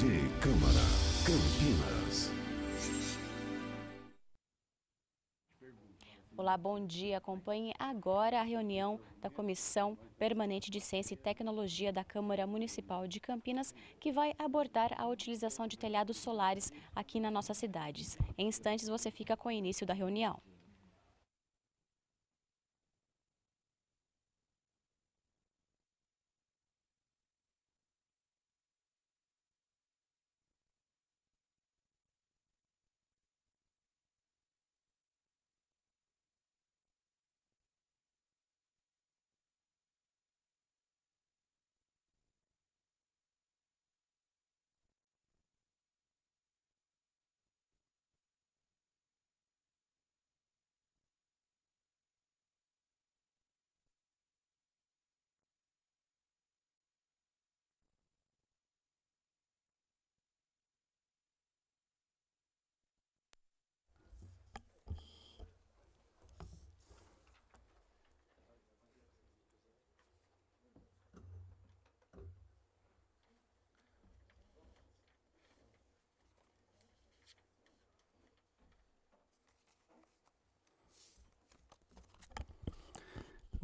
de Câmara, Campinas. Olá, bom dia. Acompanhe agora a reunião da Comissão Permanente de Ciência e Tecnologia da Câmara Municipal de Campinas, que vai abordar a utilização de telhados solares aqui nas nossas cidades. Em instantes, você fica com o início da reunião.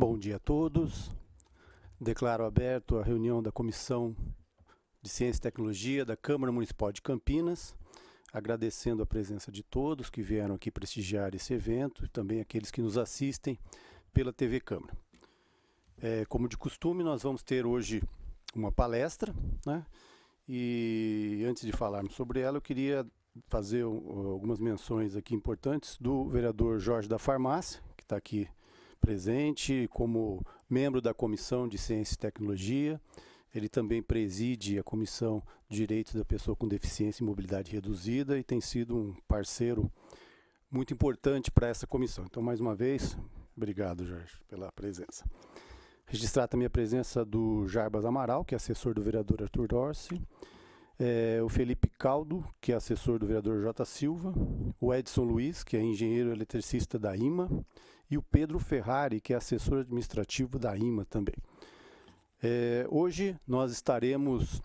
Bom dia a todos. Declaro aberto a reunião da Comissão de Ciência e Tecnologia da Câmara Municipal de Campinas, agradecendo a presença de todos que vieram aqui prestigiar esse evento e também aqueles que nos assistem pela TV Câmara. É, como de costume, nós vamos ter hoje uma palestra, né? E antes de falarmos sobre ela, eu queria fazer algumas menções aqui importantes do vereador Jorge da Farmácia, que está aqui presente como membro da Comissão de Ciência e Tecnologia. Ele também preside a Comissão de Direitos da Pessoa com Deficiência e Mobilidade Reduzida e tem sido um parceiro muito importante para essa comissão. Então, mais uma vez, obrigado, Jorge, pela presença. Registrar também a presença do Jarbas Amaral, que é assessor do vereador Arthur Dorce, é, o Felipe Caldo, que é assessor do vereador J. Silva, o Edson Luiz, que é engenheiro eletricista da IMA, e o Pedro Ferrari, que é assessor administrativo da IMA também. É, hoje nós estaremos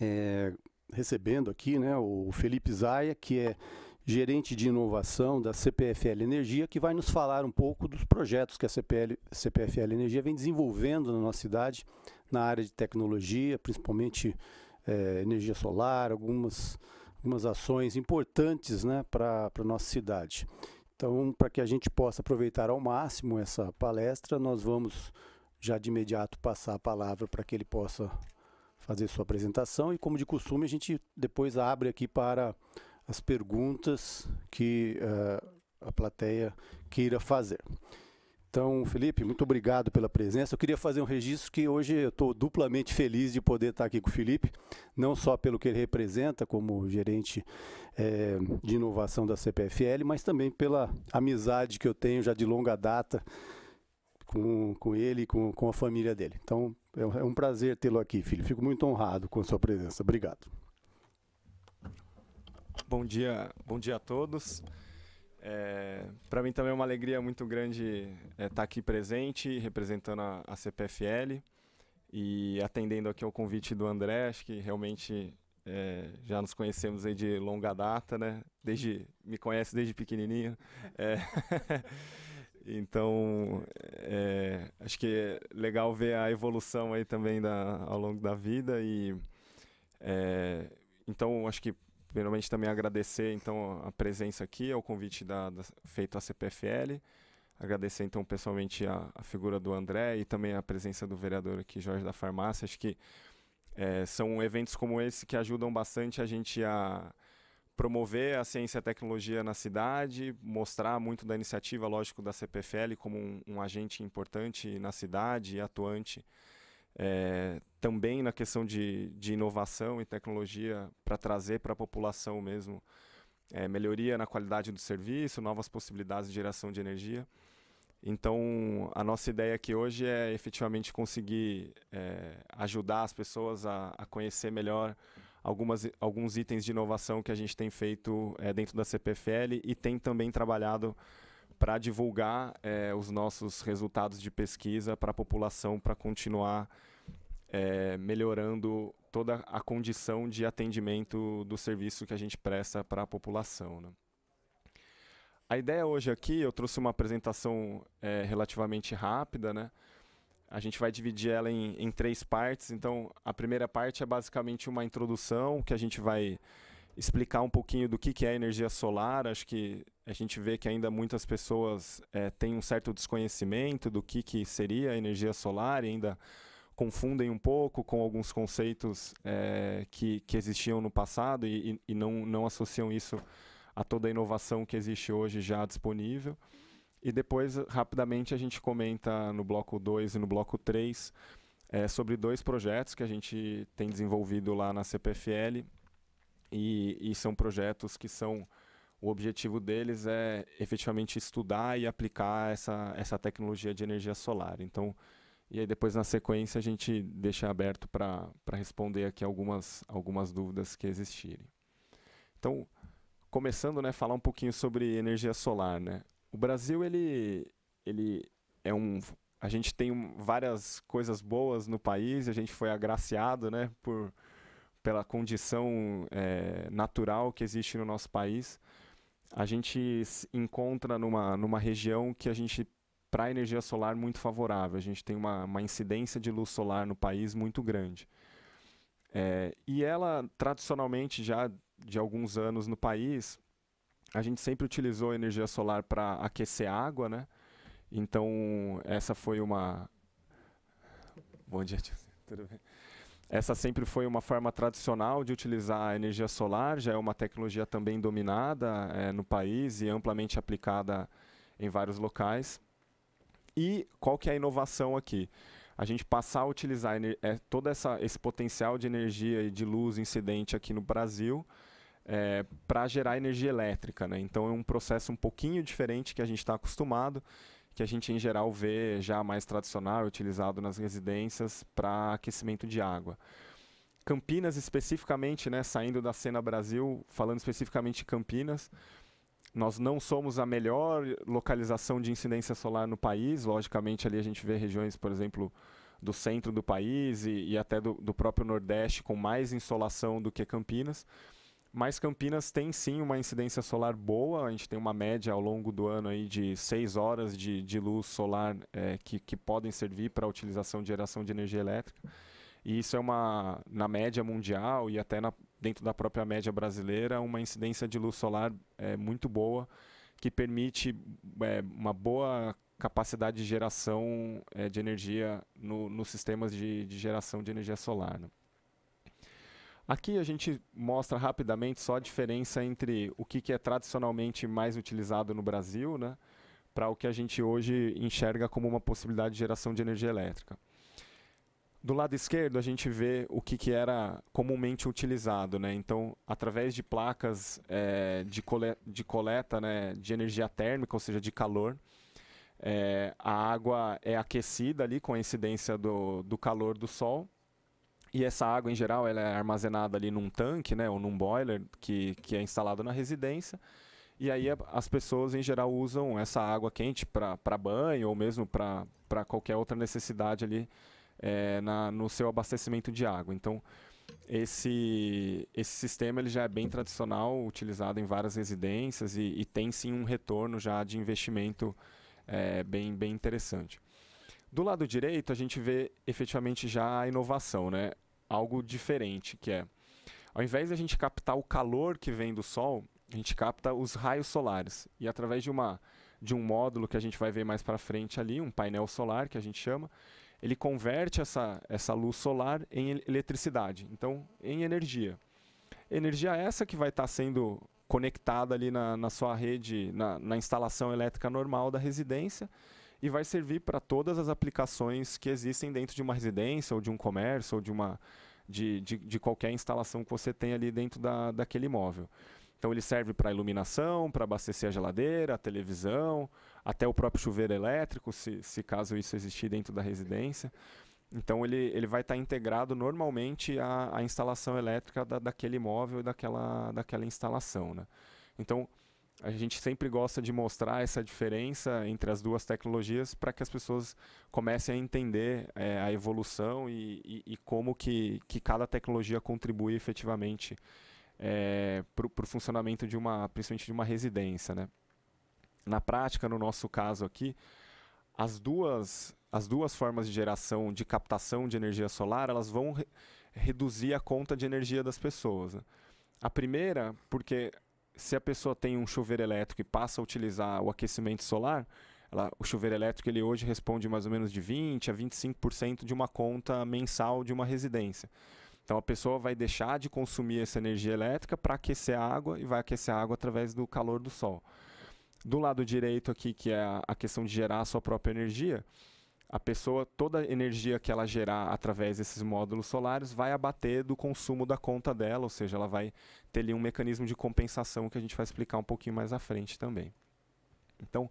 é, recebendo aqui né, o Felipe Zaia, que é gerente de inovação da CPFL Energia, que vai nos falar um pouco dos projetos que a CPL, CPFL Energia vem desenvolvendo na nossa cidade, na área de tecnologia, principalmente é, energia solar, algumas, algumas ações importantes né, para a nossa cidade. Então, para que a gente possa aproveitar ao máximo essa palestra, nós vamos já de imediato passar a palavra para que ele possa fazer sua apresentação e, como de costume, a gente depois abre aqui para as perguntas que uh, a plateia queira fazer. Então, Felipe, muito obrigado pela presença. Eu queria fazer um registro que hoje eu estou duplamente feliz de poder estar aqui com o Felipe, não só pelo que ele representa como gerente é, de inovação da CPFL, mas também pela amizade que eu tenho já de longa data com, com ele e com, com a família dele. Então, é um, é um prazer tê-lo aqui, Felipe. Fico muito honrado com a sua presença. Obrigado. Bom dia, bom dia a todos. É, para mim também é uma alegria muito grande estar é, tá aqui presente, representando a, a, CPFL e atendendo aqui ao convite do André. Acho que realmente é, já nos conhecemos aí de longa data, né? Desde, me conhece desde pequenininho. É. então, é, acho que é legal ver a evolução aí também da, ao longo da vida e... É, então, acho que primeiramente também agradecer então a presença aqui, ao convite da, da, feito à CPFL. Agradecer então pessoalmente a, a, figura do André e também a presença do vereador aqui, Jorge da Farmácia. Acho que é, são eventos como esse que ajudam bastante a gente a promover a ciência e a tecnologia na cidade, mostrar muito da iniciativa, lógico, da CPFL como um, um agente importante na cidade e atuante é, também na questão de, de inovação e tecnologia para trazer para a população mesmo é, melhoria na qualidade do serviço, novas possibilidades de geração de energia. Então, a nossa ideia aqui hoje é efetivamente conseguir é, ajudar as pessoas a, a, conhecer melhor algumas, alguns itens de inovação que a gente tem feito é, dentro da CPFL e tem também trabalhado para divulgar é, os nossos resultados de pesquisa para a população, para continuar é, melhorando toda a condição de atendimento do serviço que a gente presta para a população. Né? A ideia hoje aqui, eu trouxe uma apresentação é, relativamente rápida, né? A gente vai dividir ela em, em três partes. Então, a primeira parte é basicamente uma introdução que a gente vai explicar um pouquinho do que, que é energia solar. Acho que a gente vê que ainda muitas pessoas é, têm um certo desconhecimento do que, que seria a energia solar e ainda confundem um pouco com alguns conceitos é, que, que existiam no passado e, e, não, não associam isso a toda a inovação que existe hoje já disponível. E depois, rapidamente, a gente comenta no bloco 2 e no bloco 3 é, eh, sobre dois projetos que a gente tem desenvolvido lá na CPFL e, e são projetos que são o objetivo deles é efetivamente estudar e aplicar essa, essa tecnologia de energia solar. Então, e aí depois na sequência a gente deixa aberto para responder aqui algumas, algumas dúvidas que existirem. Então, começando, né, falar um pouquinho sobre energia solar, né? O Brasil ele ele é um a gente tem várias coisas boas no país, a gente foi agraciado, né, por pela condição é, natural que existe no nosso país, a gente se encontra numa, numa região que a gente, para energia solar, muito favorável. A gente tem uma, uma incidência de luz solar no país muito grande. É, e ela, tradicionalmente, já de alguns anos no país, a gente sempre utilizou energia solar para aquecer água, né? Então, essa foi uma. Bom dia, tio. Tudo bem? Essa sempre foi uma forma tradicional de utilizar a energia solar, já é uma tecnologia também dominada é, no país e amplamente aplicada em vários locais. E qual que é a inovação aqui? A gente passar a utilizar é, todo essa, esse potencial de energia e de luz incidente aqui no Brasil é, eh, para gerar energia elétrica. Né? Então é um processo um pouquinho diferente que a gente está acostumado que a gente em geral vê já mais tradicional, utilizado nas residências para aquecimento de água. Campinas especificamente, né, saindo da cena Brasil, falando especificamente de Campinas, nós não somos a melhor localização de incidência solar no país. Logicamente, ali a gente vê regiões, por exemplo, do centro do país e, e até do, do próprio Nordeste com mais insolação do que Campinas. Mas Campinas tem sim uma incidência solar boa, a gente tem uma média ao longo do ano aí de 6 horas de, de luz solar é, que, que podem servir para a utilização de geração de energia elétrica. E isso é uma, na média mundial e até na, dentro da própria média brasileira, uma incidência de luz solar é, muito boa, que permite é, uma boa capacidade de geração é, de energia no, nos sistemas de, de geração de energia solar. Né? Aqui a gente mostra rapidamente só a diferença entre o que, que é tradicionalmente mais utilizado no Brasil, né, para o que a gente hoje enxerga como uma possibilidade de geração de energia elétrica. Do lado esquerdo a gente vê o que, que era comumente utilizado, né? Então, através de placas é, de, cole de coleta né, de energia térmica, ou seja, de calor, é, a água é aquecida ali com a incidência do, do calor do sol e essa água, em geral, ela é armazenada ali num tanque, né, ou num boiler que, que é instalado na residência. E aí as pessoas, em geral, usam essa água quente para banho ou mesmo para qualquer outra necessidade ali é, na, no seu abastecimento de água. Então, esse, esse sistema ele já é bem tradicional, utilizado em várias residências e, e tem sim um retorno já de investimento é, bem, bem interessante. Do lado direito, a gente vê efetivamente já a inovação. Né? algo diferente, que é ao invés de a gente captar o calor que vem do sol, a gente capta os raios solares e através de uma de um módulo que a gente vai ver mais para frente ali, um painel solar que a gente chama, ele converte essa essa luz solar em eletricidade, então em energia. Energia essa que vai estar tá sendo conectada ali na, na sua rede, na, na instalação elétrica normal da residência, e vai servir para todas as aplicações que existem dentro de uma residência, ou de um comércio, ou de, uma, de, de, de qualquer instalação que você tem ali dentro da, daquele imóvel. Então ele serve para iluminação, para abastecer a geladeira, a televisão, até o próprio chuveiro elétrico, se, se caso isso existir dentro da residência. Então ele, ele vai estar tá integrado normalmente à, à instalação elétrica da, daquele imóvel e daquela, daquela instalação. Né? Então a gente sempre gosta de mostrar essa diferença entre as duas tecnologias para que as pessoas comecem a entender é, a evolução e, e, e, como que, que cada tecnologia contribui efetivamente é, para o funcionamento de uma, principalmente de uma residência, né? Na prática, no nosso caso aqui, as duas, as duas formas de geração, de captação de energia solar, elas vão re reduzir a conta de energia das pessoas. Né? A primeira, porque se a pessoa tem um chuveiro elétrico e passa a utilizar o aquecimento solar, ela, o chuveiro elétrico ele hoje responde mais ou menos de 20 a 25% de uma conta mensal de uma residência. Então a pessoa vai deixar de consumir essa energia elétrica para aquecer a água e vai aquecer a água através do calor do sol. Do lado direito aqui, que é a questão de gerar a sua própria energia, a pessoa, toda a energia que ela gerar através desses módulos solares vai abater do consumo da conta dela, ou seja, ela vai ter ali um mecanismo de compensação que a gente vai explicar um pouquinho mais à frente também. Então,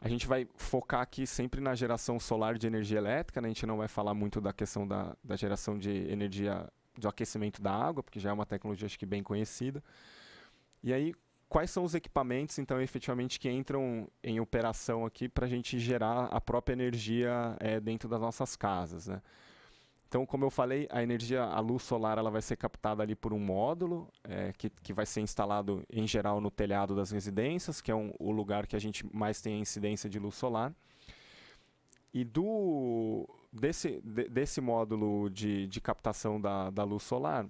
a gente vai focar aqui sempre na geração solar de energia elétrica, né? a gente não vai falar muito da questão da, da geração de energia de aquecimento da água, porque já é uma tecnologia acho que bem conhecida. E aí, quais são os equipamentos, então, efetivamente, que entram em operação aqui para a gente gerar a própria energia é, dentro das nossas casas, né? Então, como eu falei, a energia, a luz solar, ela vai ser captada ali por um módulo é, que, que vai ser instalado em geral no telhado das residências, que é um, o lugar que a gente mais tem a incidência de luz solar. E do desse, de, desse módulo de, de captação da, da luz solar,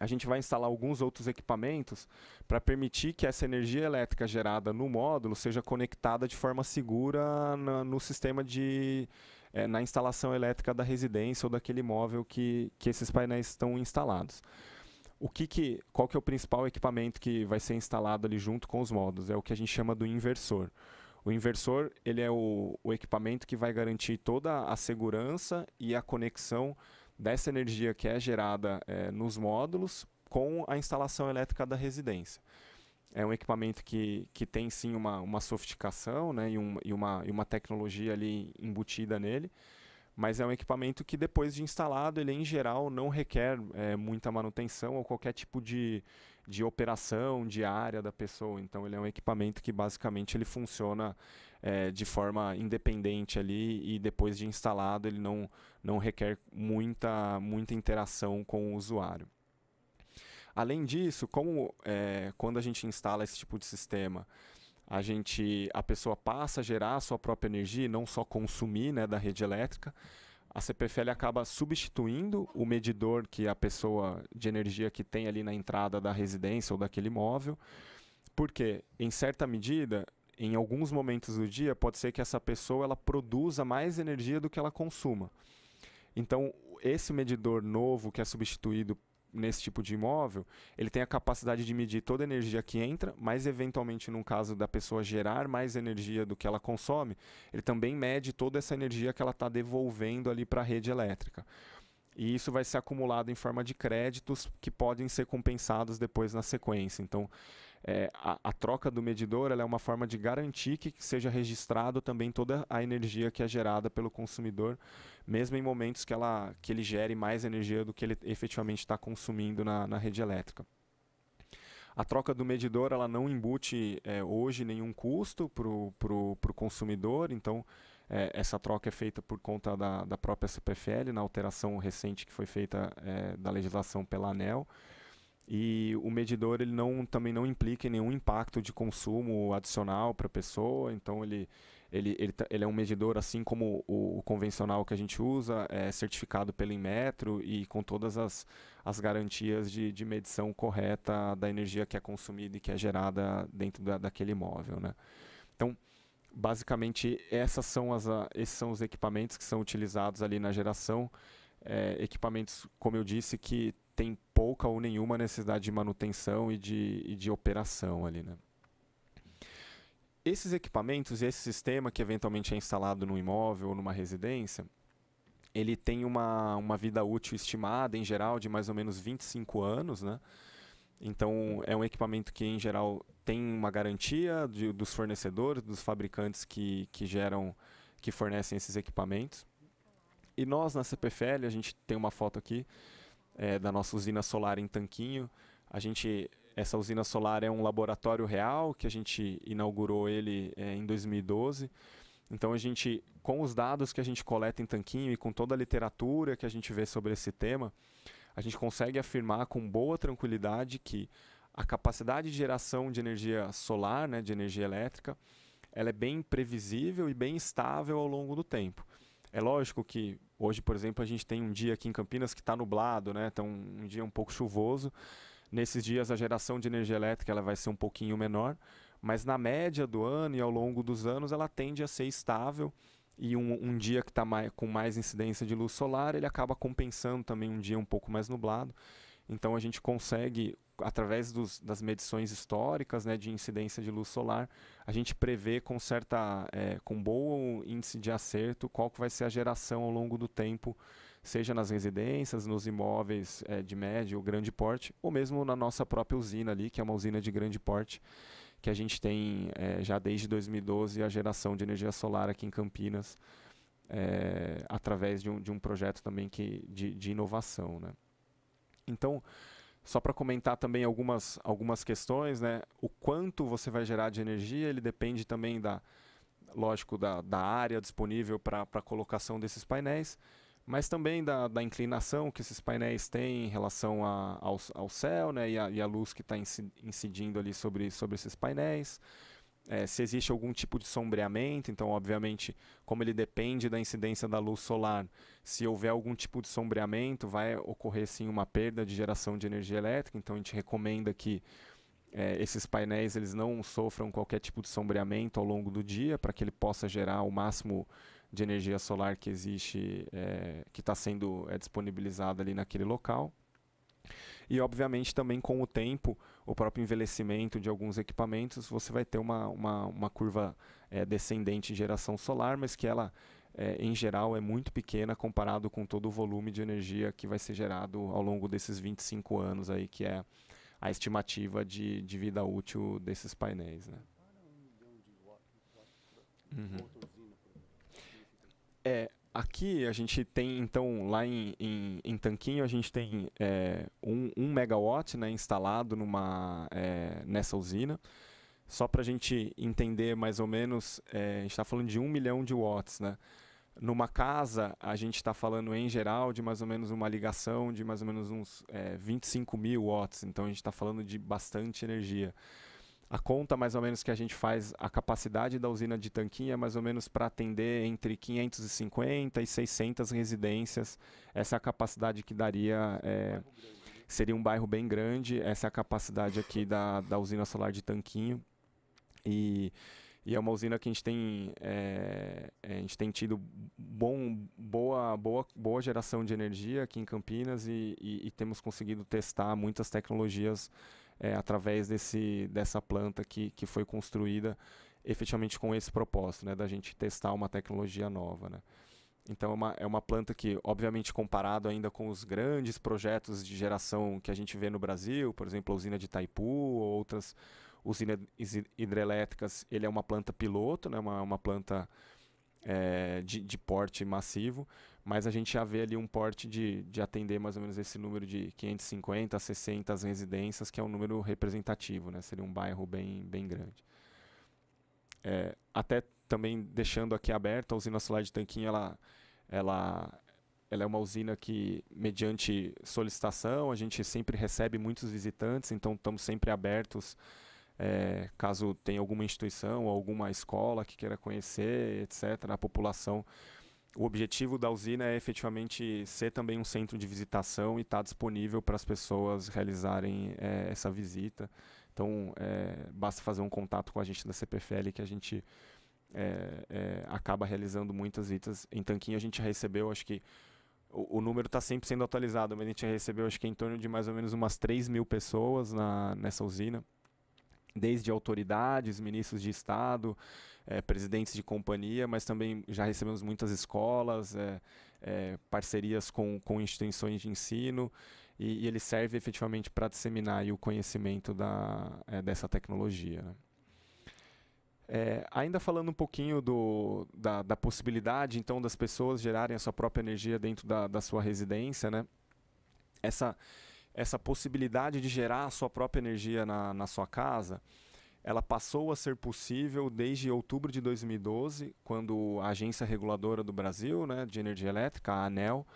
a gente vai instalar alguns outros equipamentos para permitir que essa energia elétrica gerada no módulo seja conectada de forma segura na, no sistema de. É, na instalação elétrica da residência ou daquele imóvel que, que esses painéis estão instalados. O que que, qual que é o principal equipamento que vai ser instalado ali junto com os módulos? É o que a gente chama do inversor. O inversor ele é o, o equipamento que vai garantir toda a segurança e a conexão dessa energia que é gerada é, nos módulos com a instalação elétrica da residência. É um equipamento que, que tem sim uma, uma sofisticação né, e, um, e, uma, e uma tecnologia ali embutida nele, mas é um equipamento que depois de instalado, ele em geral não requer é, muita manutenção ou qualquer tipo de, de operação diária da pessoa. Então ele é um equipamento que basicamente ele funciona é, de forma independente ali e depois de instalado ele não, não requer muita, muita interação com o usuário. Além disso, como é, quando a gente instala esse tipo de sistema, a gente a pessoa passa a gerar a sua própria energia, não só consumir né, da rede elétrica. A CPFL acaba substituindo o medidor que a pessoa de energia que tem ali na entrada da residência ou daquele imóvel, porque em certa medida em alguns momentos do dia, pode ser que essa pessoa ela produza mais energia do que ela consuma. Então, esse medidor novo que é substituído nesse tipo de imóvel, ele tem a capacidade de medir toda a energia que entra, mas eventualmente no caso da pessoa gerar mais energia do que ela consome, ele também mede toda essa energia que ela está devolvendo ali para a rede elétrica. E isso vai ser acumulado em forma de créditos que podem ser compensados depois na sequência. Então, é, a, a, troca do medidor é uma forma de garantir que seja registrado também toda a energia que é gerada pelo consumidor, mesmo em momentos que, ela, que ele gere mais energia do que ele efetivamente está consumindo na, na rede elétrica. A troca do medidor ela não embute é, hoje nenhum custo para o consumidor, então é, essa troca é feita por conta da, da própria CPFL, na alteração recente que foi feita é, da legislação pela ANEL. E o medidor ele não, também não implica em nenhum impacto de consumo adicional para a pessoa, então ele, ele, ele, tá, ele, é um medidor assim como o, o, convencional que a gente usa, é certificado pelo Inmetro e com todas as, as garantias de, de medição correta da energia que é consumida e que é gerada dentro da, daquele imóvel. Né? Então, basicamente, essas são as, esses são os equipamentos que são utilizados ali na geração. É, equipamentos, como eu disse, que tem pouca ou nenhuma necessidade de manutenção e de, e de operação ali, né? Esses equipamentos e esse sistema que eventualmente é instalado no imóvel ou numa residência, ele tem uma, uma vida útil estimada, em geral, de mais ou menos 25 anos, né? Então, é um equipamento que, em geral, tem uma garantia de, dos fornecedores, dos fabricantes que, que geram, que fornecem esses equipamentos. E nós, na CPFL, a gente tem uma foto aqui, é, da nossa usina solar em Tanquinho. A gente, essa usina solar é um laboratório real que a gente inaugurou ele é, em 2012. Então a gente, com os dados que a gente coleta em Tanquinho e com toda a literatura que a gente vê sobre esse tema, a gente consegue afirmar com boa tranquilidade que a capacidade de geração de energia solar, né, de energia elétrica, ela é bem previsível e bem estável ao longo do tempo. É lógico que hoje, por exemplo, a gente tem um dia aqui em Campinas que está nublado, né? Então, um dia um pouco chuvoso. Nesses dias a geração de energia elétrica ela vai ser um pouquinho menor, mas na média do ano e ao longo dos anos ela tende a ser estável e um, um dia que está com mais incidência de luz solar ele acaba compensando também um dia um pouco mais nublado. Então a gente consegue através dos, das medições históricas né, de incidência de luz solar, a gente prevê com certa, é, com bom índice de acerto qual que vai ser a geração ao longo do tempo, seja nas residências, nos imóveis é, de médio ou grande porte, ou mesmo na nossa própria usina ali, que é uma usina de grande porte, que a gente tem é, já desde 2012 a geração de energia solar aqui em Campinas, é, através de um, de um projeto também que, de, de inovação. Né? Então, só para comentar também algumas, algumas questões, né? O quanto você vai gerar de energia, ele depende também da, lógico, da, da área disponível para a colocação desses painéis, mas também da, da inclinação que esses painéis têm em relação a, ao, ao céu, né? E a, e a luz que está incidindo ali sobre, sobre esses painéis é, se existe algum tipo de sombreamento, então, obviamente, como ele depende da incidência da luz solar, se houver algum tipo de sombreamento, vai ocorrer sim uma perda de geração de energia elétrica, então a gente recomenda que é, esses painéis eles não sofram qualquer tipo de sombreamento ao longo do dia, para que ele possa gerar o máximo de energia solar que existe, é, que está sendo é, disponibilizada ali naquele local. E, obviamente, também com o tempo, o próprio envelhecimento de alguns equipamentos, você vai ter uma, uma, uma curva é, descendente em geração solar, mas que ela, é, em geral, é muito pequena comparado com todo o volume de energia que vai ser gerado ao longo desses 25 anos, aí, que é a estimativa de, de vida útil desses painéis. Né? Uhum. É, Aqui a gente tem, então, lá em, em, em Tanquinho, a gente tem é, um, um, megawatt né, instalado numa, é, nessa usina. Só para a gente entender mais ou menos, é, a gente está falando de um milhão de watts. Né? Numa casa, a gente está falando em geral de mais ou menos uma ligação de mais ou menos uns 25 é, mil watts. Então a gente está falando de bastante energia a conta mais ou menos que a gente faz, a capacidade da usina de Tanquinha é mais ou menos para atender entre 550 e 600 residências. Essa é a capacidade que daria. É, né? seria um bairro bem grande. Essa é a capacidade aqui da, da usina solar de Tanquinho. E, e é uma usina que a gente tem, é, é a gente tem tido bom, boa, boa, boa geração de energia aqui em Campinas e, e, e temos conseguido testar muitas tecnologias é, através desse, dessa planta que, que foi construída efetivamente com esse propósito, né, da gente testar uma tecnologia nova. Né. Então é uma, é uma planta que, obviamente, comparado ainda com os grandes projetos de geração que a gente vê no Brasil, por exemplo, a usina de Itaipu ou outras usinas hidrelétricas, ele é uma planta piloto, né, uma, uma planta é, de, de porte massivo, mas a gente já vê ali um porte de, de atender mais ou menos esse número de 550 a 60 residências, que é um número representativo, né? seria um bairro bem, bem grande. É, até também deixando aqui aberto, a usina solar de Tanquinho, ela, ela, ela é uma usina que, mediante solicitação, a gente sempre recebe muitos visitantes, então estamos sempre abertos é, caso tenha alguma instituição, alguma escola que queira conhecer, etc., a população o objetivo da usina é efetivamente ser também um centro de visitação e estar tá disponível para as pessoas realizarem é, essa visita. Então, é, basta fazer um contato com a gente da CPFL que a gente é, é, acaba realizando muitas visitas. Em Tanquinho, a gente recebeu, acho que o, o número está sempre sendo atualizado, mas a gente recebeu, acho que em torno de mais ou menos umas 3 mil pessoas na, nessa usina, desde autoridades, ministros de Estado é, presidentes de companhia, mas também já recebemos muitas escolas, é, é, parcerias com, com instituições de ensino, e, e ele serve efetivamente para disseminar o conhecimento da, é, dessa tecnologia. Né? É, ainda falando um pouquinho do, da, da, possibilidade, então, das pessoas gerarem a sua própria energia dentro da, da, sua residência, né? Essa, essa possibilidade de gerar a sua própria energia na, na sua casa, ela passou a ser possível desde outubro de 2012, quando a Agência Reguladora do Brasil né, de Energia Elétrica, a ANEL,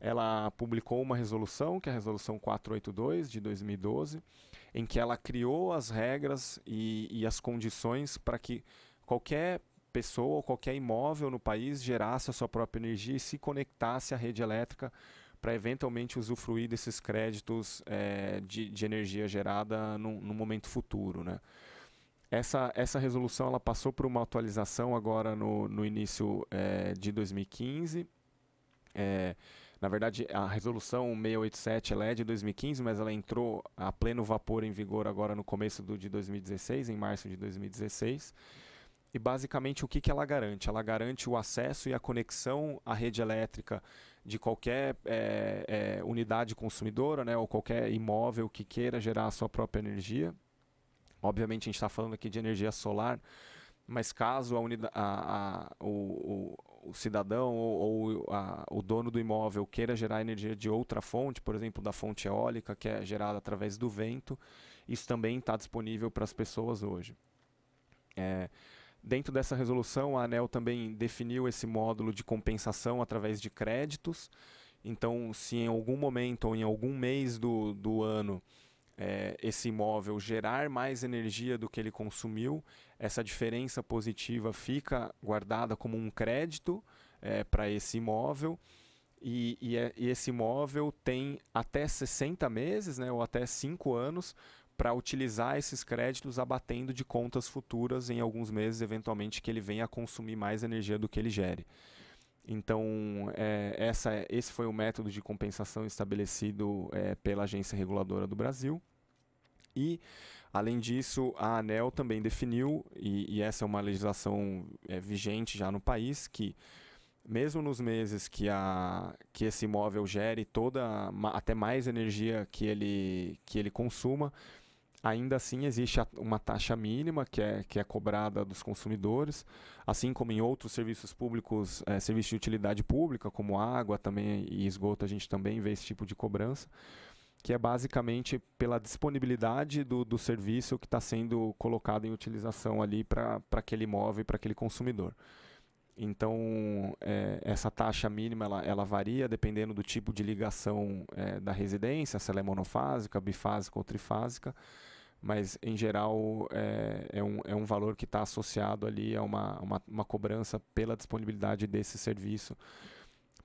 ela publicou uma resolução, que é a Resolução 482 de 2012, em que ela criou as regras e, e as condições para que qualquer pessoa ou qualquer imóvel no país gerasse a sua própria energia e se conectasse à rede elétrica para eventualmente usufruir desses créditos é, de, de, energia gerada num, num momento futuro. Né? Essa, essa resolução ela passou por uma atualização agora no, no início é, de 2015. É, eh, na verdade, a resolução 687 é de 2015, mas ela entrou a pleno vapor em vigor agora no começo do, de 2016, em março de 2016. E basicamente o que, que ela garante? Ela garante o acesso e a conexão à rede elétrica de qualquer é, é, unidade consumidora né, ou qualquer imóvel que queira gerar a sua própria energia. Obviamente, a gente está falando aqui de energia solar, mas caso a unida, a, a, o, o, o, cidadão ou, ou a, o dono do imóvel queira gerar energia de outra fonte, por exemplo, da fonte eólica, que é gerada através do vento, isso também está disponível para as pessoas hoje. É, dentro dessa resolução, a ANEL também definiu esse módulo de compensação através de créditos. Então, se em algum momento ou em algum mês do, do ano é, esse imóvel gerar mais energia do que ele consumiu, essa diferença positiva fica guardada como um crédito é, para esse imóvel. E, e, é, e, esse imóvel tem até 60 meses, né, ou até 5 anos, para utilizar esses créditos abatendo de contas futuras em alguns meses, eventualmente, que ele venha a consumir mais energia do que ele gere. Então, é, essa, esse foi o método de compensação estabelecido é, pela Agência Reguladora do Brasil. E, além disso, a ANEL também definiu, e, e essa é uma legislação é, vigente já no país, que mesmo nos meses que, a, que esse imóvel gere toda, até mais energia que ele, que ele consuma, Ainda assim, existe uma taxa mínima que é, que é cobrada dos consumidores, assim como em outros serviços públicos, é, serviços de utilidade pública, como água também e esgoto, a gente também vê esse tipo de cobrança, que é basicamente pela disponibilidade do, do serviço que está sendo colocado em utilização ali para aquele imóvel e para aquele consumidor. Então, é, essa taxa mínima ela, ela, varia dependendo do tipo de ligação é, da residência, se ela é monofásica, bifásica ou trifásica mas em geral é, é, um, é um valor que está associado ali a uma, uma, uma, cobrança pela disponibilidade desse serviço.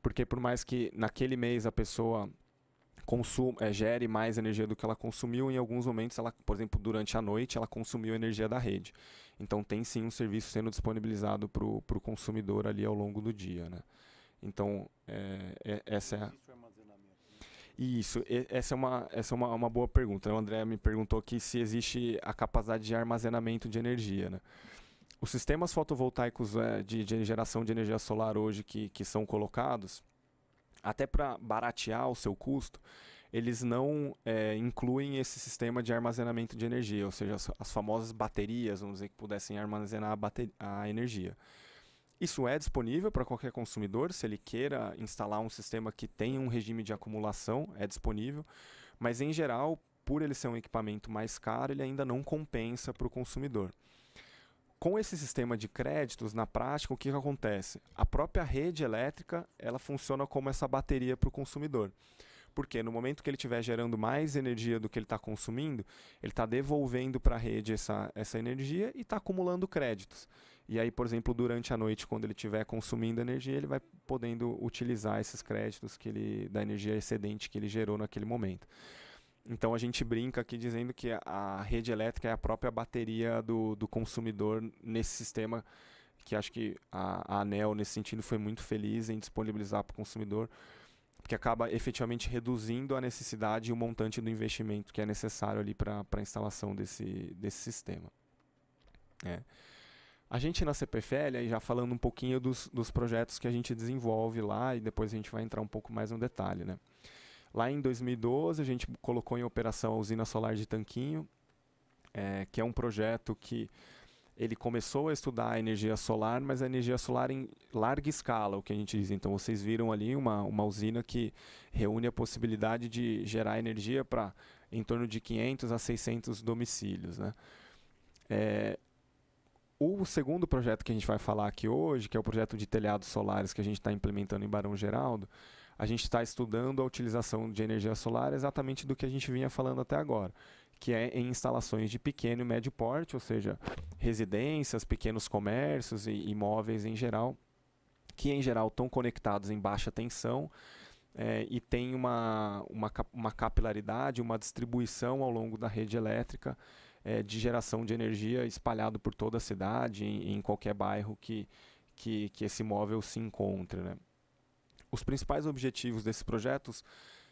Porque por mais que naquele mês a pessoa consuma, é, gere mais energia do que ela consumiu, em alguns momentos, ela, por exemplo, durante a noite, ela consumiu energia da rede. Então tem sim um serviço sendo disponibilizado para o consumidor ali ao longo do dia. Né? Então, é, é, essa é a... Isso, essa é uma, essa é uma, uma boa pergunta. Né? O André me perguntou aqui se existe a capacidade de armazenamento de energia. Né? Os sistemas fotovoltaicos é, de, de, geração de energia solar hoje que, que são colocados, até para baratear o seu custo, eles não é, incluem esse sistema de armazenamento de energia, ou seja, as, as famosas baterias, vamos dizer, que pudessem armazenar a, a energia. Isso é disponível para qualquer consumidor, se ele queira instalar um sistema que tenha um regime de acumulação, é disponível, mas em geral, por ele ser um equipamento mais caro, ele ainda não compensa para o consumidor. Com esse sistema de créditos, na prática, o que, que acontece? A própria rede elétrica ela funciona como essa bateria para o consumidor. Porque no momento que ele estiver gerando mais energia do que ele está consumindo, ele está devolvendo para a rede essa, essa energia e está acumulando créditos. E aí, por exemplo, durante a noite, quando ele estiver consumindo energia, ele vai podendo utilizar esses créditos que ele, da energia excedente que ele gerou naquele momento. Então a gente brinca aqui dizendo que a rede elétrica é a própria bateria do, do consumidor nesse sistema, que acho que a, a ANEL, nesse sentido, foi muito feliz em disponibilizar para o consumidor, porque acaba efetivamente reduzindo a necessidade e o montante do investimento que é necessário ali para a instalação desse, desse sistema. É. A gente na CPFL, aí já falando um pouquinho dos, dos projetos que a gente desenvolve lá e depois a gente vai entrar um pouco mais no detalhe, né? Lá em 2012 a gente colocou em operação a usina solar de Tanquinho, é, que é um projeto que ele começou a estudar a energia solar, mas a energia solar em larga escala, o que a gente diz. Então vocês viram ali uma, uma usina que reúne a possibilidade de gerar energia para em torno de 500 a 600 domicílios, né? É, o segundo projeto que a gente vai falar aqui hoje, que é o projeto de telhados solares que a gente está implementando em Barão Geraldo, a gente está estudando a utilização de energia solar exatamente do que a gente vinha falando até agora, que é em instalações de pequeno e médio porte, ou seja, residências, pequenos comércios e imóveis em geral, que em geral estão conectados em baixa tensão é, e tem uma, uma, uma capilaridade, uma distribuição ao longo da rede elétrica é, de geração de energia espalhado por toda a cidade, em, em qualquer bairro que, que, que, esse imóvel se encontre. Né? Os principais objetivos desses projetos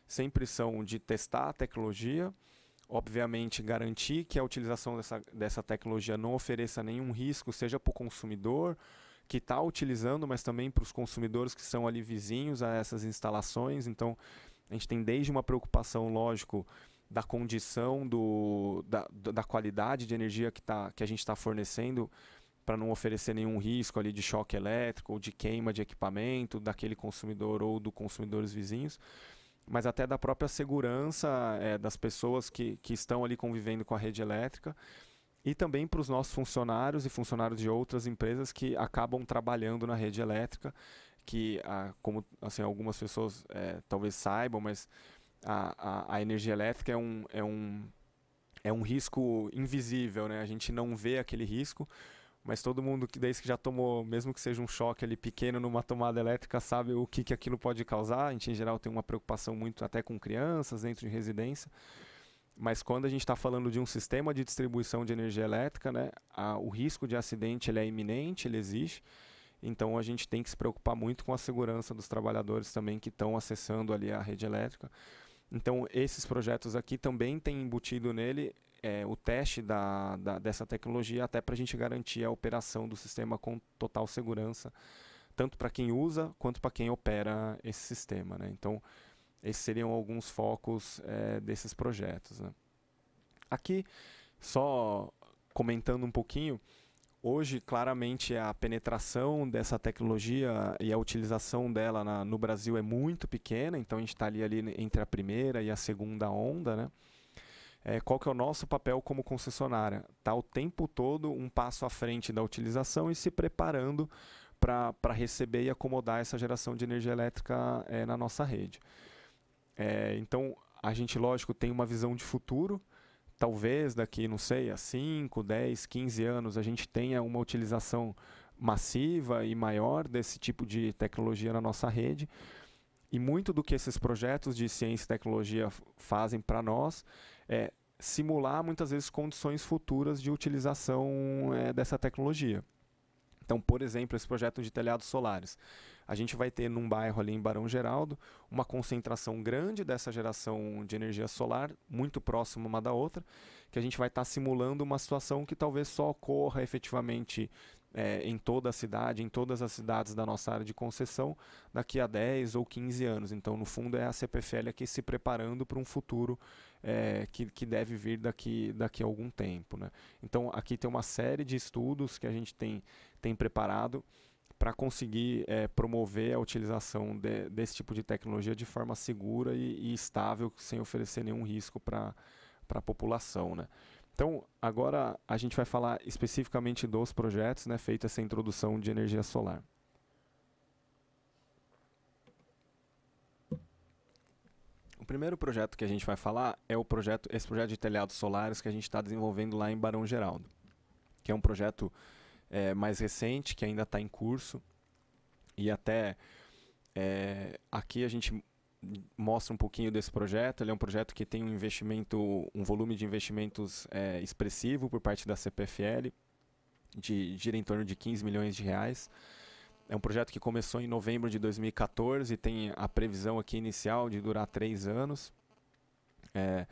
sempre são de testar a tecnologia, obviamente garantir que a utilização dessa, dessa tecnologia não ofereça nenhum risco, seja para o consumidor que está utilizando, mas também para os consumidores que são ali vizinhos a essas instalações. Então, a gente tem desde uma preocupação, lógico, da condição do, da, da qualidade de energia que, tá, que a gente está fornecendo para não oferecer nenhum risco ali de choque elétrico ou de queima de equipamento daquele consumidor ou do consumidores vizinhos, mas até da própria segurança é, das pessoas que, que estão ali convivendo com a rede elétrica e também para os nossos funcionários e funcionários de outras empresas que acabam trabalhando na rede elétrica, que ah, como assim algumas pessoas é, talvez saibam, mas a, a, a energia elétrica é um, é, um, é um risco invisível, né? A gente não vê aquele risco, mas todo mundo que desde que já tomou, mesmo que seja um choque ali pequeno numa tomada elétrica, sabe o que, que aquilo pode causar. A gente, em geral, tem uma preocupação muito até com crianças dentro de residência. Mas quando a gente está falando de um sistema de distribuição de energia elétrica, né, a, o risco de acidente ele é iminente, ele existe. Então a gente tem que se preocupar muito com a segurança dos trabalhadores também que estão acessando ali a rede elétrica. Então, esses projetos aqui também têm embutido nele é, o teste da, da, dessa tecnologia, até para a gente garantir a operação do sistema com total segurança, tanto para quem usa quanto para quem opera esse sistema. Né? Então, esses seriam alguns focos é, desses projetos. Né? Aqui, só comentando um pouquinho, Hoje, claramente, a penetração dessa tecnologia e a utilização dela na, no Brasil é muito pequena, então a gente está ali, ali entre a primeira e a segunda onda, né? É, qual que é o nosso papel como concessionária? Está o tempo todo um passo à frente da utilização e se preparando para receber e acomodar essa geração de energia elétrica é, na nossa rede. É, então, a gente, lógico, tem uma visão de futuro, talvez daqui, não sei, a 5, 10, 15 anos a gente tenha uma utilização massiva e maior desse tipo de tecnologia na nossa rede. E muito do que esses projetos de ciência e tecnologia fazem para nós é simular muitas vezes condições futuras de utilização é, dessa tecnologia. Então, por exemplo, esse projeto de telhados solares a gente vai ter num bairro ali em Barão Geraldo uma concentração grande dessa geração de energia solar, muito próxima uma da outra, que a gente vai estar tá simulando uma situação que talvez só ocorra efetivamente é, em toda a cidade, em todas as cidades da nossa área de concessão, daqui a 10 ou 15 anos. Então, no fundo, é a CPFL aqui se preparando para um futuro é, que, que deve vir daqui, daqui a algum tempo. Né? Então, aqui tem uma série de estudos que a gente tem, tem preparado para conseguir é, promover a utilização de, desse tipo de tecnologia de forma segura e, e estável, sem oferecer nenhum risco para a população. Né? Então, agora a gente vai falar especificamente dos projetos, né, feita essa introdução de energia solar. O primeiro projeto que a gente vai falar é o projeto, esse projeto de telhados solares que a gente está desenvolvendo lá em Barão Geraldo, que é um projeto é, mais recente, que ainda está em curso. E até é, aqui a gente mostra um pouquinho desse projeto. Ele é um projeto que tem um investimento, um volume de investimentos é, expressivo por parte da CPFL, de, gira em torno de 15 milhões de reais. É um projeto que começou em novembro de 2014 e tem a previsão aqui inicial de durar três anos. É,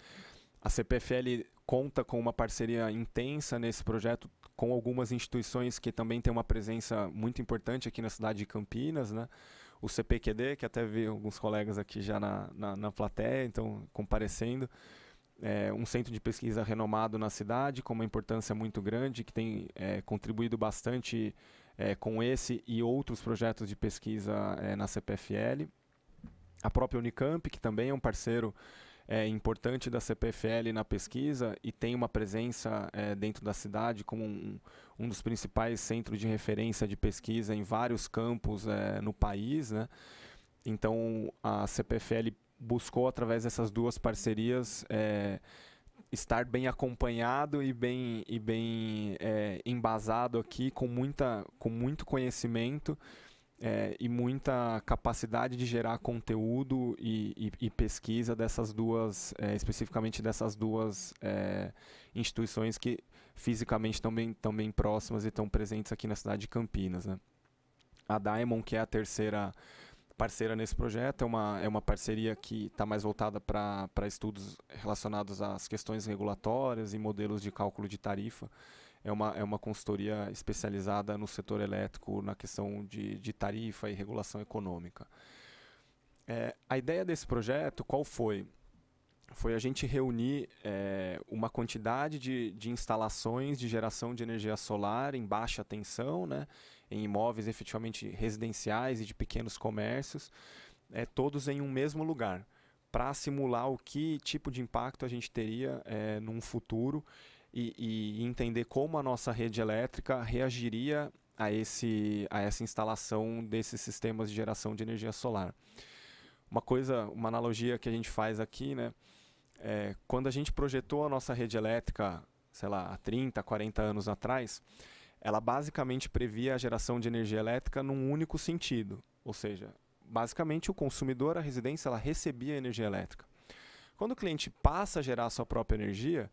a CPFL conta com uma parceria intensa nesse projeto com algumas instituições que também têm uma presença muito importante aqui na cidade de Campinas, né? O CPQD, que até vi alguns colegas aqui já na, na, na plateia, então comparecendo. É, um centro de pesquisa renomado na cidade, com uma importância muito grande, que tem é, contribuído bastante é, com esse e outros projetos de pesquisa é, na CPFL. A própria Unicamp, que também é um parceiro é, importante da CPFL na pesquisa e tem uma presença é, dentro da cidade como um, um, dos principais centros de referência de pesquisa em vários campos é, no país. Né? Então, a CPFL buscou, através dessas duas parcerias, é, estar bem acompanhado e bem, e bem é, embasado aqui, com, muita, com muito conhecimento é, e muita capacidade de gerar conteúdo e, e, e pesquisa dessas duas, é, especificamente dessas duas é, instituições que fisicamente estão bem, estão bem próximas e estão presentes aqui na cidade de Campinas. Né? A Diamond, que é a terceira parceira nesse projeto, é uma, é uma parceria que está mais voltada para estudos relacionados às questões regulatórias e modelos de cálculo de tarifa é uma, é uma consultoria especializada no setor elétrico, na questão de, de tarifa e regulação econômica. É, a ideia desse projeto, qual foi? Foi a gente reunir é, uma quantidade de, de instalações de geração de energia solar em baixa tensão, né, em imóveis efetivamente residenciais e de pequenos comércios, é, todos em um mesmo lugar, para simular o que tipo de impacto a gente teria é, num futuro e, e entender como a nossa rede elétrica reagiria a, esse, a essa instalação desses sistemas de geração de energia solar. Uma coisa, uma analogia que a gente faz aqui, né? É, quando a gente projetou a nossa rede elétrica, sei lá, há 30, 40 anos atrás, ela basicamente previa a geração de energia elétrica num único sentido, ou seja, basicamente o consumidor, a residência, ela recebia energia elétrica. Quando o cliente passa a gerar a sua própria energia,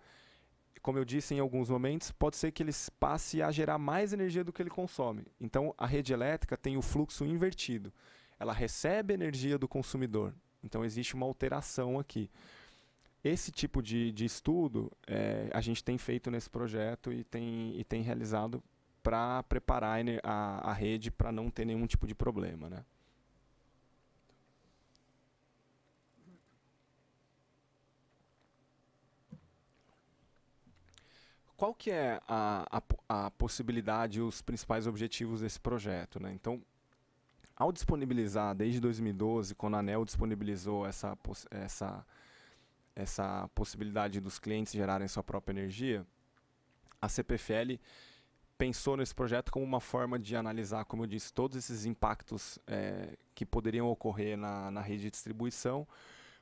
como eu disse em alguns momentos, pode ser que ele passe a gerar mais energia do que ele consome. Então, a rede elétrica tem o fluxo invertido. Ela recebe energia do consumidor. Então, existe uma alteração aqui. Esse tipo de, de estudo é, a gente tem feito nesse projeto e tem, e tem realizado para preparar a, a rede para não ter nenhum tipo de problema. Né? qual que é a, a, a possibilidade e os principais objetivos desse projeto? Né? Então, ao disponibilizar, desde 2012, quando a ANEL disponibilizou essa, essa, essa possibilidade dos clientes gerarem sua própria energia, a CPFL pensou nesse projeto como uma forma de analisar, como eu disse, todos esses impactos é, que poderiam ocorrer na, na rede de distribuição,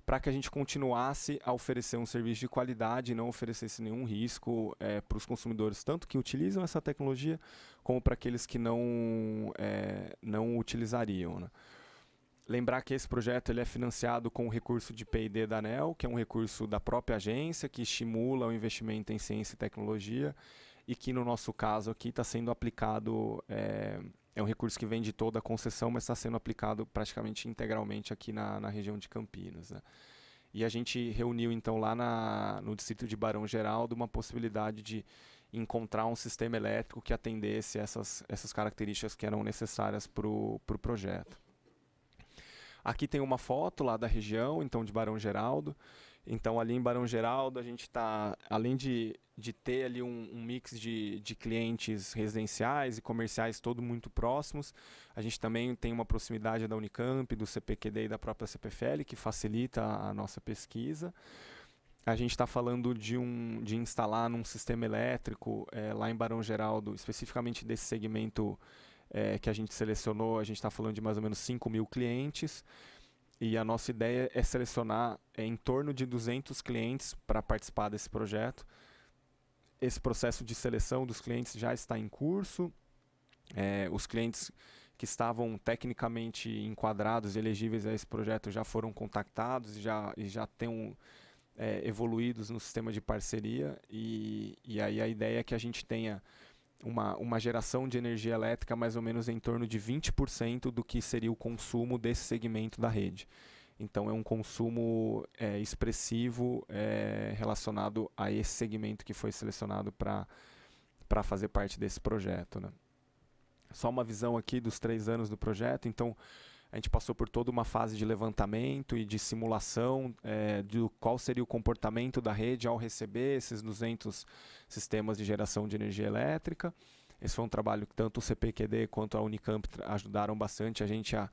para que a gente continuasse a oferecer um serviço de qualidade e não oferecesse nenhum risco é, para os consumidores, tanto que utilizam essa tecnologia, como para aqueles que não, é, não utilizariam. Né? Lembrar que esse projeto ele é financiado com o recurso de P&D da ANEL, que é um recurso da própria agência, que estimula o investimento em ciência e tecnologia, e que no nosso caso aqui está sendo aplicado é, é um recurso que vem de toda a concessão, mas está sendo aplicado praticamente integralmente aqui na, na região de Campinas. Né? E a gente reuniu, então, lá na, no distrito de Barão Geraldo, uma possibilidade de encontrar um sistema elétrico que atendesse essas, essas características que eram necessárias para o pro projeto. Aqui tem uma foto lá da região, então, de Barão Geraldo. Então, ali em Barão Geraldo, a gente está, além de, de ter ali um, um, mix de, de clientes residenciais e comerciais todo muito próximos, a gente também tem uma proximidade da Unicamp, do CPQD e da própria CPFL, que facilita a nossa pesquisa. A gente está falando de, um, de instalar num sistema elétrico é, lá em Barão Geraldo, especificamente desse segmento é, que a gente selecionou, a gente está falando de mais ou menos 5 mil clientes. E a nossa ideia é selecionar é, em torno de 200 clientes para participar desse projeto. Esse processo de seleção dos clientes já está em curso. É, os clientes que estavam tecnicamente enquadrados e elegíveis a esse projeto já foram contactados e já, já têm é, evoluídos no sistema de parceria. E, e aí a ideia é que a gente tenha uma, uma geração de energia elétrica mais ou menos em torno de 20% do que seria o consumo desse segmento da rede. Então é um consumo é, expressivo é, relacionado a esse segmento que foi selecionado para fazer parte desse projeto. Né? Só uma visão aqui dos três anos do projeto. Então, a gente passou por toda uma fase de levantamento e de simulação é, do qual seria o comportamento da rede ao receber esses 200 sistemas de geração de energia elétrica. Esse foi um trabalho que tanto o CPQD quanto a Unicamp ajudaram bastante a gente a,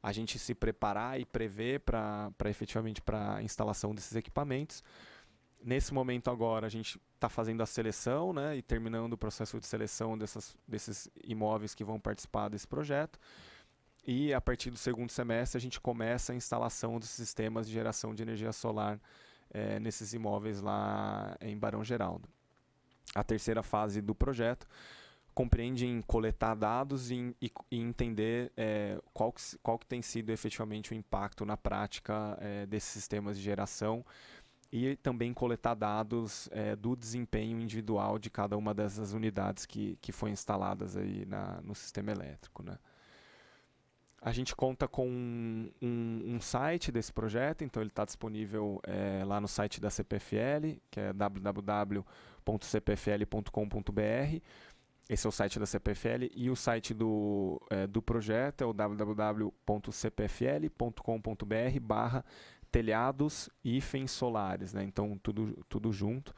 a gente se preparar e prever para efetivamente para a instalação desses equipamentos. Nesse momento agora a gente está fazendo a seleção né, e terminando o processo de seleção dessas, desses imóveis que vão participar desse projeto. E a partir do segundo semestre a gente começa a instalação dos sistemas de geração de energia solar é, nesses imóveis lá em Barão Geraldo. A terceira fase do projeto compreende em coletar dados e, e, e entender é, qual, que, qual que tem sido efetivamente o impacto na prática é, desses sistemas de geração e também coletar dados é, do desempenho individual de cada uma dessas unidades que, que foi instaladas aí na, no sistema elétrico, né? A gente conta com um, um, site desse projeto, então ele está disponível é, lá no site da CPFL, que é www.cpfl.com.br. Esse é o site da CPFL e o site do, é, do projeto é o www.cpfl.com.br barra telhados hífen solares, né? Então tudo, tudo junto.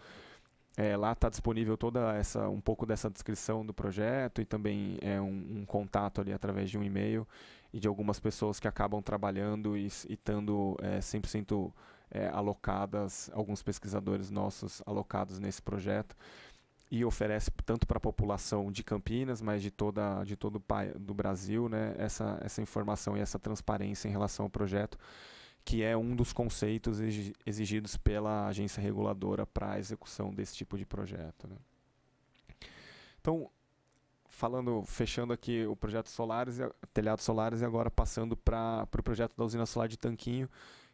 É, lá está disponível toda essa um pouco dessa descrição do projeto e também é um, um contato ali através de um e-mail e de algumas pessoas que acabam trabalhando e estando é, 100% é, alocadas, alguns pesquisadores nossos alocados nesse projeto e oferece tanto para a população de Campinas, mas de toda de todo o do Brasil, né, essa essa informação e essa transparência em relação ao projeto, que é um dos conceitos exigidos pela agência reguladora para a execução desse tipo de projeto. Né. Então, falando, fechando aqui o projeto Solares, telhado Solares e agora passando para o pro projeto da usina solar de Tanquinho,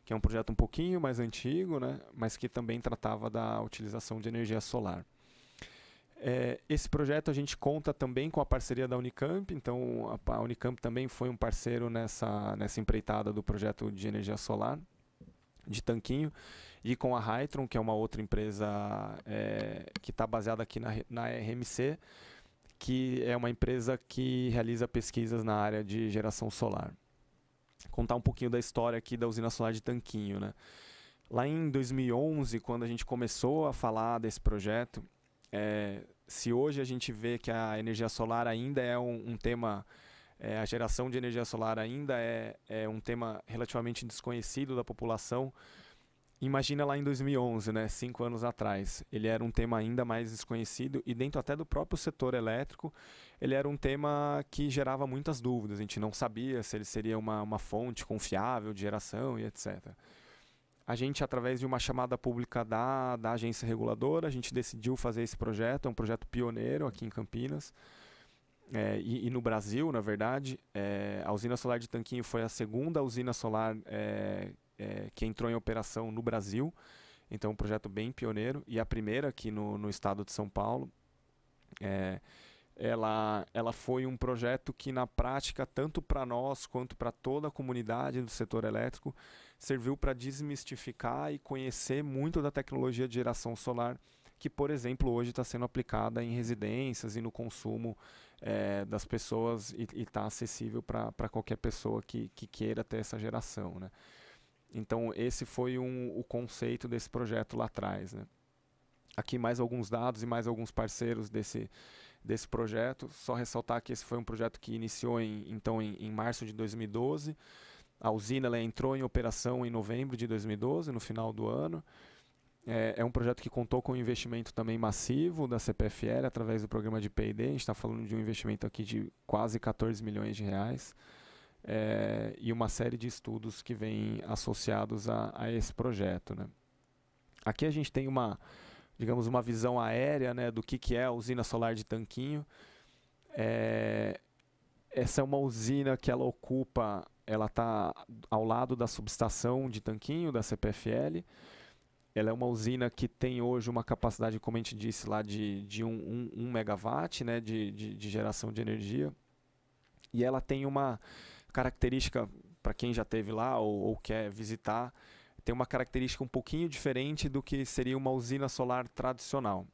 que é um projeto um pouquinho mais antigo, né, mas que também tratava da utilização de energia solar. É, esse projeto a gente conta também com a parceria da Unicamp, então a, a Unicamp também foi um parceiro nessa, nessa empreitada do projeto de energia solar de Tanquinho e com a Hytron, que é uma outra empresa é, que está baseada aqui na, na RMC, que é uma empresa que realiza pesquisas na área de geração solar. Contar um pouquinho da história aqui da usina solar de Tanquinho, né? Lá em 2011, quando a gente começou a falar desse projeto, é, se hoje a gente vê que a energia solar ainda é um, um tema, é, a geração de energia solar ainda é, é um tema relativamente desconhecido da população, Imagina lá em 2011, né, cinco anos atrás, ele era um tema ainda mais desconhecido e dentro até do próprio setor elétrico, ele era um tema que gerava muitas dúvidas. A gente não sabia se ele seria uma, uma fonte confiável de geração e etc. A gente, através de uma chamada pública da, da agência reguladora, a gente decidiu fazer esse projeto, é um projeto pioneiro aqui em Campinas. É, e, e, no Brasil, na verdade, é, a usina solar de Tanquinho foi a segunda usina solar é, é, que entrou em operação no Brasil. Então, um projeto bem pioneiro. E a primeira aqui no, no estado de São Paulo. É, ela, ela foi um projeto que, na prática, tanto para nós quanto para toda a comunidade do setor elétrico, serviu para desmistificar e conhecer muito da tecnologia de geração solar, que, por exemplo, hoje está sendo aplicada em residências e no consumo é, das pessoas e está acessível para qualquer pessoa que, que queira ter essa geração. Né? Então, esse foi um, o conceito desse projeto lá atrás. Né? Aqui mais alguns dados e mais alguns parceiros desse, desse projeto. Só ressaltar que esse foi um projeto que iniciou em, então, em, em março de 2012. A usina ela entrou em operação em novembro de 2012, no final do ano. É, é, um projeto que contou com um investimento também massivo da CPFL através do programa de P&D. A gente está falando de um investimento aqui de quase 14 milhões de reais é, e uma série de estudos que vêm associados a, a esse projeto. Né? Aqui a gente tem uma, digamos, uma visão aérea né, do que, que é a usina solar de Tanquinho. É, essa é uma usina que ela ocupa, ela está ao lado da subestação de Tanquinho, da CPFL. Ela é uma usina que tem hoje uma capacidade, como a gente disse lá, de, de 1 um, um, um megawatt né, de, de, de, geração de energia. E ela tem uma característica, para quem já teve lá ou, ou quer visitar, tem uma característica um pouquinho diferente do que seria uma usina solar tradicional.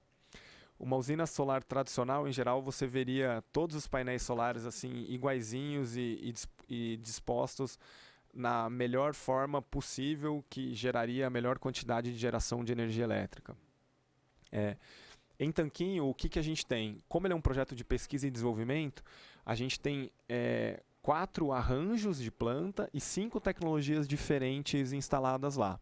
Uma usina solar tradicional, em geral, você veria todos os painéis solares assim iguaizinhos e, e, e dispostos na melhor forma possível que geraria a melhor quantidade de geração de energia elétrica. É. Em Tanquinho, o que, que a gente tem? Como ele é um projeto de pesquisa e desenvolvimento, a gente tem é, quatro arranjos de planta e cinco tecnologias diferentes instaladas lá.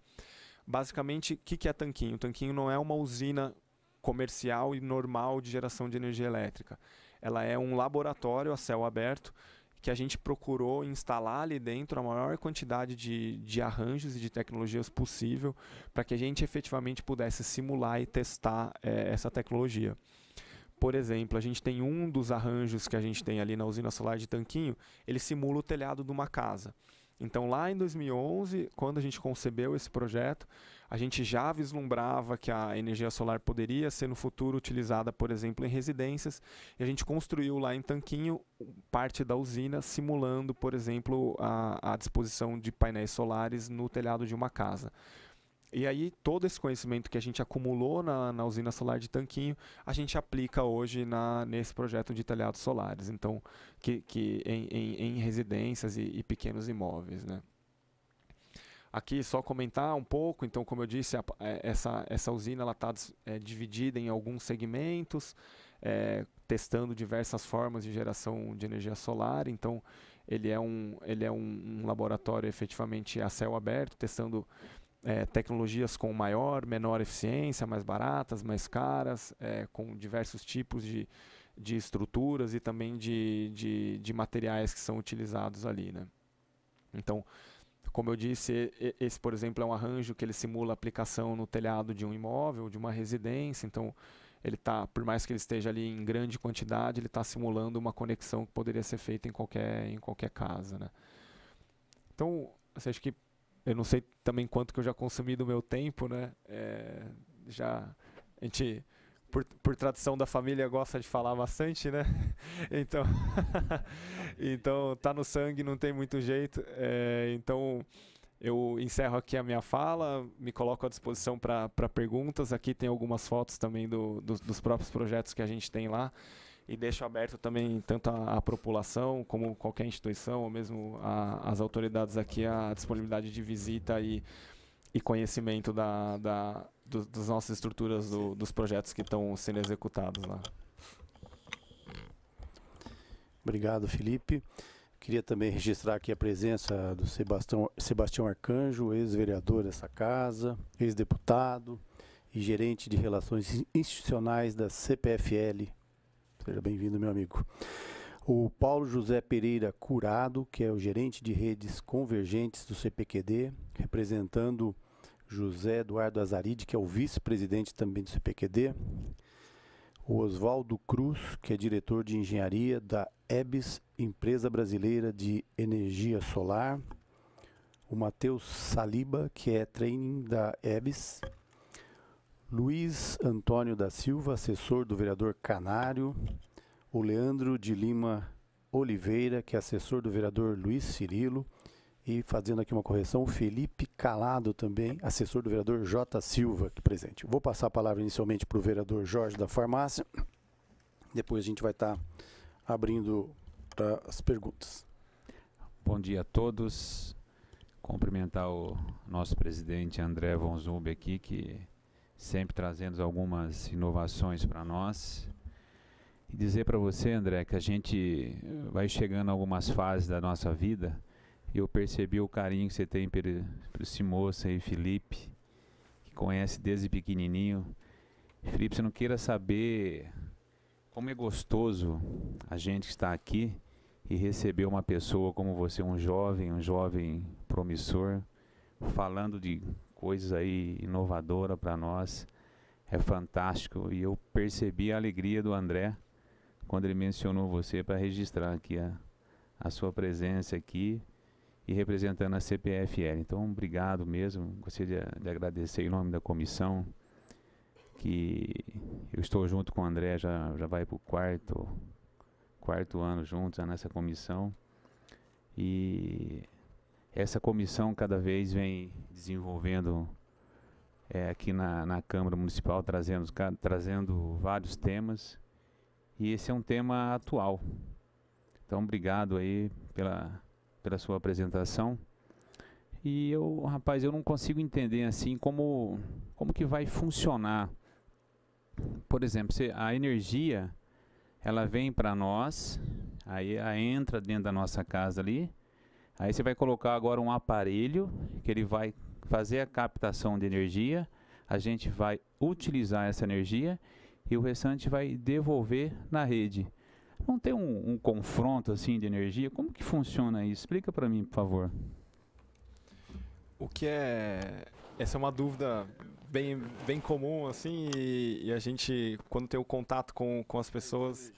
Basicamente, o que, que é tanquinho? O tanquinho não é uma usina comercial e normal de geração de energia elétrica. Ela é um laboratório a céu aberto que a gente procurou instalar ali dentro a maior quantidade de, de arranjos e de tecnologias possível para que a gente efetivamente pudesse simular e testar é, essa tecnologia. Por exemplo, a gente tem um dos arranjos que a gente tem ali na usina solar de Tanquinho, ele simula o telhado de uma casa. Então, lá em 2011, quando a gente concebeu esse projeto, a gente já vislumbrava que a energia solar poderia ser no futuro utilizada, por exemplo, em residências, e a gente construiu lá em Tanquinho parte da usina, simulando, por exemplo, a, a disposição de painéis solares no telhado de uma casa. E aí, todo esse conhecimento que a gente acumulou na, na usina solar de Tanquinho, a gente aplica hoje na, nesse projeto de telhados solares, então, que, que em, em, em residências e, e, pequenos imóveis. Né? Aqui, só comentar um pouco, então, como eu disse, a, é, essa, essa usina está é, dividida em alguns segmentos, é, testando diversas formas de geração de energia solar, então, ele é um, ele é um, um laboratório efetivamente a céu aberto, testando é, tecnologias com maior, menor eficiência, mais baratas, mais caras, é, com diversos tipos de, de estruturas e também de, de, de materiais que são utilizados ali. Né? Então, como eu disse, esse, por exemplo, é um arranjo que ele simula aplicação no telhado de um imóvel, de uma residência. Então, ele tá, por mais que ele esteja ali em grande quantidade, ele está simulando uma conexão que poderia ser feita em qualquer, em qualquer casa. Né? Então, você acha que eu não sei também quanto que eu já consumi do meu tempo, né? É, já a gente por, por tradição da família gosta de falar bastante, né? Então, então tá no sangue, não tem muito jeito. É, então eu encerro aqui a minha fala, me coloco à disposição para perguntas. Aqui tem algumas fotos também do, do, dos próprios projetos que a gente tem lá e deixo aberto também tanto a, a população como qualquer instituição ou mesmo a, as autoridades aqui a disponibilidade de visita e, e conhecimento da, da, do, das nossas estruturas, do, dos projetos que estão sendo executados lá. Obrigado, Felipe. Queria também registrar aqui a presença do Sebastião, Sebastião Arcanjo, ex-vereador dessa casa, ex-deputado e gerente de relações institucionais da CPFL Seja bem-vindo, meu amigo. O Paulo José Pereira Curado, que é o gerente de redes convergentes do CPQD, representando José Eduardo Azaride, que é o vice-presidente também do CPQD. O Oswaldo Cruz, que é diretor de engenharia da EBS, Empresa Brasileira de Energia Solar. O Matheus Saliba, que é training da EBS. Luiz Antônio da Silva, assessor do vereador Canário, o Leandro de Lima Oliveira, que é assessor do vereador Luiz Cirilo, e fazendo aqui uma correção, o Felipe Calado também, assessor do vereador J. Silva, aqui presente. Vou passar a palavra inicialmente para o vereador Jorge da Farmácia, depois a gente vai estar tá abrindo para as perguntas. Bom dia a todos. Cumprimentar o nosso presidente André Von Zumbi aqui, que sempre trazendo algumas inovações para nós. E dizer para você, André, que a gente vai chegando a algumas fases da nossa vida. Eu percebi o carinho que você tem por esse moço aí, Felipe, que conhece desde pequenininho. Felipe, você não queira saber como é gostoso a gente estar aqui e receber uma pessoa como você, um jovem, um jovem promissor, falando de coisa aí inovadora para nós. É fantástico. E eu percebi a alegria do André quando ele mencionou você para registrar aqui a, a sua presença aqui e representando a CPFL. Então, obrigado mesmo. Gostaria de, de, agradecer em nome da comissão que eu estou junto com o André, já, já vai para o quarto, quarto ano juntos né, nessa comissão. E essa comissão cada vez vem desenvolvendo é, aqui na, na, Câmara Municipal, trazendo, trazendo vários temas. E esse é um tema atual. Então, obrigado aí pela, pela sua apresentação. E eu, rapaz, eu não consigo entender assim como, como que vai funcionar. Por exemplo, se a energia ela vem para nós, aí entra dentro da nossa casa ali, Aí você vai colocar agora um aparelho que ele vai fazer a captação de energia, a gente vai utilizar essa energia e o restante vai devolver na rede. Não tem um, um confronto assim de energia? Como que funciona isso? Explica para mim, por favor. O que é essa é uma dúvida bem, bem comum, assim, e, e, a gente, quando tem o contato com, com as pessoas,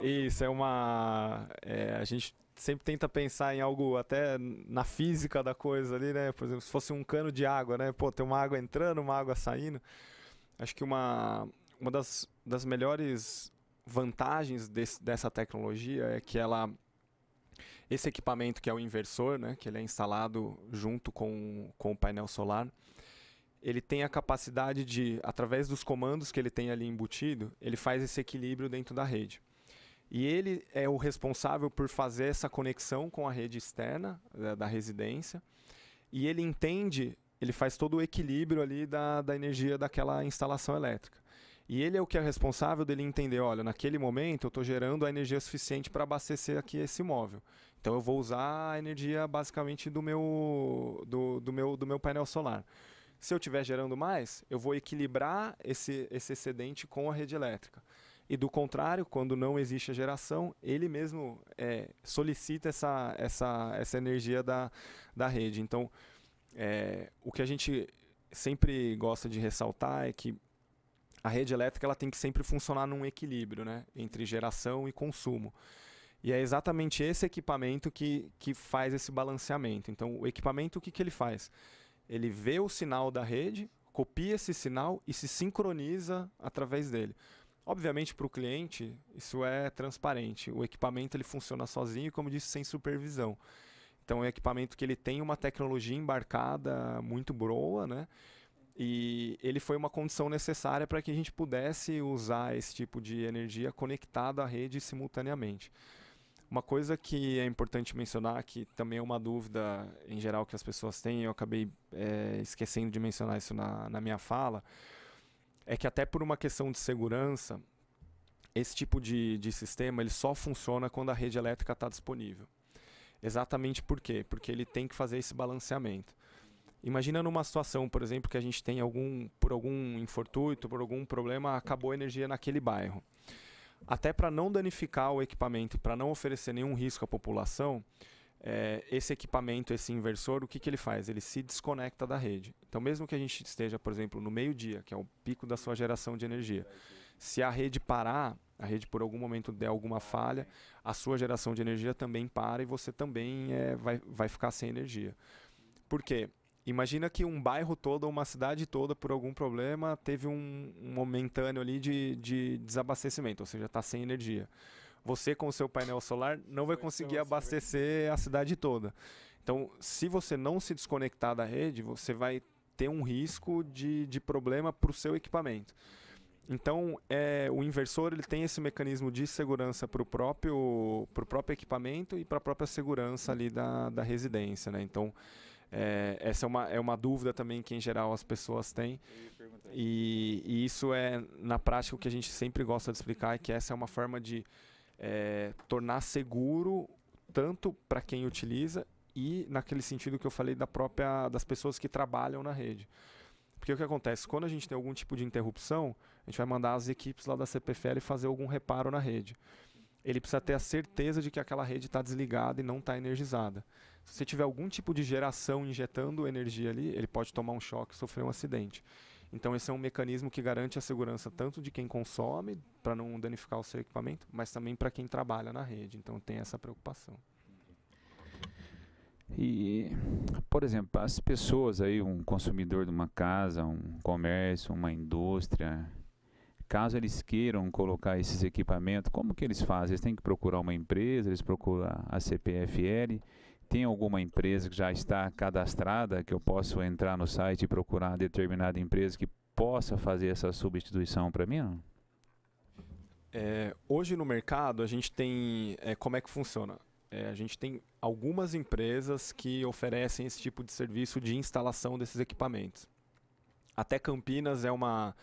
isso é uma. É, a gente sempre tenta pensar em algo até na física da coisa ali, né? Por exemplo, se fosse um cano de água, né? Pô, tem uma água entrando, uma água saindo. Acho que uma, uma das, das melhores vantagens desse, dessa tecnologia é que ela esse equipamento que é o inversor, né, que ele é instalado junto com, com o painel solar, ele tem a capacidade de, através dos comandos que ele tem ali embutido, ele faz esse equilíbrio dentro da rede. E ele é o responsável por fazer essa conexão com a rede externa da, da residência. E ele entende, ele faz todo o equilíbrio ali da, da energia daquela instalação elétrica. E ele é o que é responsável dele entender, olha, naquele momento eu estou gerando a energia suficiente para abastecer aqui esse imóvel. Então eu vou usar a energia basicamente do meu, do, do, meu, do meu painel solar. Se eu estiver gerando mais, eu vou equilibrar esse, esse excedente com a rede elétrica. E do contrário, quando não existe a geração, ele mesmo é, solicita essa, essa, essa energia da, da rede. Então, é, o que a gente sempre gosta de ressaltar é que a rede elétrica ela tem que sempre funcionar num equilíbrio né, entre geração e consumo. E é exatamente esse equipamento que, que faz esse balanceamento. Então, o equipamento, o que, que ele faz? Ele vê o sinal da rede, copia esse sinal e se sincroniza através dele. Obviamente, para o cliente, isso é transparente. O equipamento ele funciona sozinho, como disse, sem supervisão. Então, é um equipamento que ele tem uma tecnologia embarcada muito boa, né? E ele foi uma condição necessária para que a gente pudesse usar esse tipo de energia conectada à rede simultaneamente. Uma coisa que é importante mencionar, que também é uma dúvida em geral que as pessoas têm, eu acabei é, esquecendo de mencionar isso na, na minha fala, é que até por uma questão de segurança, esse tipo de, de sistema ele só funciona quando a rede elétrica está disponível. Exatamente por quê? Porque ele tem que fazer esse balanceamento. Imagina numa situação, por exemplo, que a gente tem algum, por algum infortúnio, por algum problema, acabou a energia naquele bairro. Até para não danificar o equipamento, para não oferecer nenhum risco à população, é, esse equipamento, esse inversor, o que, que ele faz? Ele se desconecta da rede. Então, mesmo que a gente esteja, por exemplo, no meio-dia, que é o pico da sua geração de energia, se a rede parar, a rede por algum momento der alguma falha, a sua geração de energia também para e você também é, vai, vai ficar sem energia. Por quê? Imagina que um bairro todo, uma cidade toda, por algum problema, teve um, momentâneo ali de, de desabastecimento, ou seja, está sem energia você com o seu painel solar não vai conseguir abastecer a cidade toda. Então, se você não se desconectar da rede, você vai ter um risco de, de problema para o seu equipamento. Então, é, o inversor ele tem esse mecanismo de segurança para o próprio, pro próprio equipamento e para a própria segurança ali da, da residência. Né? Então, é, essa é uma, é uma dúvida também que, em geral, as pessoas têm. E, e, isso é, na prática, o que a gente sempre gosta de explicar, é que essa é uma forma de é, tornar seguro tanto para quem utiliza e naquele sentido que eu falei da própria das pessoas que trabalham na rede. Porque o que acontece? Quando a gente tem algum tipo de interrupção, a gente vai mandar as equipes lá da CPFL fazer algum reparo na rede. Ele precisa ter a certeza de que aquela rede está desligada e não está energizada. Se você tiver algum tipo de geração injetando energia ali, ele pode tomar um choque e sofrer um acidente. Então esse é um mecanismo que garante a segurança tanto de quem consome, para não danificar o seu equipamento, mas também para quem trabalha na rede. Então tem essa preocupação. E, por exemplo, as pessoas aí, um consumidor de uma casa, um comércio, uma indústria, caso eles queiram colocar esses equipamentos, como que eles fazem? Eles têm que procurar uma empresa, eles procuram a CPFL. Tem alguma empresa que já está cadastrada que eu posso entrar no site e procurar determinada empresa que possa fazer essa substituição para mim? É, hoje no mercado a gente tem é, como é que funciona? É, a gente tem algumas empresas que oferecem esse tipo de serviço de instalação desses equipamentos. Até Campinas é uma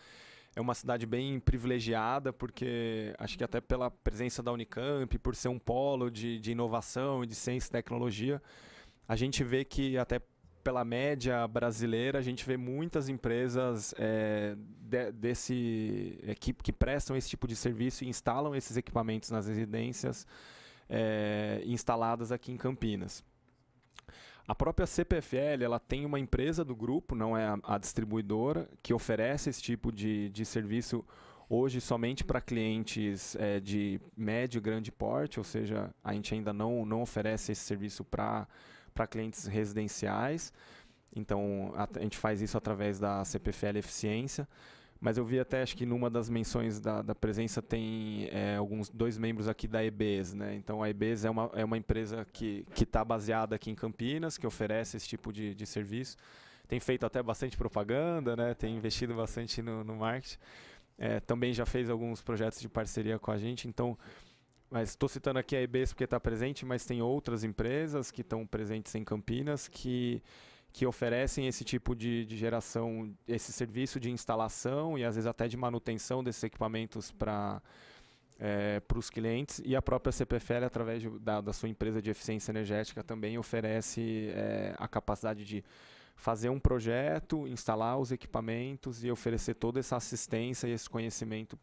é uma cidade bem privilegiada, porque acho que até pela presença da Unicamp, por ser um polo de, de inovação, de ciência e tecnologia, a gente vê que até pela média brasileira, a gente vê muitas empresas é, de, desse eh, que, que, prestam esse tipo de serviço e instalam esses equipamentos nas residências é, instaladas aqui em Campinas. A própria CPFL ela tem uma empresa do grupo, não é a, a distribuidora, que oferece esse tipo de, de serviço hoje somente para clientes é, de médio e grande porte, ou seja, a gente ainda não, não oferece esse serviço para clientes residenciais. Então, a, a gente faz isso através da CPFL Eficiência. Mas eu vi até, acho que numa das menções da, da presença tem é, alguns dois membros aqui da EBS, né? Então a EBS é uma, é uma empresa que está baseada aqui em Campinas, que oferece esse tipo de, de serviço. Tem feito até bastante propaganda, né? Tem investido bastante no, no marketing. É, também já fez alguns projetos de parceria com a gente, então... Mas estou citando aqui a EBS porque está presente, mas tem outras empresas que estão presentes em Campinas que que oferecem esse tipo de, de geração, esse serviço de instalação e às vezes até de manutenção desses equipamentos para é, eh, para os clientes e a própria CPFL, através de, da, da, sua empresa de eficiência energética, também oferece é, a capacidade de fazer um projeto, instalar os equipamentos e oferecer toda essa assistência e esse conhecimento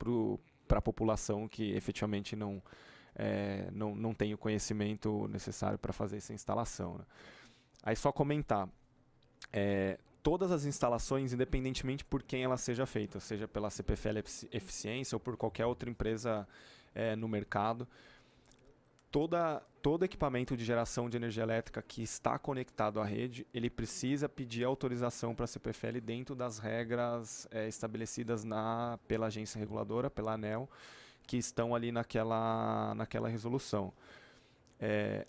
para a população que efetivamente não, é, não, não tem o conhecimento necessário para fazer essa instalação. Né? Aí só comentar, é, todas as instalações, independentemente por quem ela seja feita, seja pela CPFL Eficiência ou por qualquer outra empresa é, no mercado, toda, todo equipamento de geração de energia elétrica que está conectado à rede, ele precisa pedir autorização para a CPFL dentro das regras é, estabelecidas na, pela agência reguladora, pela ANEL, que estão ali naquela, naquela resolução. É,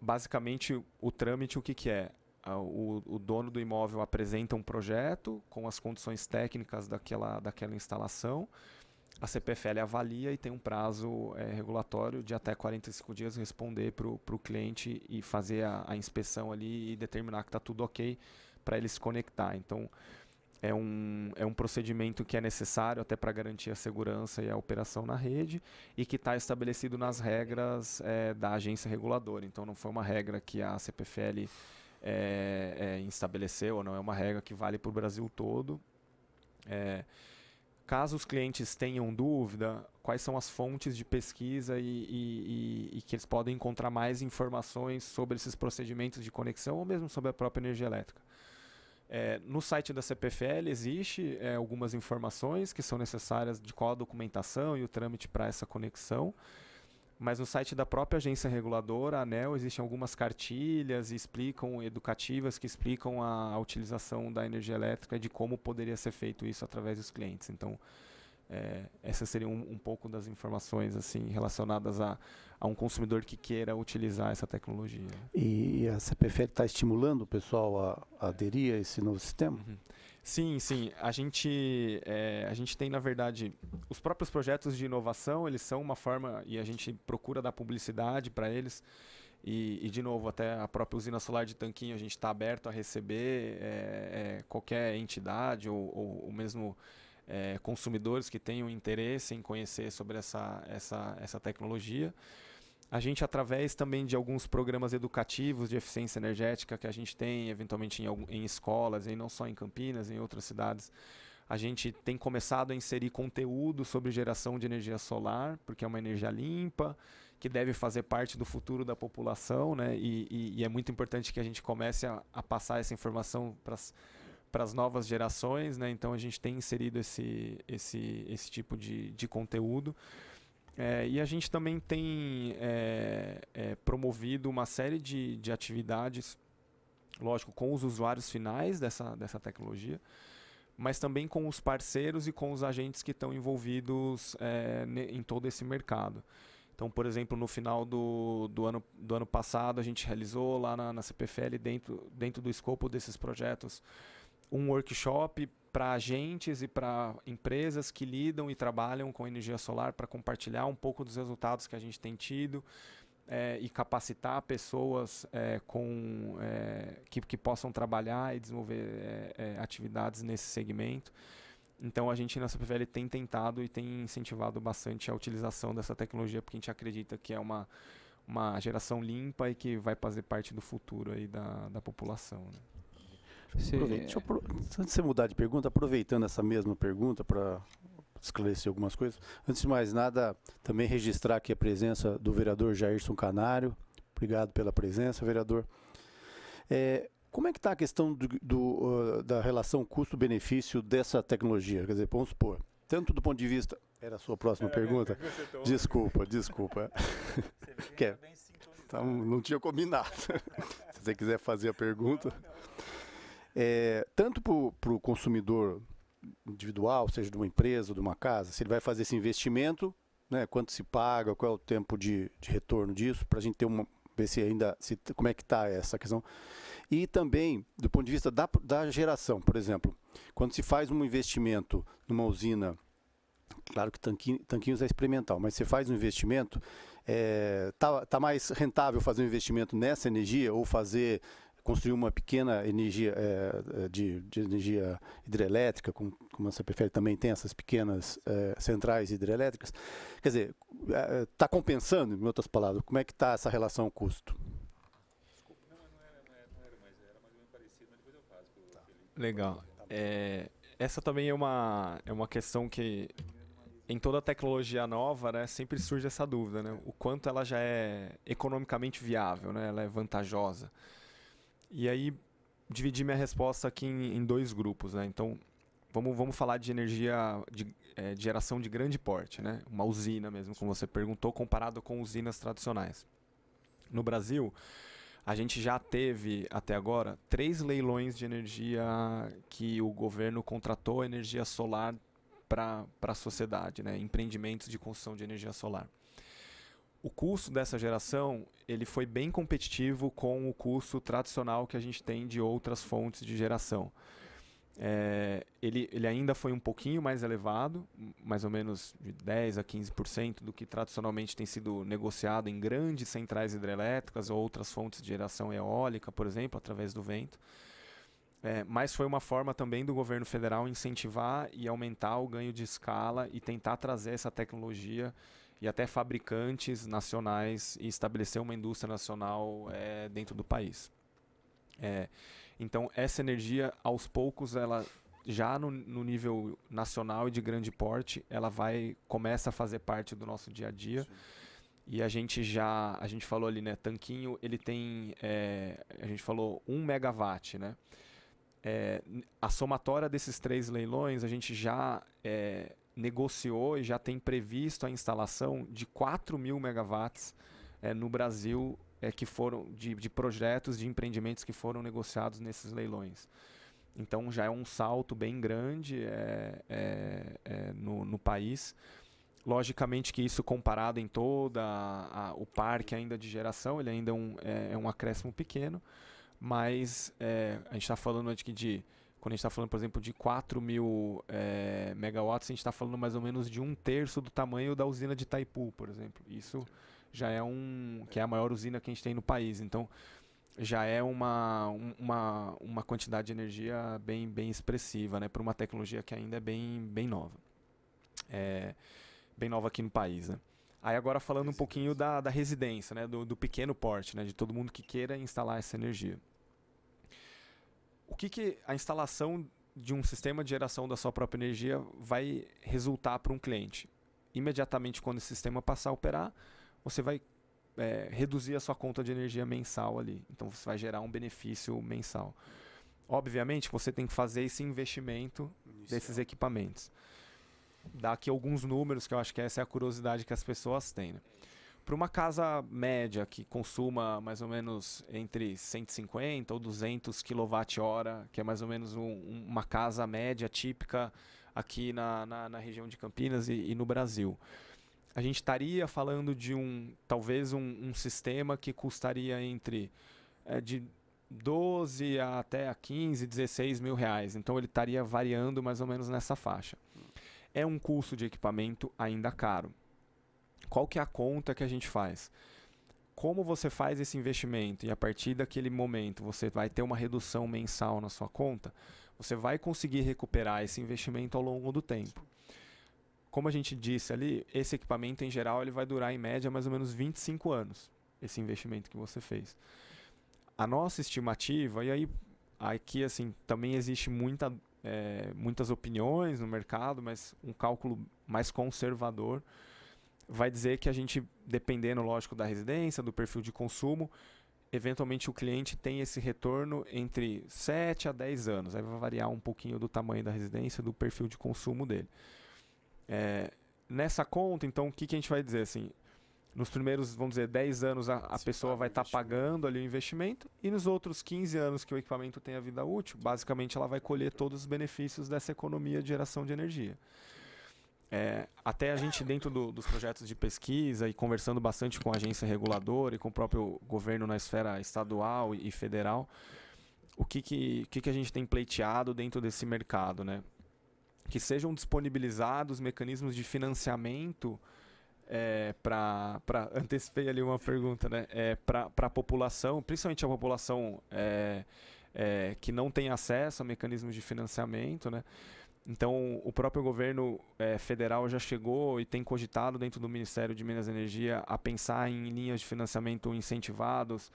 basicamente, o trâmite, o que, que é? Ah, o, o, dono do imóvel apresenta um projeto com as condições técnicas daquela, daquela instalação. A CPFL avalia e tem um prazo é, regulatório de até 45 dias responder para o cliente e fazer a, a, inspeção ali e determinar que está tudo ok para ele se conectar. Então, é um, é um procedimento que é necessário até para garantir a segurança e a operação na rede e que está estabelecido nas regras é, da agência reguladora. Então, não foi uma regra que a CPFL é, é, estabeleceu ou não é uma regra que vale para o Brasil todo. É, caso os clientes tenham dúvida, quais são as fontes de pesquisa e, e, e, e, que eles podem encontrar mais informações sobre esses procedimentos de conexão ou mesmo sobre a própria energia elétrica. É, no site da CPFL existe é, algumas informações que são necessárias de qual a documentação e o trâmite para essa conexão. Mas no site da própria agência reguladora, a ANEL, existem algumas cartilhas explicam, educativas que explicam a, a utilização da energia elétrica e de como poderia ser feito isso através dos clientes. Então, é, essas seriam um, um, pouco das informações assim relacionadas a, a, um consumidor que queira utilizar essa tecnologia. E a CPFL está estimulando o pessoal a, a, aderir a esse novo sistema? Uhum. Sim, sim. A gente, é, a gente tem, na verdade, os próprios projetos de inovação, eles são uma forma, e a gente procura dar publicidade para eles. E, e, de novo, até a própria usina solar de Tanquinho, a gente está aberto a receber é, é, qualquer entidade ou, ou, ou mesmo consumidores que tenham interesse em conhecer sobre essa, essa, essa tecnologia. A gente, através também de alguns programas educativos de eficiência energética que a gente tem, eventualmente em, em escolas, e não só em Campinas, em outras cidades, a gente tem começado a inserir conteúdo sobre geração de energia solar, porque é uma energia limpa, que deve fazer parte do futuro da população, né? E, e, e é muito importante que a gente comece a, a passar essa informação para para as novas gerações, né? Então a gente tem inserido esse, esse, esse tipo de, de conteúdo. É, e a gente também tem é, é, promovido uma série de, de atividades, lógico, com os usuários finais dessa, dessa tecnologia, mas também com os parceiros e com os agentes que estão envolvidos é, em todo esse mercado. Então, por exemplo, no final do, do, ano, do ano passado, a gente realizou lá na, na CPFL, dentro, dentro do escopo desses projetos, um workshop para agentes e para empresas que lidam e trabalham com energia solar para compartilhar um pouco dos resultados que a gente tem tido é, e capacitar pessoas é, com, é, que, que, possam trabalhar e desenvolver atividades nesse segmento. Então a gente na SuperVL tem tentado e tem incentivado bastante a utilização dessa tecnologia porque a gente acredita que é uma, uma geração limpa e que vai fazer parte do futuro aí da, da população. Né? Deixa eu, antes de você mudar de pergunta, aproveitando essa mesma pergunta para esclarecer algumas coisas. Antes de mais nada, também registrar aqui a presença do vereador Jairson Canário. Obrigado pela presença, vereador. É, como é que está a questão do, do, uh, da relação custo-benefício dessa tecnologia? Quer dizer, vamos supor, tanto do ponto de vista... Era a sua próxima é, pergunta? Tá desculpa, desculpa. Você Tá, não tinha combinado. Se você quiser fazer a pergunta... Não, não é, tanto para o consumidor individual, seja de uma empresa, de uma casa, se ele vai fazer esse investimento, né, quanto se paga, qual é o tempo de, de retorno disso, para a gente ter uma ver se ainda se, como é que está essa questão e também do ponto de vista da, da geração, por exemplo, quando se faz um investimento numa usina Claro que tanquinho, tanquinhos é experimental, mas você faz um investimento, é, tá, tá mais rentável fazer um investimento nessa energia ou fazer construir uma pequena energia é, é, de, de, energia hidrelétrica, como, como a também tem essas pequenas é, centrais hidrelétricas. Quer dizer, está é, é, compensando, em outras palavras, como é que está essa relação custo? Legal. É, essa também é uma, é uma questão que em toda tecnologia nova, né, sempre surge essa dúvida, né? O quanto ela já é economicamente viável, né? Ela é vantajosa. E aí dividi minha resposta aqui em, em dois grupos, né? Então vamos, vamos falar de energia de, é, geração de grande porte, né? Uma usina mesmo, como você perguntou, comparado com usinas tradicionais. No Brasil, a gente já teve até agora três leilões de energia que o governo contratou energia solar para a sociedade, né? empreendimentos de construção de energia solar. O curso dessa geração, ele foi bem competitivo com o curso tradicional que a gente tem de outras fontes de geração. É, ele, ele ainda foi um pouquinho mais elevado, mais ou menos de 10% a 15% do que tradicionalmente tem sido negociado em grandes centrais hidrelétricas ou outras fontes de geração eólica, por exemplo, através do vento. É, mas foi uma forma também do governo federal incentivar e aumentar o ganho de escala e tentar trazer essa tecnologia e até fabricantes nacionais e estabelecer uma indústria nacional é, dentro do país. É, então essa energia aos poucos ela já no, no, nível nacional e de grande porte ela vai começa a fazer parte do nosso dia a dia Sim. e a gente já a gente falou ali né tanquinho ele tem é, a gente falou 1 megawatt né é, a somatória desses três leilões a gente já é, negociou e já tem previsto a instalação de 4 mil megawatts é, no Brasil é, que foram de, de projetos de empreendimentos que foram negociados nesses leilões. Então já é um salto bem grande é, é, é, no, no, país. Logicamente que isso comparado em todo o parque ainda de geração, ele ainda é um, é, é um, acréscimo pequeno, mas eh, a gente está falando de, de quando a gente está falando, por exemplo, de 4 mil é, megawatts, a gente está falando mais ou menos de um terço do tamanho da usina de Taipu, por exemplo. Isso já é um. que é a maior usina que a gente tem no país. Então, já é uma, uma, uma quantidade de energia bem, bem expressiva, né? Para uma tecnologia que ainda é bem, bem nova. É, bem nova aqui no país, né? Aí agora falando um pouquinho da, da residência, né? Do, do pequeno porte, né? De todo mundo que queira instalar essa energia. O que, que a instalação de um sistema de geração da sua própria energia vai resultar para um cliente? Imediatamente quando esse sistema passar a operar, você vai é, reduzir a sua conta de energia mensal ali. Então você vai gerar um benefício mensal. Obviamente, você tem que fazer esse investimento Inicial. desses equipamentos. Dá aqui alguns números que eu acho que essa é a curiosidade que as pessoas têm. Né? para uma casa média que consuma mais ou menos entre 150 ou 200 kWh, que é mais ou menos um, uma casa média típica aqui na, na, na região de Campinas e, e, no Brasil. A gente estaria falando de um talvez um, um sistema que custaria entre é, de 12 até a 15, 16 mil reais. Então ele estaria variando mais ou menos nessa faixa. É um custo de equipamento ainda caro. Qual que é a conta que a gente faz? Como você faz esse investimento e a partir daquele momento você vai ter uma redução mensal na sua conta, você vai conseguir recuperar esse investimento ao longo do tempo. Como a gente disse ali, esse equipamento em geral ele vai durar em média mais ou menos 25 anos, esse investimento que você fez. A nossa estimativa, e aí aqui assim também existe muita, é, muitas opiniões no mercado, mas um cálculo mais conservador vai dizer que a gente, dependendo, lógico, da residência, do perfil de consumo, eventualmente o cliente tem esse retorno entre 7 a 10 anos. Aí vai variar um pouquinho do tamanho da residência, do perfil de consumo dele. É, nessa conta, então, o que, que a gente vai dizer assim? Nos primeiros, vamos dizer, 10 anos a, a pessoa vai estar tá pagando ali o investimento e nos outros 15 anos que o equipamento tem a vida útil, basicamente ela vai colher todos os benefícios dessa economia de geração de energia. É, até a gente, dentro do, dos projetos de pesquisa e conversando bastante com a agência reguladora e com o próprio governo na esfera estadual e federal, o que, que, que, que a gente tem pleiteado dentro desse mercado? Né? Que sejam disponibilizados mecanismos de financiamento é, para antecipei ali uma pergunta, né? É, para a população, principalmente a população é, é, que não tem acesso a mecanismos de financiamento, né? Então, o próprio governo é, federal já chegou e tem cogitado dentro do Ministério de Minas e Energia a pensar em linhas de financiamento incentivados,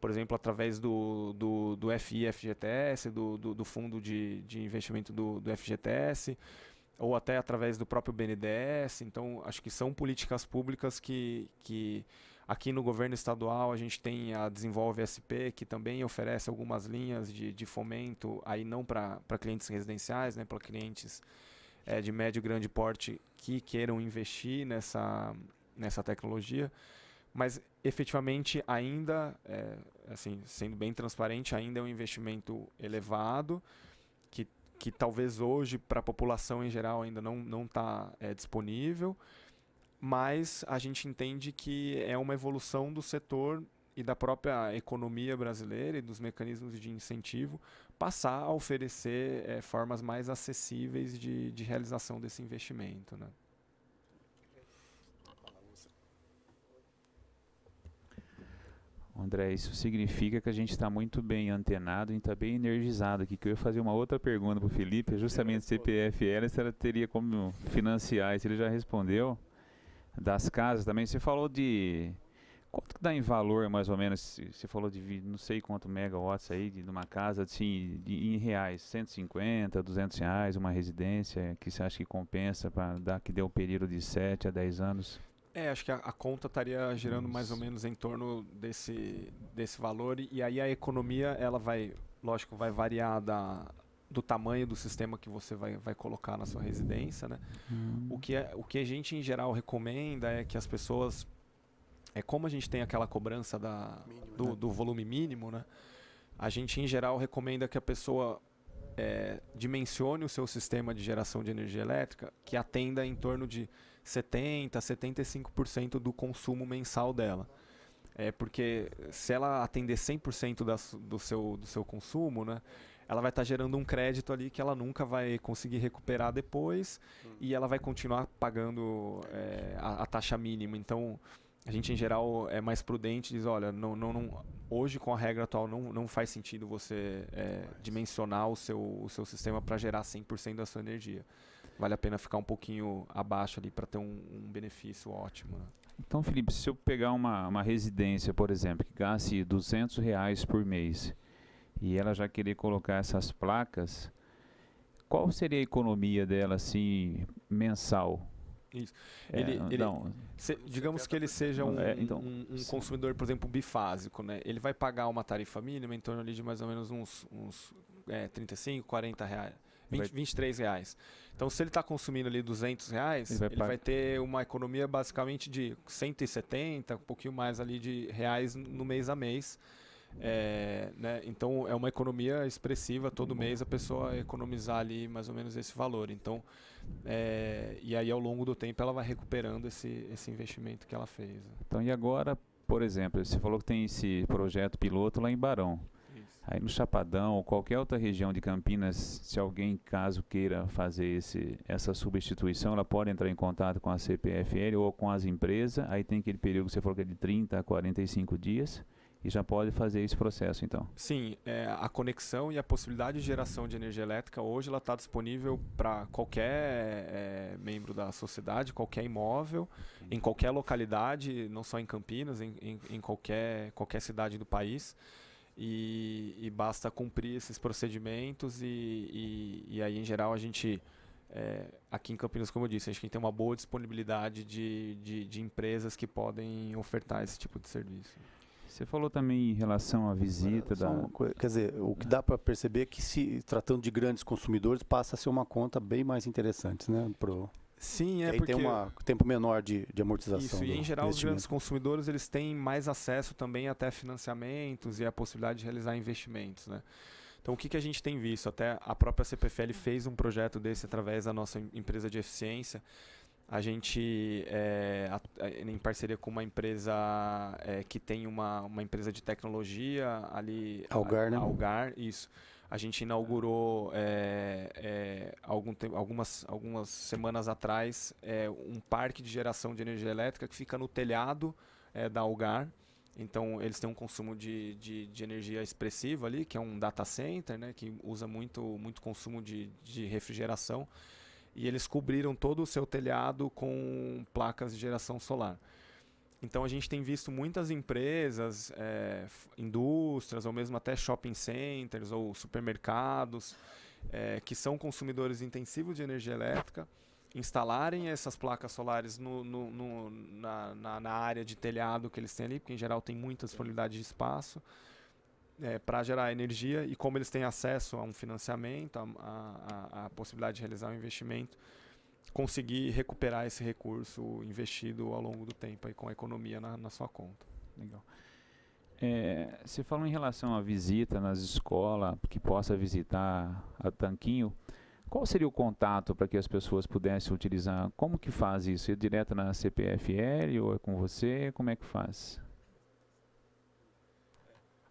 por exemplo, através do, do, do FI FGTS, do, do, do, fundo de, de investimento do, do FGTS, ou até através do próprio BNDES. Então, acho que são políticas públicas que, que Aqui no governo estadual a gente tem a Desenvolve SP, que também oferece algumas linhas de, de fomento, aí não para clientes residenciais, né, para clientes é, de médio e grande porte que queiram investir nessa, nessa tecnologia. Mas efetivamente ainda, é, assim, sendo bem transparente, ainda é um investimento elevado que talvez hoje para a população em geral ainda não não está é, eh, disponível, mas a gente entende que é uma evolução do setor e da própria economia brasileira e dos mecanismos de incentivo passar a oferecer é, formas mais acessíveis de, de realização desse investimento. Né? André, isso significa que a gente está muito bem antenado e está bem energizado aqui. Que eu ia fazer uma outra pergunta para o Felipe, é justamente é, CPFL, se ela teria como financiar, se ele já respondeu das casas também. Você falou de. Quanto que dá em valor, mais ou menos? Você falou de não sei quanto megawatts aí de, uma casa, assim, de, em reais, 150, 200 reais, uma residência que você acha que compensa para dar que deu um período de 7 a 10 anos? É, acho que a, a conta estaria girando mais ou menos em torno desse, desse valor e aí a economia, ela vai, lógico, vai variar da, do tamanho do sistema que você vai, vai colocar na sua residência, né? Hum. O, que é, o que a gente, em geral, recomenda é que as pessoas... É como a gente tem aquela cobrança da, mínimo, do, né? do volume mínimo, né? A gente, em geral, recomenda que a pessoa é, dimensione o seu sistema de geração de energia elétrica que atenda em torno de 70%, 75% do consumo mensal dela. É porque se ela atender 100% da, do, seu, do seu consumo, né, ela vai estar tá gerando um crédito ali que ela nunca vai conseguir recuperar depois hum. e ela vai continuar pagando é, a, a taxa mínima. Então, a gente em geral é mais prudente diz olha não, não, não hoje com a regra atual não, não faz sentido você é, dimensionar o seu, o seu sistema para gerar 100% da sua energia vale a pena ficar um pouquinho abaixo ali para ter um, um, benefício ótimo né? então Felipe se eu pegar uma, uma residência por exemplo que gaste 200 reais por mês e ela já querer colocar essas placas, qual seria a economia dela assim mensal? Isso. É, ele, se, digamos que ele seja um, é, então, um, um consumidor, por exemplo, bifásico, né? Ele vai pagar uma tarifa mínima em torno ali de mais ou menos uns, uns é, 35, 40 reais. 20, 23 reais. Então, se ele está consumindo ali 200 reais, ele, vai, ele vai, ter uma economia basicamente de 170, um pouquinho mais ali de reais no mês a mês. É, né? Então é uma economia expressiva todo uhum. mês a pessoa economizar ali mais ou menos esse valor. Então é, e aí ao longo do tempo ela vai recuperando esse, esse investimento que ela fez. Então e agora, por exemplo, você falou que tem esse projeto piloto lá em Barão. Aí no Chapadão ou qualquer outra região de Campinas, se alguém caso queira fazer esse, essa substituição, ela pode entrar em contato com a CPFL ou com as empresas. Aí tem aquele período que você falou que é de 30 a 45 dias e já pode fazer esse processo então. Sim, é, a conexão e a possibilidade de geração de energia elétrica hoje ela está disponível para qualquer é, membro da sociedade, qualquer imóvel, em qualquer localidade, não só em Campinas, em, em, em qualquer, qualquer cidade do país. E, e, basta cumprir esses procedimentos e, e, e aí em geral a gente é, aqui em Campinas, como eu disse, a gente tem uma boa disponibilidade de, de, de empresas que podem ofertar esse tipo de serviço. Você falou também em relação à visita da. Coisa, quer dizer, o que dá para perceber é que se tratando de grandes consumidores passa a ser uma conta bem mais interessante, né? Pro... Sim, é e aí porque... tem um tempo menor de, de amortização. Isso, do, e em geral os grandes consumidores eles têm mais acesso também até financiamentos e a possibilidade de realizar investimentos, né? Então, o que, que a gente tem visto? Até a própria CPFL fez um projeto desse através da nossa empresa de eficiência, a gente, é, eh, a, eh, em parceria com uma empresa é, que tem uma, uma empresa de tecnologia ali. Algar, a, né? Algar, isso. A gente inaugurou é, algum te, algumas, algumas semanas atrás um parque de geração de energia elétrica que fica no telhado da Algar. Então, eles têm um consumo de, de, de, energia expressivo ali, que é um data center, né, que usa muito, muito consumo de, de refrigeração e eles cobriram todo o seu telhado com placas de geração solar. Então a gente tem visto muitas empresas, é, indústrias, ou mesmo até shopping centers ou supermercados, é, que são consumidores intensivos de energia elétrica, instalarem essas placas solares no, no, no, na, na, na, área de telhado que eles têm ali, porque em geral tem muita disponibilidade de espaço é, para gerar energia e como eles têm acesso a um financiamento, a, a, a possibilidade de realizar um investimento, conseguir recuperar esse recurso investido ao longo do tempo aí, com a economia na, na sua conta. Legal. É, você falou em relação à visita nas escolas, que possa visitar a Tanquinho. Qual seria o contato para que as pessoas pudessem utilizar? Como que faz isso? É direto na CPFL ou é com você? Como é que faz?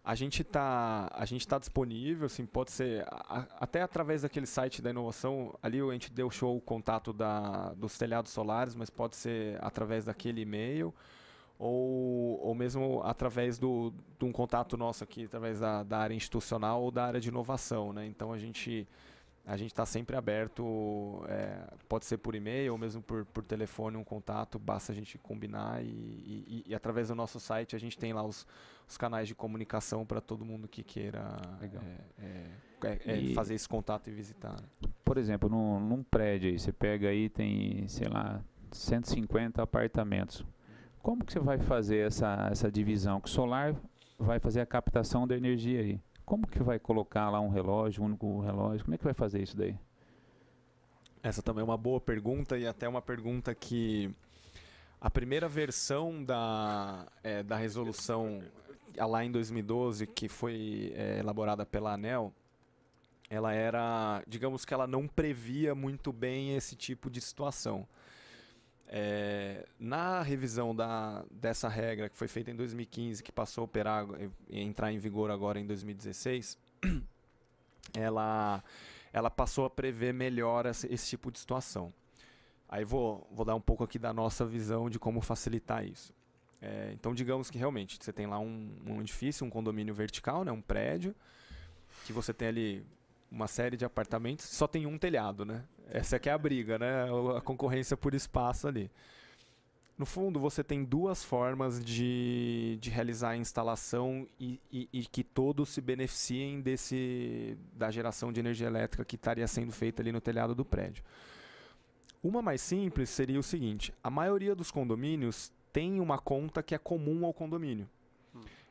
A gente está a gente tá disponível, assim, pode ser a, até através daquele site da inovação, ali a gente deu show o contato da, dos telhados solares, mas pode ser através daquele e-mail ou, ou mesmo através do, de um contato nosso aqui, através da, da área institucional ou da área de inovação, né? Então a gente a gente está sempre aberto, é, pode ser por e-mail ou mesmo por, por telefone, um contato, basta a gente combinar e, e, e através do nosso site a gente tem lá os, os canais de comunicação para todo mundo que queira é, é, é, é fazer esse contato e visitar. Né? Por exemplo, num, num prédio aí, você pega aí, tem, sei lá, 150 apartamentos. Como que você vai fazer essa, essa divisão? Que o solar vai fazer a captação da energia aí. Como que vai colocar lá um relógio, um único relógio? Como é que vai fazer isso daí? Essa também é uma boa pergunta e até uma pergunta que a primeira versão da, é, da resolução lá em 2012, que foi é, elaborada pela ANEL, ela era, digamos que ela não previa muito bem esse tipo de situação. É, na revisão da, dessa regra que foi feita em 2015, que passou a operar e entrar em vigor agora em 2016, ela, ela passou a prever melhor esse, esse tipo de situação. Aí vou, vou dar um pouco aqui da nossa visão de como facilitar isso. É, então, digamos que realmente você tem lá um, um edifício, um condomínio vertical, né, um prédio, que você tem ali uma série de apartamentos, só tem um telhado, né? Essa é, é a briga, né? A concorrência por espaço ali. No fundo, você tem duas formas de, de realizar a instalação e, e, e que todos se beneficiem desse da geração de energia elétrica que estaria sendo feita ali no telhado do prédio. Uma mais simples seria o seguinte: a maioria dos condomínios tem uma conta que é comum ao condomínio.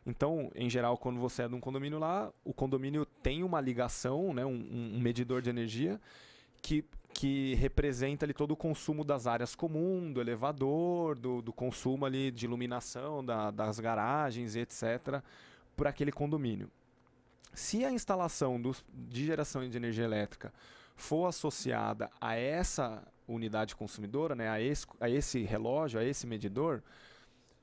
Então, em geral, quando você é de um condomínio lá, o condomínio tem uma ligação, né, um, um medidor de energia que, que representa ali todo o consumo das áreas comuns, do elevador, do, do consumo ali de iluminação, da, das garagens, etc., para aquele condomínio. Se a instalação de geração de energia elétrica for associada a essa unidade consumidora, né, a, esse, a esse relógio, a esse medidor,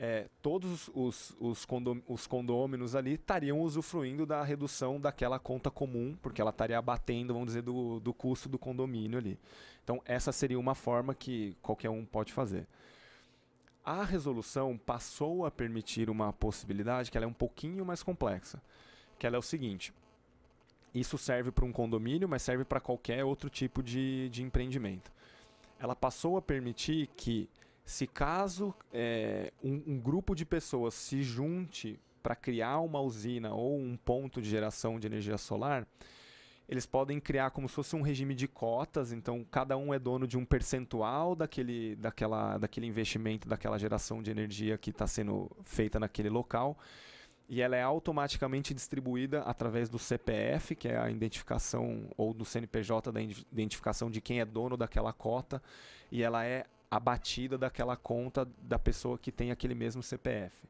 é, todos os, os, condom, os condôminos ali estariam usufruindo da redução daquela conta comum, porque ela estaria abatendo, vamos dizer, do, do custo do condomínio ali. Então, essa seria uma forma que qualquer um pode fazer. A resolução passou a permitir uma possibilidade que ela é um pouquinho mais complexa, que ela é o seguinte: isso serve para um condomínio, mas serve para qualquer outro tipo de, de empreendimento. Ela passou a permitir que se caso é, um, um grupo de pessoas se junte para criar uma usina ou um ponto de geração de energia solar, eles podem criar como se fosse um regime de cotas, então cada um é dono de um percentual daquele, daquela, daquele investimento, daquela geração de energia que está sendo feita naquele local. E ela é automaticamente distribuída através do CPF, que é a identificação, ou do CNPJ, da identificação de quem é dono daquela cota. E ela é abatida daquela conta da pessoa que tem aquele mesmo CPF.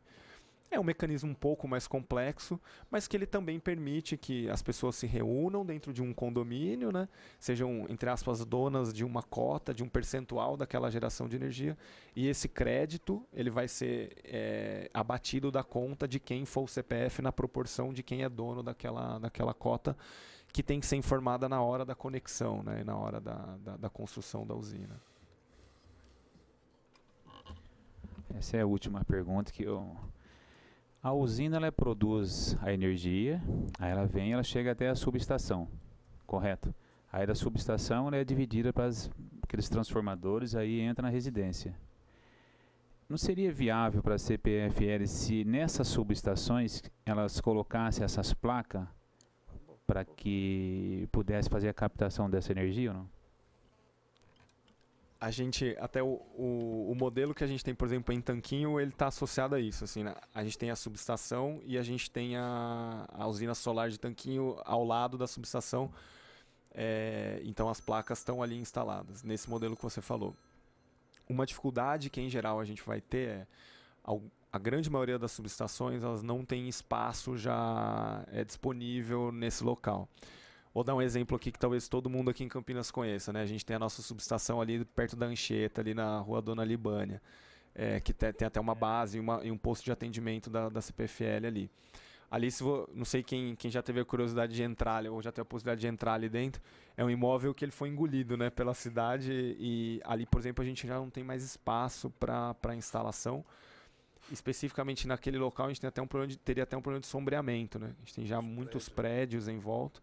É um mecanismo um pouco mais complexo, mas que ele também permite que as pessoas se reúnam dentro de um condomínio, né? sejam, entre aspas, donas de uma cota, de um percentual daquela geração de energia, e esse crédito ele vai ser é, abatido da conta de quem for o CPF na proporção de quem é dono daquela, daquela cota, que tem que ser informada na hora da conexão né? e na hora da, da, da construção da usina. Essa é a última pergunta que eu. A usina ela produz a energia, aí ela vem, ela chega até a subestação, correto? Aí da subestação ela é dividida para aqueles transformadores, aí entra na residência. Não seria viável para a CPFL se nessas subestações elas colocassem essas placas para que pudesse fazer a captação dessa energia ou não? a gente até o, o, o, modelo que a gente tem, por exemplo, em tanquinho, ele está associado a isso. Assim, né? A gente tem a subestação e a gente tem a, a usina solar de tanquinho ao lado da subestação. É, então as placas estão ali instaladas nesse modelo que você falou. Uma dificuldade que em geral a gente vai ter é a grande maioria das subestações elas não tem espaço já é disponível nesse local. Vou dar um exemplo aqui que talvez todo mundo aqui em Campinas conheça, né? A gente tem a nossa subestação ali perto da Anchieta, ali na rua Dona Libânia, é, que tem, tem, até uma base e, uma, e, um posto de atendimento da, da CPFL ali. Ali, se não sei quem, quem já teve a curiosidade de entrar, ou já teve a possibilidade de entrar ali dentro, é um imóvel que ele foi engolido né, pela cidade e ali, por exemplo, a gente já não tem mais espaço para instalação. Especificamente naquele local, a gente tem até um problema de, teria até um problema de sombreamento. Né? A gente tem já Os muitos prédios. prédios em volta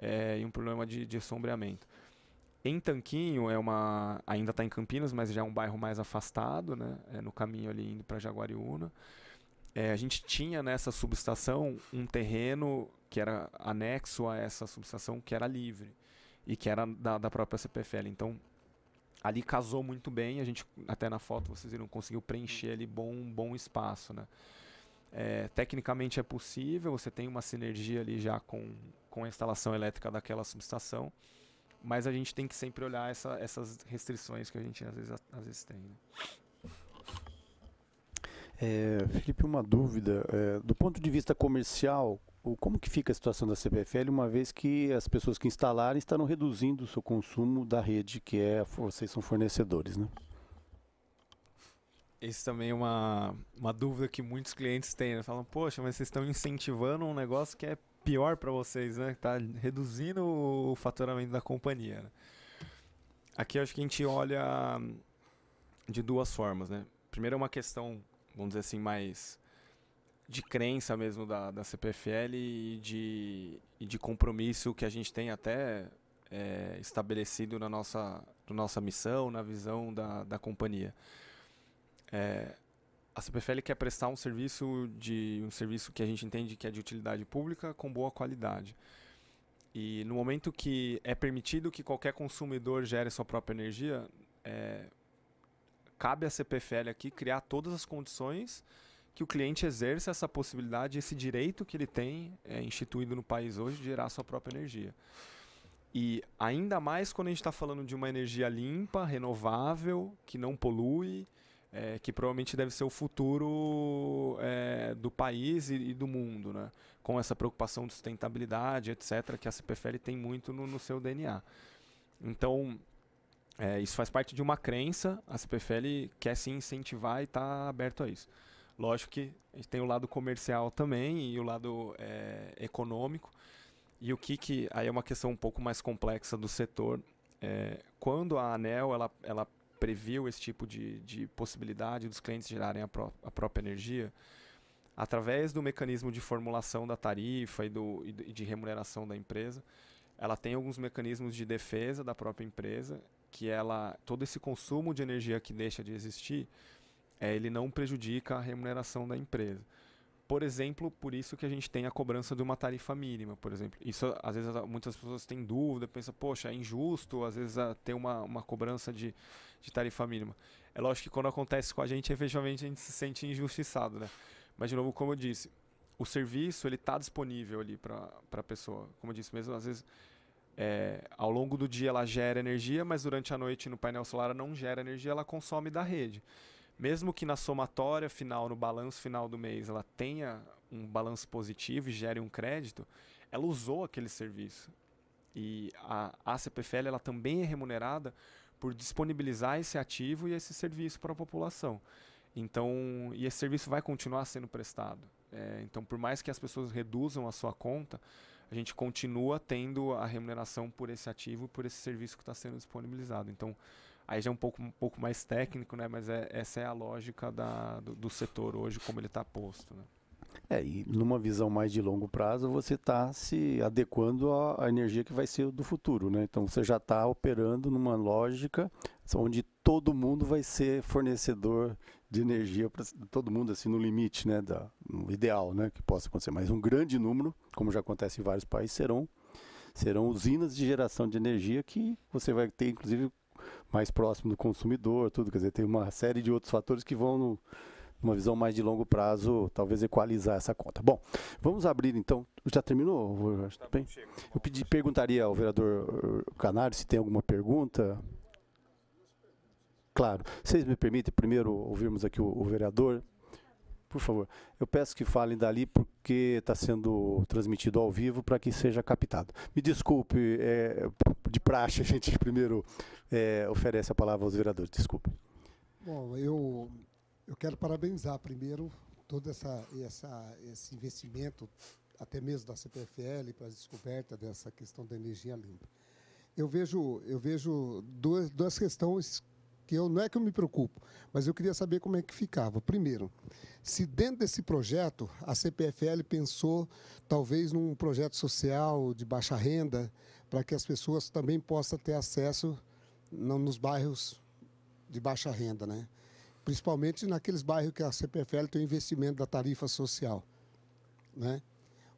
é, e um problema de, de assombreamento. Em Tanquinho é uma ainda está em Campinas, mas já é um bairro mais afastado, né? É no caminho ali indo para Jaguariúna. É, a gente tinha nessa subestação um terreno que era anexo a essa subestação que era livre e que era da, da própria CPFL. Então ali casou muito bem. A gente até na foto vocês viram conseguiu preencher ali bom bom espaço, né? É, tecnicamente é possível. Você tem uma sinergia ali já com com a instalação elétrica daquela subestação. Mas a gente tem que sempre olhar essa, essas restrições que a gente às vezes, às vezes tem. Né? É, Felipe, uma dúvida. É, do ponto de vista comercial, como que fica a situação da CPFL, uma vez que as pessoas que instalarem estarão reduzindo o seu consumo da rede, que é vocês são fornecedores, né? Esse também é uma, uma dúvida que muitos clientes têm, né? Falam, poxa, mas vocês estão incentivando um negócio que é pior para vocês, né? Tá reduzindo o faturamento da companhia. Né? Aqui acho que a gente olha hum, de duas formas, né? Primeiro é uma questão, vamos dizer assim, mais de crença mesmo da, da CPFL e de, e de compromisso que a gente tem até é, estabelecido na nossa, na nossa missão, na visão da, da companhia. É, a CPFL quer prestar um serviço de um serviço que a gente entende que é de utilidade pública com boa qualidade. E no momento que é permitido que qualquer consumidor gere sua própria energia, é, cabe à CPFL aqui criar todas as condições que o cliente exerça essa possibilidade, esse direito que ele tem é, instituído no país hoje de gerar sua própria energia. E ainda mais quando a gente está falando de uma energia limpa, renovável, que não polui, é, que provavelmente deve ser o futuro é, do país e, e, do mundo, né? com essa preocupação de sustentabilidade, etc., que a CPFL tem muito no, no seu DNA. Então, é, isso faz parte de uma crença, a CPFL quer se incentivar e está aberto a isso. Lógico que a gente tem o lado comercial também e o lado é, econômico. E o que, que aí é uma questão um pouco mais complexa do setor. É, quando a Anel ela, ela previu esse tipo de, de possibilidade dos clientes gerarem a, pró a própria energia, através do mecanismo de formulação da tarifa e, do, e de remuneração da empresa, ela tem alguns mecanismos de defesa da própria empresa, que ela todo esse consumo de energia que deixa de existir, é, ele não prejudica a remuneração da empresa. Por exemplo, por isso que a gente tem a cobrança de uma tarifa mínima, por exemplo. Isso, às vezes, muitas pessoas têm dúvida, pensam, poxa, é injusto, às vezes, ter uma, uma cobrança de de tarifa mínima. É lógico que quando acontece com a gente, efetivamente a gente se sente injustiçado, né? Mas, de novo, como eu disse, o serviço ele está disponível ali para a pessoa. Como eu disse mesmo, às vezes é, ao longo do dia ela gera energia, mas durante a noite no painel solar ela não gera energia, ela consome da rede. Mesmo que na somatória final, no balanço final do mês, ela tenha um balanço positivo e gere um crédito, ela usou aquele serviço. E a, a CPFL ela também é remunerada por disponibilizar esse ativo e esse serviço para a população. Então, e esse serviço vai continuar sendo prestado. É, então, por mais que as pessoas reduzam a sua conta, a gente continua tendo a remuneração por esse ativo, por esse serviço que está sendo disponibilizado. Então, aí já é um pouco, um pouco mais técnico, né? mas é, essa é a lógica da, do, do setor hoje, como ele está posto. Né? É, e numa visão mais de longo prazo, você está se adequando à, à, energia que vai ser do futuro, né? Então você já está operando numa lógica onde todo mundo vai ser fornecedor de energia para todo mundo assim no limite, né, da, no ideal, né, que possa acontecer. Mas um grande número, como já acontece em vários países, serão serão usinas de geração de energia que você vai ter inclusive mais próximo do consumidor, tudo, quer dizer, tem uma série de outros fatores que vão no, uma visão mais de longo prazo, talvez equalizar essa conta. Bom, vamos abrir então. Já terminou? Tá bem? Eu pedi, perguntaria ao vereador uh, Canário se tem alguma pergunta. Claro. Vocês me permitem primeiro ouvirmos aqui o, o vereador? Por favor. Eu peço que falem dali porque está sendo transmitido ao vivo para que seja captado. Me desculpe, é, de praxe a gente primeiro é, oferece a palavra aos vereadores. Desculpe. Bom, eu eu quero parabenizar primeiro todo essa, essa, esse investimento, até mesmo da CPFL, para a descoberta dessa questão da energia limpa. Eu vejo, eu vejo duas, duas questões que eu não é que eu me preocupo, mas eu queria saber como é que ficava. Primeiro, se dentro desse projeto a CPFL pensou talvez num projeto social de baixa renda para que as pessoas também possam ter acesso nos bairros de baixa renda, né? principalmente naqueles bairros que a CPFL tem o investimento da tarifa social. Né?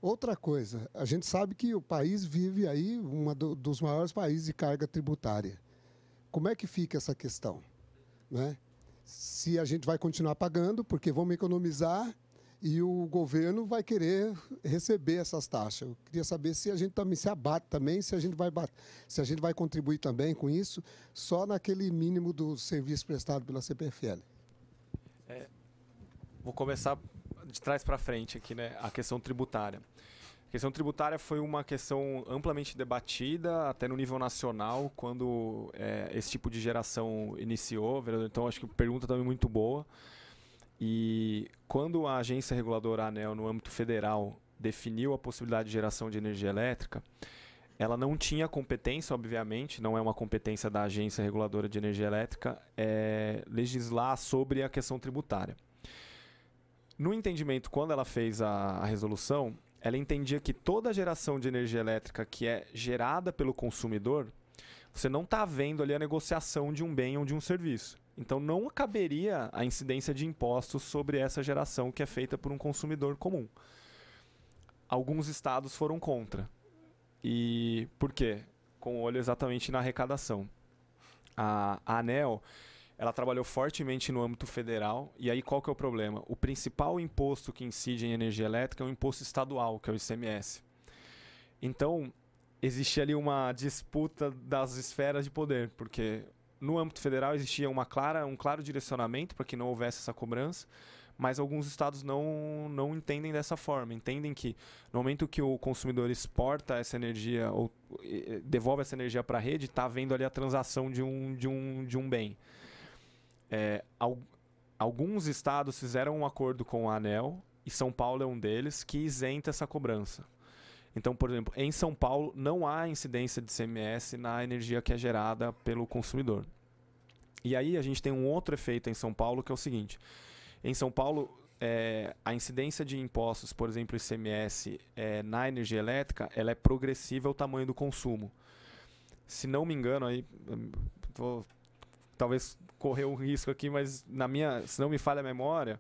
Outra coisa, a gente sabe que o país vive aí um do, dos maiores países de carga tributária. Como é que fica essa questão? Né? Se a gente vai continuar pagando, porque vamos economizar e o governo vai querer receber essas taxas. Eu queria saber se a gente também se abate também, se a gente vai se a gente vai contribuir também com isso, só naquele mínimo do serviço prestado pela CPFL. Vou começar de trás para frente aqui, né? A questão tributária. A questão tributária foi uma questão amplamente debatida, até no nível nacional, quando é, esse tipo de geração iniciou, Então, acho que pergunta também muito boa. E quando a agência reguladora ANEL, no âmbito federal, definiu a possibilidade de geração de energia elétrica, ela não tinha competência, obviamente, não é uma competência da Agência Reguladora de Energia Elétrica, é, legislar sobre a questão tributária. No entendimento, quando ela fez a, a resolução, ela entendia que toda a geração de energia elétrica que é gerada pelo consumidor, você não está vendo ali a negociação de um bem ou de um serviço. Então não caberia a incidência de impostos sobre essa geração que é feita por um consumidor comum. Alguns estados foram contra. E por quê? Com olho exatamente na arrecadação. A, a ANEL ela trabalhou fortemente no âmbito federal. E aí qual que é o problema? O principal imposto que incide em energia elétrica é o imposto estadual, que é o ICMS. Então, existe ali uma disputa das esferas de poder, porque no âmbito federal existia uma clara, um claro direcionamento para que não houvesse essa cobrança, mas alguns estados não, não entendem dessa forma. Entendem que no momento que o consumidor exporta essa energia ou devolve essa energia para a rede, está vendo ali a transação de um, de um, de um bem. É, al alguns estados fizeram um acordo com a ANEL, e São Paulo é um deles, que isenta essa cobrança. Então, por exemplo, em São Paulo não há incidência de CMS na energia que é gerada pelo consumidor. E aí a gente tem um outro efeito em São Paulo que é o seguinte: em São Paulo, é, a incidência de impostos, por exemplo, ICMS, é, na energia elétrica, ela é progressiva ao tamanho do consumo. Se não me engano, aí hum, vou talvez correr um risco aqui, mas na minha, se não me falha a memória,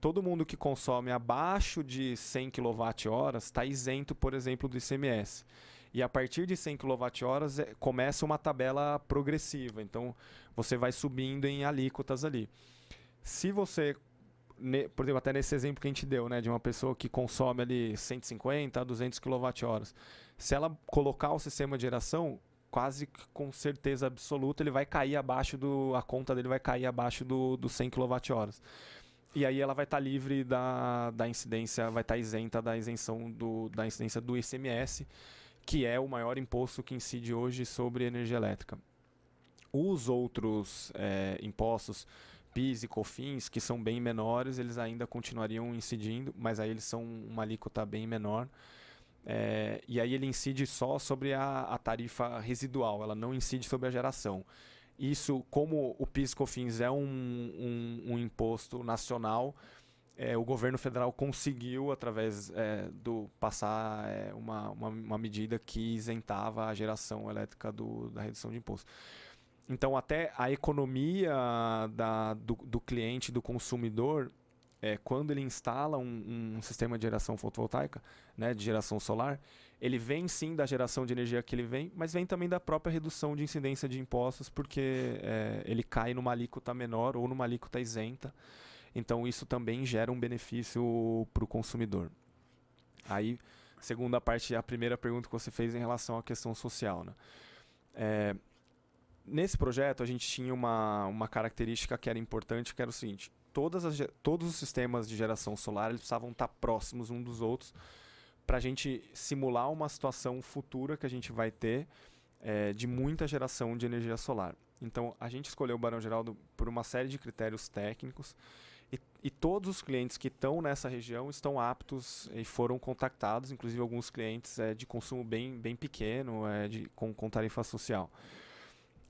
todo mundo que consome abaixo de 100 kWh está isento, por exemplo, do ICMS. E a partir de 100 kWh é, começa uma tabela progressiva. Então, você vai subindo em alíquotas ali. Se você, por exemplo, até nesse exemplo que a gente deu, né, de uma pessoa que consome ali 150 a 200 kWh, se ela colocar o sistema de geração, quase com certeza absoluta ele vai cair abaixo do. A conta dele vai cair abaixo do, do 100 kWh. E aí ela vai estar tá livre da, da incidência, vai estar tá isenta da isenção do, da incidência do ICMS, que é o maior imposto que incide hoje sobre energia elétrica. Os outros é, impostos, PIS e COFINS, que são bem menores, eles ainda continuariam incidindo, mas aí eles são uma alíquota bem menor. É, e aí ele incide só sobre a, a tarifa residual, ela não incide sobre a geração. Isso, como o PIS/COFINS é um, um, um imposto nacional, é, o governo federal conseguiu, através é, do passar é, uma, uma, uma, medida que isentava a geração elétrica do, da redução de imposto. Então, até a economia da, do, do cliente, do consumidor, é, quando ele instala um, um, sistema de geração fotovoltaica, né, de geração solar, ele vem sim da geração de energia que ele vem, mas vem também da própria redução de incidência de impostos, porque é, ele cai numa alíquota menor ou numa alíquota isenta. Então isso também gera um benefício para o consumidor. Aí, segunda parte, a primeira pergunta que você fez em relação à questão social. Né? É, nesse projeto, a gente tinha uma, uma característica que era importante, que era o seguinte: todas as, todos os sistemas de geração solar eles precisavam estar próximos uns dos outros para a gente simular uma situação futura que a gente vai ter é, de muita geração de energia solar. Então, a gente escolheu o Barão Geraldo por uma série de critérios técnicos e, e todos os clientes que estão nessa região estão aptos e foram contactados, inclusive alguns clientes é, de consumo bem, bem pequeno, é, de, com, com tarifa social.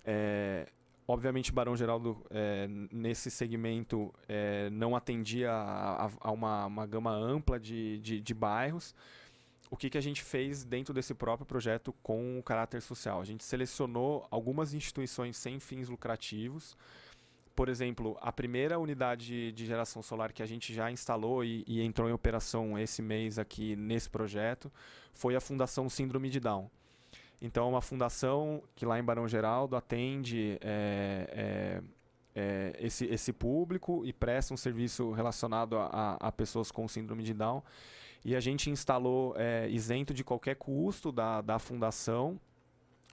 É, Obviamente, Barão Geraldo, é, nesse segmento, é, não atendia a, a uma, uma, gama ampla de, de, de bairros. O que, que a gente fez dentro desse próprio projeto com o caráter social? A gente selecionou algumas instituições sem fins lucrativos. Por exemplo, a primeira unidade de geração solar que a gente já instalou e, e entrou em operação esse mês aqui nesse projeto foi a Fundação Síndrome de Down. Então, é uma fundação que lá em Barão Geraldo atende é, é, é, esse, esse público e presta um serviço relacionado a, a, a pessoas com síndrome de Down. E a gente instalou, é, isento de qualquer custo da, da fundação,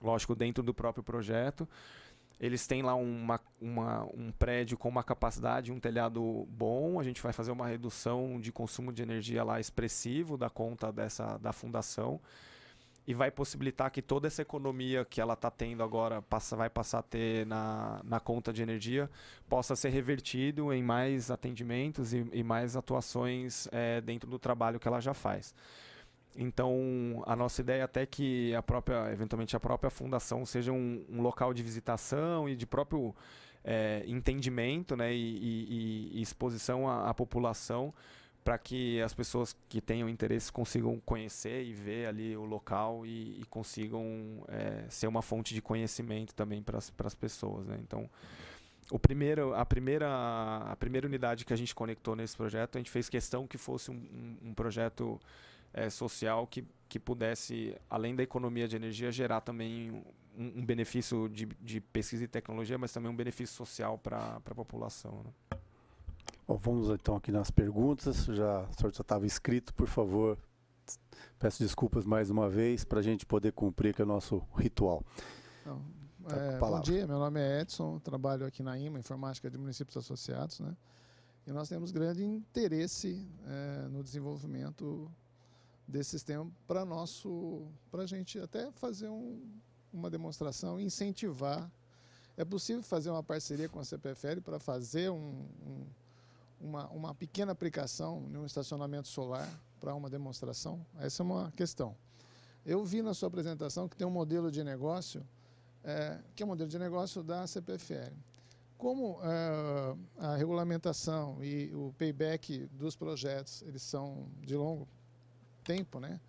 lógico, dentro do próprio projeto. Eles têm lá uma, uma, um prédio com uma capacidade, um telhado bom. A gente vai fazer uma redução de consumo de energia lá expressivo da conta dessa da fundação e vai possibilitar que toda essa economia que ela está tendo agora passa, vai passar a ter na, na conta de energia possa ser revertido em mais atendimentos e, e mais atuações é, dentro do trabalho que ela já faz. Então, a nossa ideia é até que a própria, eventualmente a própria fundação seja um, um local de visitação e de próprio é, entendimento né, e, e, e exposição à, à população para que as pessoas que tenham interesse consigam conhecer e ver ali o local e, e consigam é, ser uma fonte de conhecimento também para as pessoas. Né? Então, o primeiro, a, primeira, a primeira unidade que a gente conectou nesse projeto, a gente fez questão que fosse um, um, um projeto é, social que, que pudesse, além da economia de energia, gerar também um, um benefício de, de pesquisa e tecnologia, mas também um benefício social para a população. Né? Bom, vamos então aqui nas perguntas. Já, o senhor já estava escrito, por favor. Peço desculpas mais uma vez para a gente poder cumprir que é o nosso ritual. Então, tá é, bom dia, meu nome é Edson, trabalho aqui na IMA, Informática de Municípios Associados, né? E nós temos grande interesse é, no desenvolvimento desse sistema para nosso, para a gente até fazer um, uma demonstração, incentivar. É possível fazer uma parceria com a CPFL para fazer um, um uma, uma pequena aplicação em um estacionamento solar para uma demonstração? Essa é uma questão. Eu vi na sua apresentação que tem um modelo de negócio, é, que é o um modelo de negócio da CPFL. Como é, a regulamentação e o payback dos projetos, eles são de longo tempo, né?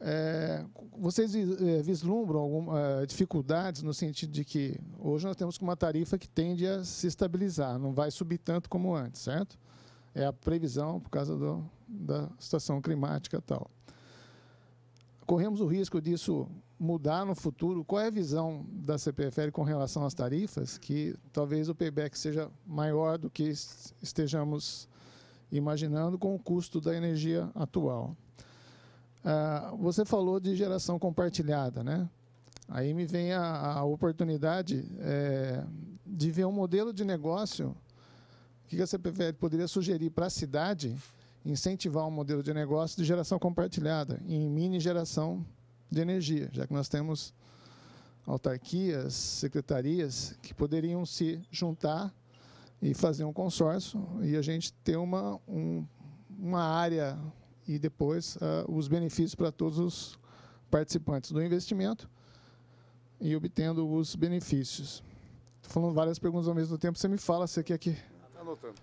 É, vocês eh, vislumbram algumas eh, dificuldades no sentido de que hoje nós temos uma tarifa que tende a se estabilizar, não vai subir tanto como antes, certo? É a previsão por causa do, da situação climática tal. Corremos o risco disso mudar no futuro? Qual é a visão da CPFL com relação às tarifas? Que talvez o payback seja maior do que estejamos imaginando com o custo da energia atual. Ah, você falou de geração compartilhada, né? Aí me vem a, a oportunidade é, de ver um modelo de negócio que a CPVL poderia sugerir para a cidade incentivar um modelo de negócio de geração compartilhada, em mini geração de energia, já que nós temos autarquias, secretarias que poderiam se juntar e fazer um consórcio e a gente ter uma, um, uma área e depois uh, os benefícios para todos os participantes do investimento e obtendo os benefícios. Estou falando várias perguntas ao mesmo tempo, você me fala se quer que. Está anotando.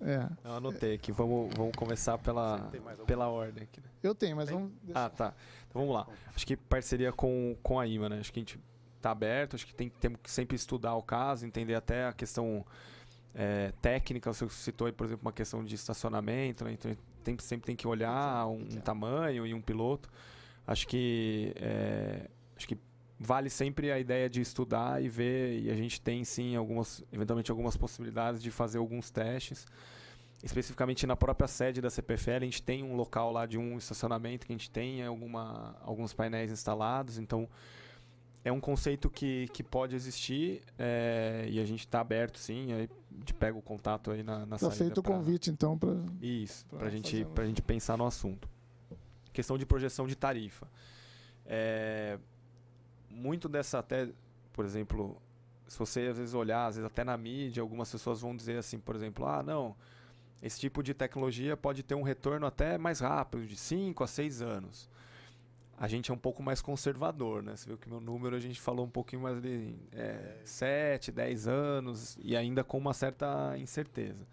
É. Eu anotei aqui, vamos, vamos começar pela, pela ordem aqui. Né? Eu tenho, mas vamos. Deixar. Ah, tá. Então vamos lá. Acho que parceria com, com a IMA, né? Acho que a gente está aberto, acho que tem, temos que sempre estudar o caso, entender até a questão é, técnica, você citou aí, por exemplo, uma questão de estacionamento, né? então tem, sempre tem que olhar um, um tamanho e um piloto. Acho que, é, acho que vale sempre a ideia de estudar e ver, e a gente tem sim algumas, eventualmente algumas possibilidades de fazer alguns testes. Especificamente na própria sede da CPFL, a gente tem um local lá de um estacionamento que a gente tem alguma, alguns painéis instalados, então é um conceito que, que pode existir é, e a gente está aberto, sim. Aí te pega o contato aí na, na saída. Aceito pra... o convite, então, para isso, para a gente, a gente pensar no assunto. Questão de projeção de tarifa. É, muito dessa até, por exemplo, se você às vezes olhar, às vezes até na mídia, algumas pessoas vão dizer assim, por exemplo, ah, não, esse tipo de tecnologia pode ter um retorno até mais rápido, de 5 a 6 anos a gente é um pouco mais conservador, né? Você viu que meu número a gente falou um pouquinho mais de é, 7, 10 anos e ainda com uma certa incerteza.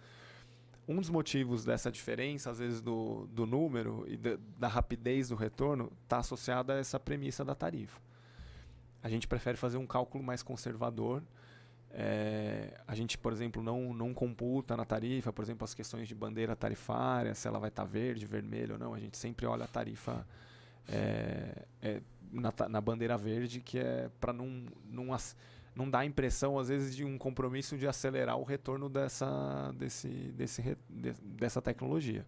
Um dos motivos dessa diferença, às vezes, do, do número e da, da rapidez do retorno está associada a essa premissa da tarifa. A gente prefere fazer um cálculo mais conservador. É, a gente, por exemplo, não, não computa na tarifa, por exemplo, as questões de bandeira tarifária, se ela vai estar tá verde, vermelho ou não. A gente sempre olha a tarifa é, é na, na, bandeira verde, que é para não, não, não dar a impressão, às vezes, de um compromisso de acelerar o retorno dessa, desse, desse, dessa tecnologia.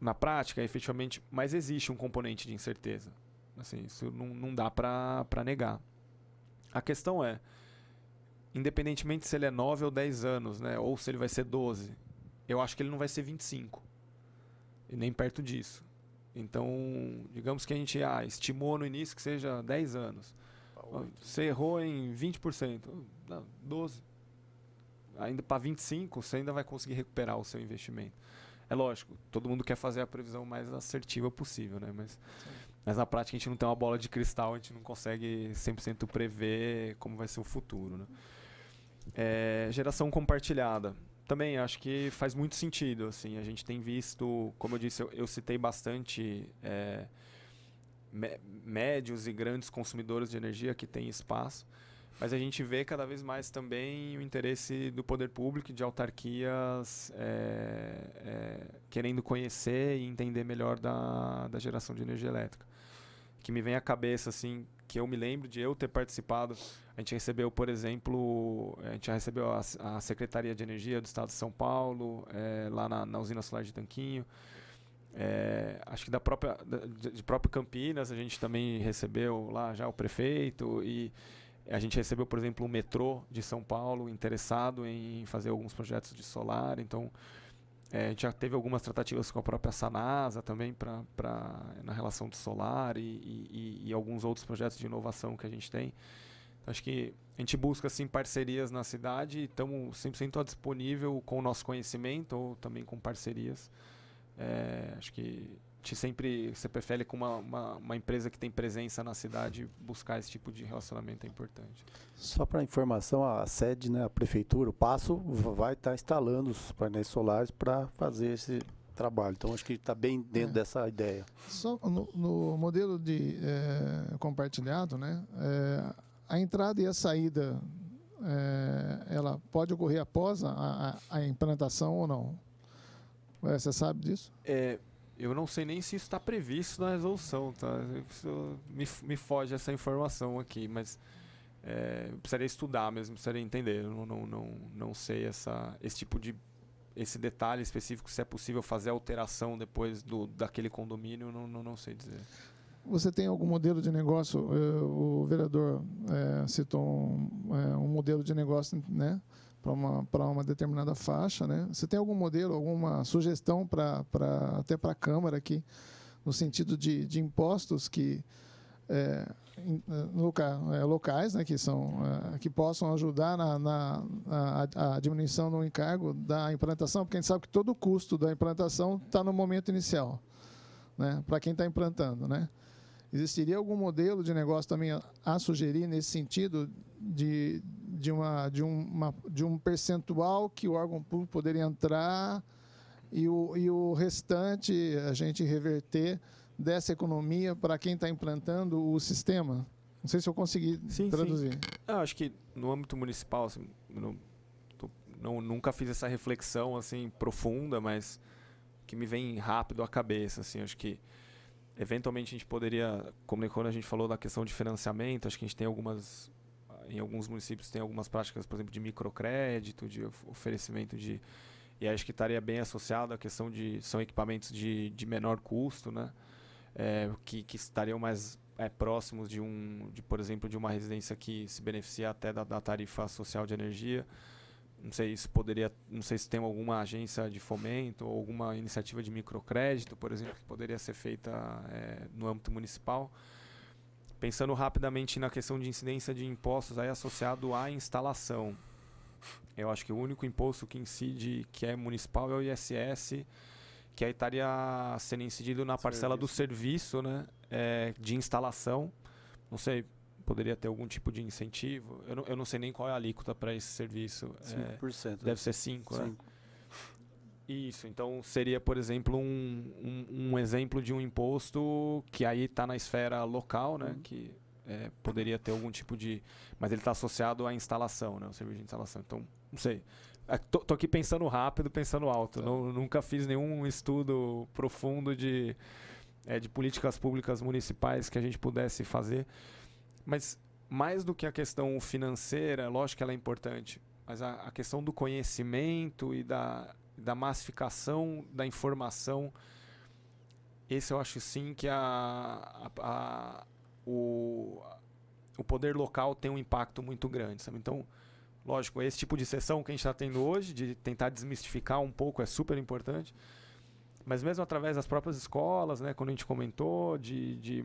Na prática, efetivamente, mas existe um componente de incerteza. Assim, isso não, não dá para negar. A questão é, independentemente se ele é 9 ou 10 anos, né, ou se ele vai ser 12, eu acho que ele não vai ser 25. E nem perto disso. Então, digamos que a gente ah, estimou no início que seja 10 anos. você errou em 20%, não, 12%. Ainda para 25%, você ainda vai conseguir recuperar o seu investimento. É lógico, todo mundo quer fazer a previsão mais assertiva possível, né? Mas, mas na prática a gente não tem uma bola de cristal, a gente não consegue 100% prever como vai ser o futuro, né? É, geração compartilhada. Também acho que faz muito sentido. Assim, a gente tem visto, como eu disse, eu, eu citei bastante é, médios e grandes consumidores de energia que têm espaço, mas a gente vê cada vez mais também o interesse do poder público de autarquias é, é, querendo conhecer e entender melhor da, da geração de energia elétrica. Que me vem à cabeça assim que eu me lembro de eu ter participado. A gente recebeu, por exemplo, eh, a gente já recebeu a, a Secretaria de Energia do Estado de São Paulo, é, lá na, na, usina solar de Tanquinho. É, acho que da própria, de próprio Campinas a gente também recebeu lá já o prefeito e a gente recebeu, por exemplo, o metrô de São Paulo interessado em fazer alguns projetos de solar. Então, é, já teve algumas tratativas com a própria Sanasa também pra, pra, na relação do solar e, e, e alguns outros projetos de inovação que a gente tem. Então, acho que a gente busca assim, parcerias na cidade e estamos 100% disponível com o nosso conhecimento ou também com parcerias. É, acho que te sempre você prefere com uma, uma, uma, empresa que tem presença na cidade buscar esse tipo de relacionamento é importante. Só para informação, a sede, né, a prefeitura, o Passo vai estar tá instalando os painéis solares para fazer esse trabalho. Então acho que está bem dentro é. dessa ideia. Só no, no modelo de é, compartilhado, né, é, a entrada e a saída eh, ela pode ocorrer após a, a, a implantação ou não? Você sabe disso? É, eu não sei nem se isso está previsto na resolução, tá? Isso me, me foge essa informação aqui, mas é, precisaria estudar mesmo, precisaria entender. Eu não, não, não, não sei essa, esse tipo de esse detalhe específico, se é possível fazer alteração depois do, daquele condomínio, não, não, não sei dizer. Você tem algum modelo de negócio? É, o vereador é, citou um, é, um modelo de negócio, né? para uma, para uma determinada faixa. Né? Você tem algum modelo, alguma sugestão para até para a Câmara aqui, no sentido de, de impostos que é, é, loca, é, locais né, que, são, é, que possam ajudar na, na a, a, diminuição do encargo da implantação, porque a gente sabe que todo o custo da implantação está no momento inicial, né, para quem está implantando. Né? Existiria algum modelo de negócio também a sugerir nesse sentido de, de, uma, de, uma, de um percentual que o órgão público poderia entrar e o, e o restante a gente reverter dessa economia para quem está implantando o sistema? Não sei se eu consegui sim, traduzir. Sim. Eu acho que no âmbito municipal, assim, não, tô, não, nunca fiz essa reflexão assim profunda, mas que me vem rápido à cabeça. Assim, acho que eventualmente a gente poderia, como quando a gente falou da questão de financiamento, acho que a gente tem algumas em alguns municípios tem algumas práticas, por exemplo, de microcrédito, de oferecimento de. E acho que estaria bem associado à questão de. São equipamentos de, de menor custo, né? É, que, que estariam mais é, próximos de um, de, por exemplo, de uma residência que se beneficia até da, da tarifa social de energia. Não sei se poderia, não sei se tem alguma agência de fomento ou alguma iniciativa de microcrédito, por exemplo, que poderia ser feita é, no âmbito municipal. Pensando rapidamente na questão de incidência de impostos aí associado à instalação. Eu acho que o único imposto que incide, que é municipal, é o ISS, que aí estaria sendo incidido na parcela do serviço né, é, de instalação. Não sei, poderia ter algum tipo de incentivo. Eu não, eu não sei nem qual é a alíquota para esse serviço. 5%. É, deve né? ser 5%. 5%. Né? Isso, então seria, por exemplo, um, um, um exemplo de um imposto que aí está na esfera local, né? Uhum. Que é, poderia ter algum tipo de. Mas ele está associado à instalação, né? O serviço de instalação. Então, não sei. É, tô, tô aqui pensando rápido, pensando alto. Tá. Não, nunca fiz nenhum estudo profundo de, é, de políticas públicas municipais que a gente pudesse fazer. Mas mais do que a questão financeira, lógico que ela é importante, mas a, a questão do conhecimento e da da massificação da informação. Esse eu acho sim que a, a, a o, o poder local tem um impacto muito grande. Sabe? Então, lógico, esse tipo de sessão que a gente está tendo hoje, de tentar desmistificar um pouco, é super importante. Mas mesmo através das próprias escolas, né, quando a gente comentou, de, de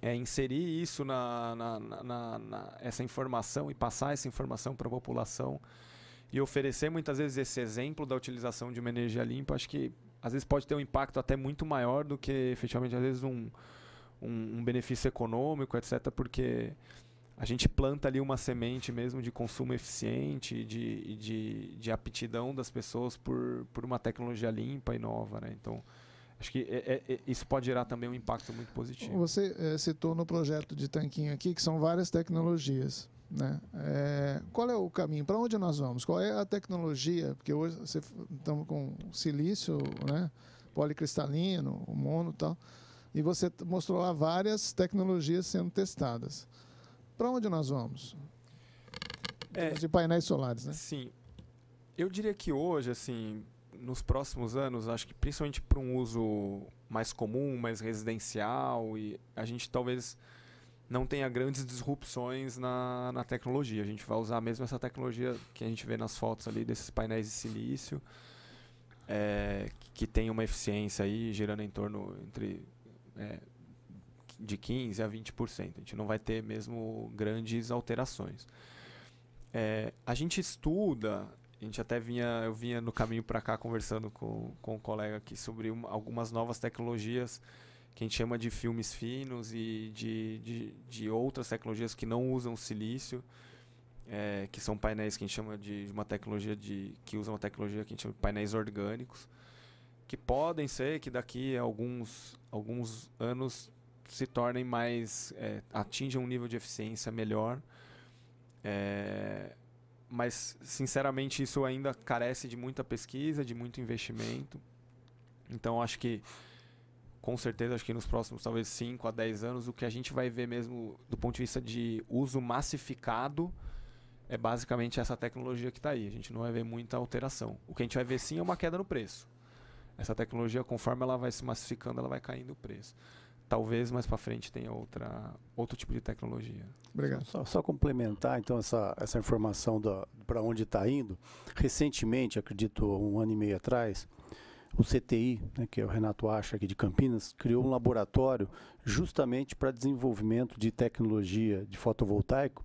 é, inserir isso na, na, na, na, essa informação e passar essa informação para a população e oferecer muitas vezes esse exemplo da utilização de uma energia limpa, acho que às vezes pode ter um impacto até muito maior do que efetivamente às vezes um, um, um benefício econômico, etc., porque a gente planta ali uma semente mesmo de consumo eficiente, de, de, de aptidão das pessoas por, por uma tecnologia limpa e nova, né? Então, acho que é, é, é isso pode gerar também um impacto muito positivo. Você é, citou no projeto de tanquinho aqui que são várias tecnologias. Né? É, qual é o caminho? Para onde nós vamos? Qual é a tecnologia? Porque hoje estamos com silício, né? policristalino, mono e tal. E você mostrou lá várias tecnologias sendo testadas. Para onde nós vamos? É, tipo de painéis solares, né? Sim. Eu diria que hoje, assim, nos próximos anos, acho que principalmente para um uso mais comum, mais residencial, e a gente talvez não tenha grandes disrupções na, na tecnologia. A gente vai usar mesmo essa tecnologia que a gente vê nas fotos ali desses painéis de silício, é, que tem uma eficiência aí girando em torno entre é, de 15 a 20%. A gente não vai ter mesmo grandes alterações. É, a gente estuda, a gente até vinha, eu vinha no caminho para cá conversando com, com um colega aqui sobre uma, algumas novas tecnologias que a gente chama de filmes finos e de, de, de outras tecnologias que não usam silício, é, que são painéis que a gente chama de, de uma tecnologia de que usa uma tecnologia que a gente chama de painéis orgânicos, que podem ser que daqui a alguns, alguns anos se tornem mais é, atinjam um nível de eficiência melhor, é, mas sinceramente isso ainda carece de muita pesquisa, de muito investimento. Então acho que com certeza, acho que nos próximos talvez 5 a 10 anos, o que a gente vai ver mesmo do ponto de vista de uso massificado é basicamente essa tecnologia que está aí. A gente não vai ver muita alteração. O que a gente vai ver sim é uma queda no preço. Essa tecnologia, conforme ela vai se massificando, ela vai caindo o preço. Talvez mais para frente tenha outra, outro tipo de tecnologia. Obrigado. Só, só complementar então essa, essa informação para onde está indo. Recentemente, acredito um ano e meio atrás, o CTI, né, que é o Renato Acha aqui de Campinas, criou um laboratório justamente para desenvolvimento de tecnologia de fotovoltaico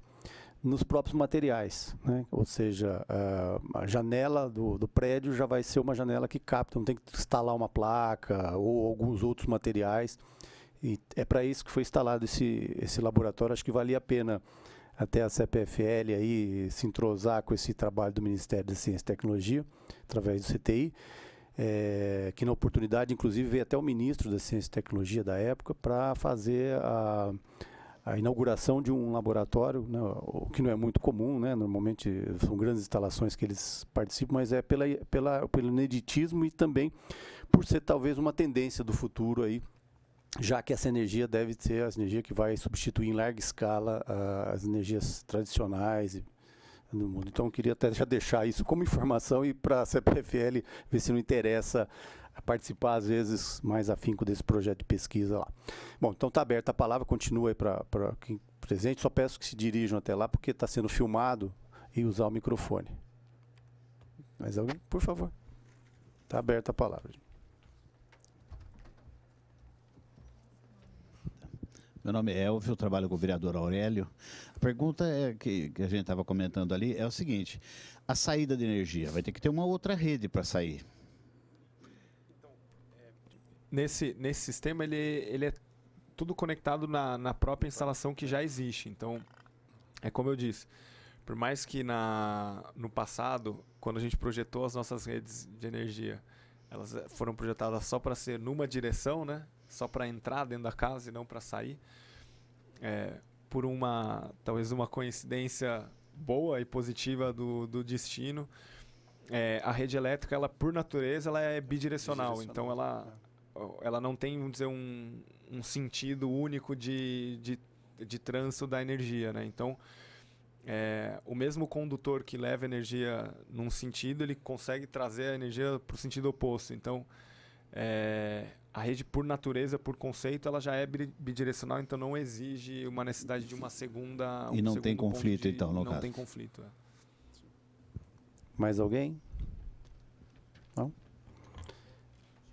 nos próprios materiais, né? ou seja, ah, a janela do, do, prédio já vai ser uma janela que capta, não tem que instalar uma placa ou alguns outros materiais. E é para isso que foi instalado esse, esse laboratório. Acho que valia a pena até a CPFL aí se entrosar com esse trabalho do Ministério da Ciência e Tecnologia, através do CTI é, que na oportunidade, inclusive, veio até o ministro da Ciência e Tecnologia da época para fazer a, a, inauguração de um laboratório, né, o que não é muito comum, né, normalmente são grandes instalações que eles participam, mas é pela, pela, pelo ineditismo e também por ser talvez uma tendência do futuro aí, já que essa energia deve ser a energia que vai substituir em larga escala ah, as energias tradicionais no mundo. Então, eu queria até já deixar isso como informação e para a CPFL ver se não interessa participar, às vezes, mais afinco desse projeto de pesquisa lá. Bom, então está aberta a palavra, continua aí para quem presente. Só peço que se dirijam até lá, porque está sendo filmado e usar o microfone. Mas alguém, por favor. Está aberta a palavra. Meu nome é Elvio, trabalho com o vereador Aurélio. A pergunta é, que, que a gente estava comentando ali é o seguinte: a saída de energia vai ter que ter uma outra rede para sair. Então, é, nesse, nesse sistema, ele, ele é tudo conectado na, na própria instalação que já existe. Então, é como eu disse. Por mais que na, no passado, quando a gente projetou as nossas redes de energia, elas foram projetadas só para ser numa direção, né? só para entrar dentro da casa e não para sair. É, por uma talvez uma coincidência boa e positiva do, do destino, é, a rede elétrica ela por natureza ela é bidirecional, bidirecional então ela é. ela não tem vamos dizer um, um sentido único de, de, de trânsito da energia, né? Então é, o mesmo condutor que leva energia num sentido, ele consegue trazer a energia para o sentido oposto. Então, é, a rede, por natureza, por conceito, ela já é bidirecional, então não exige uma necessidade de uma segunda. Um e não tem conflito, de, então, no não caso. Não tem conflito. É. Mais alguém? Não?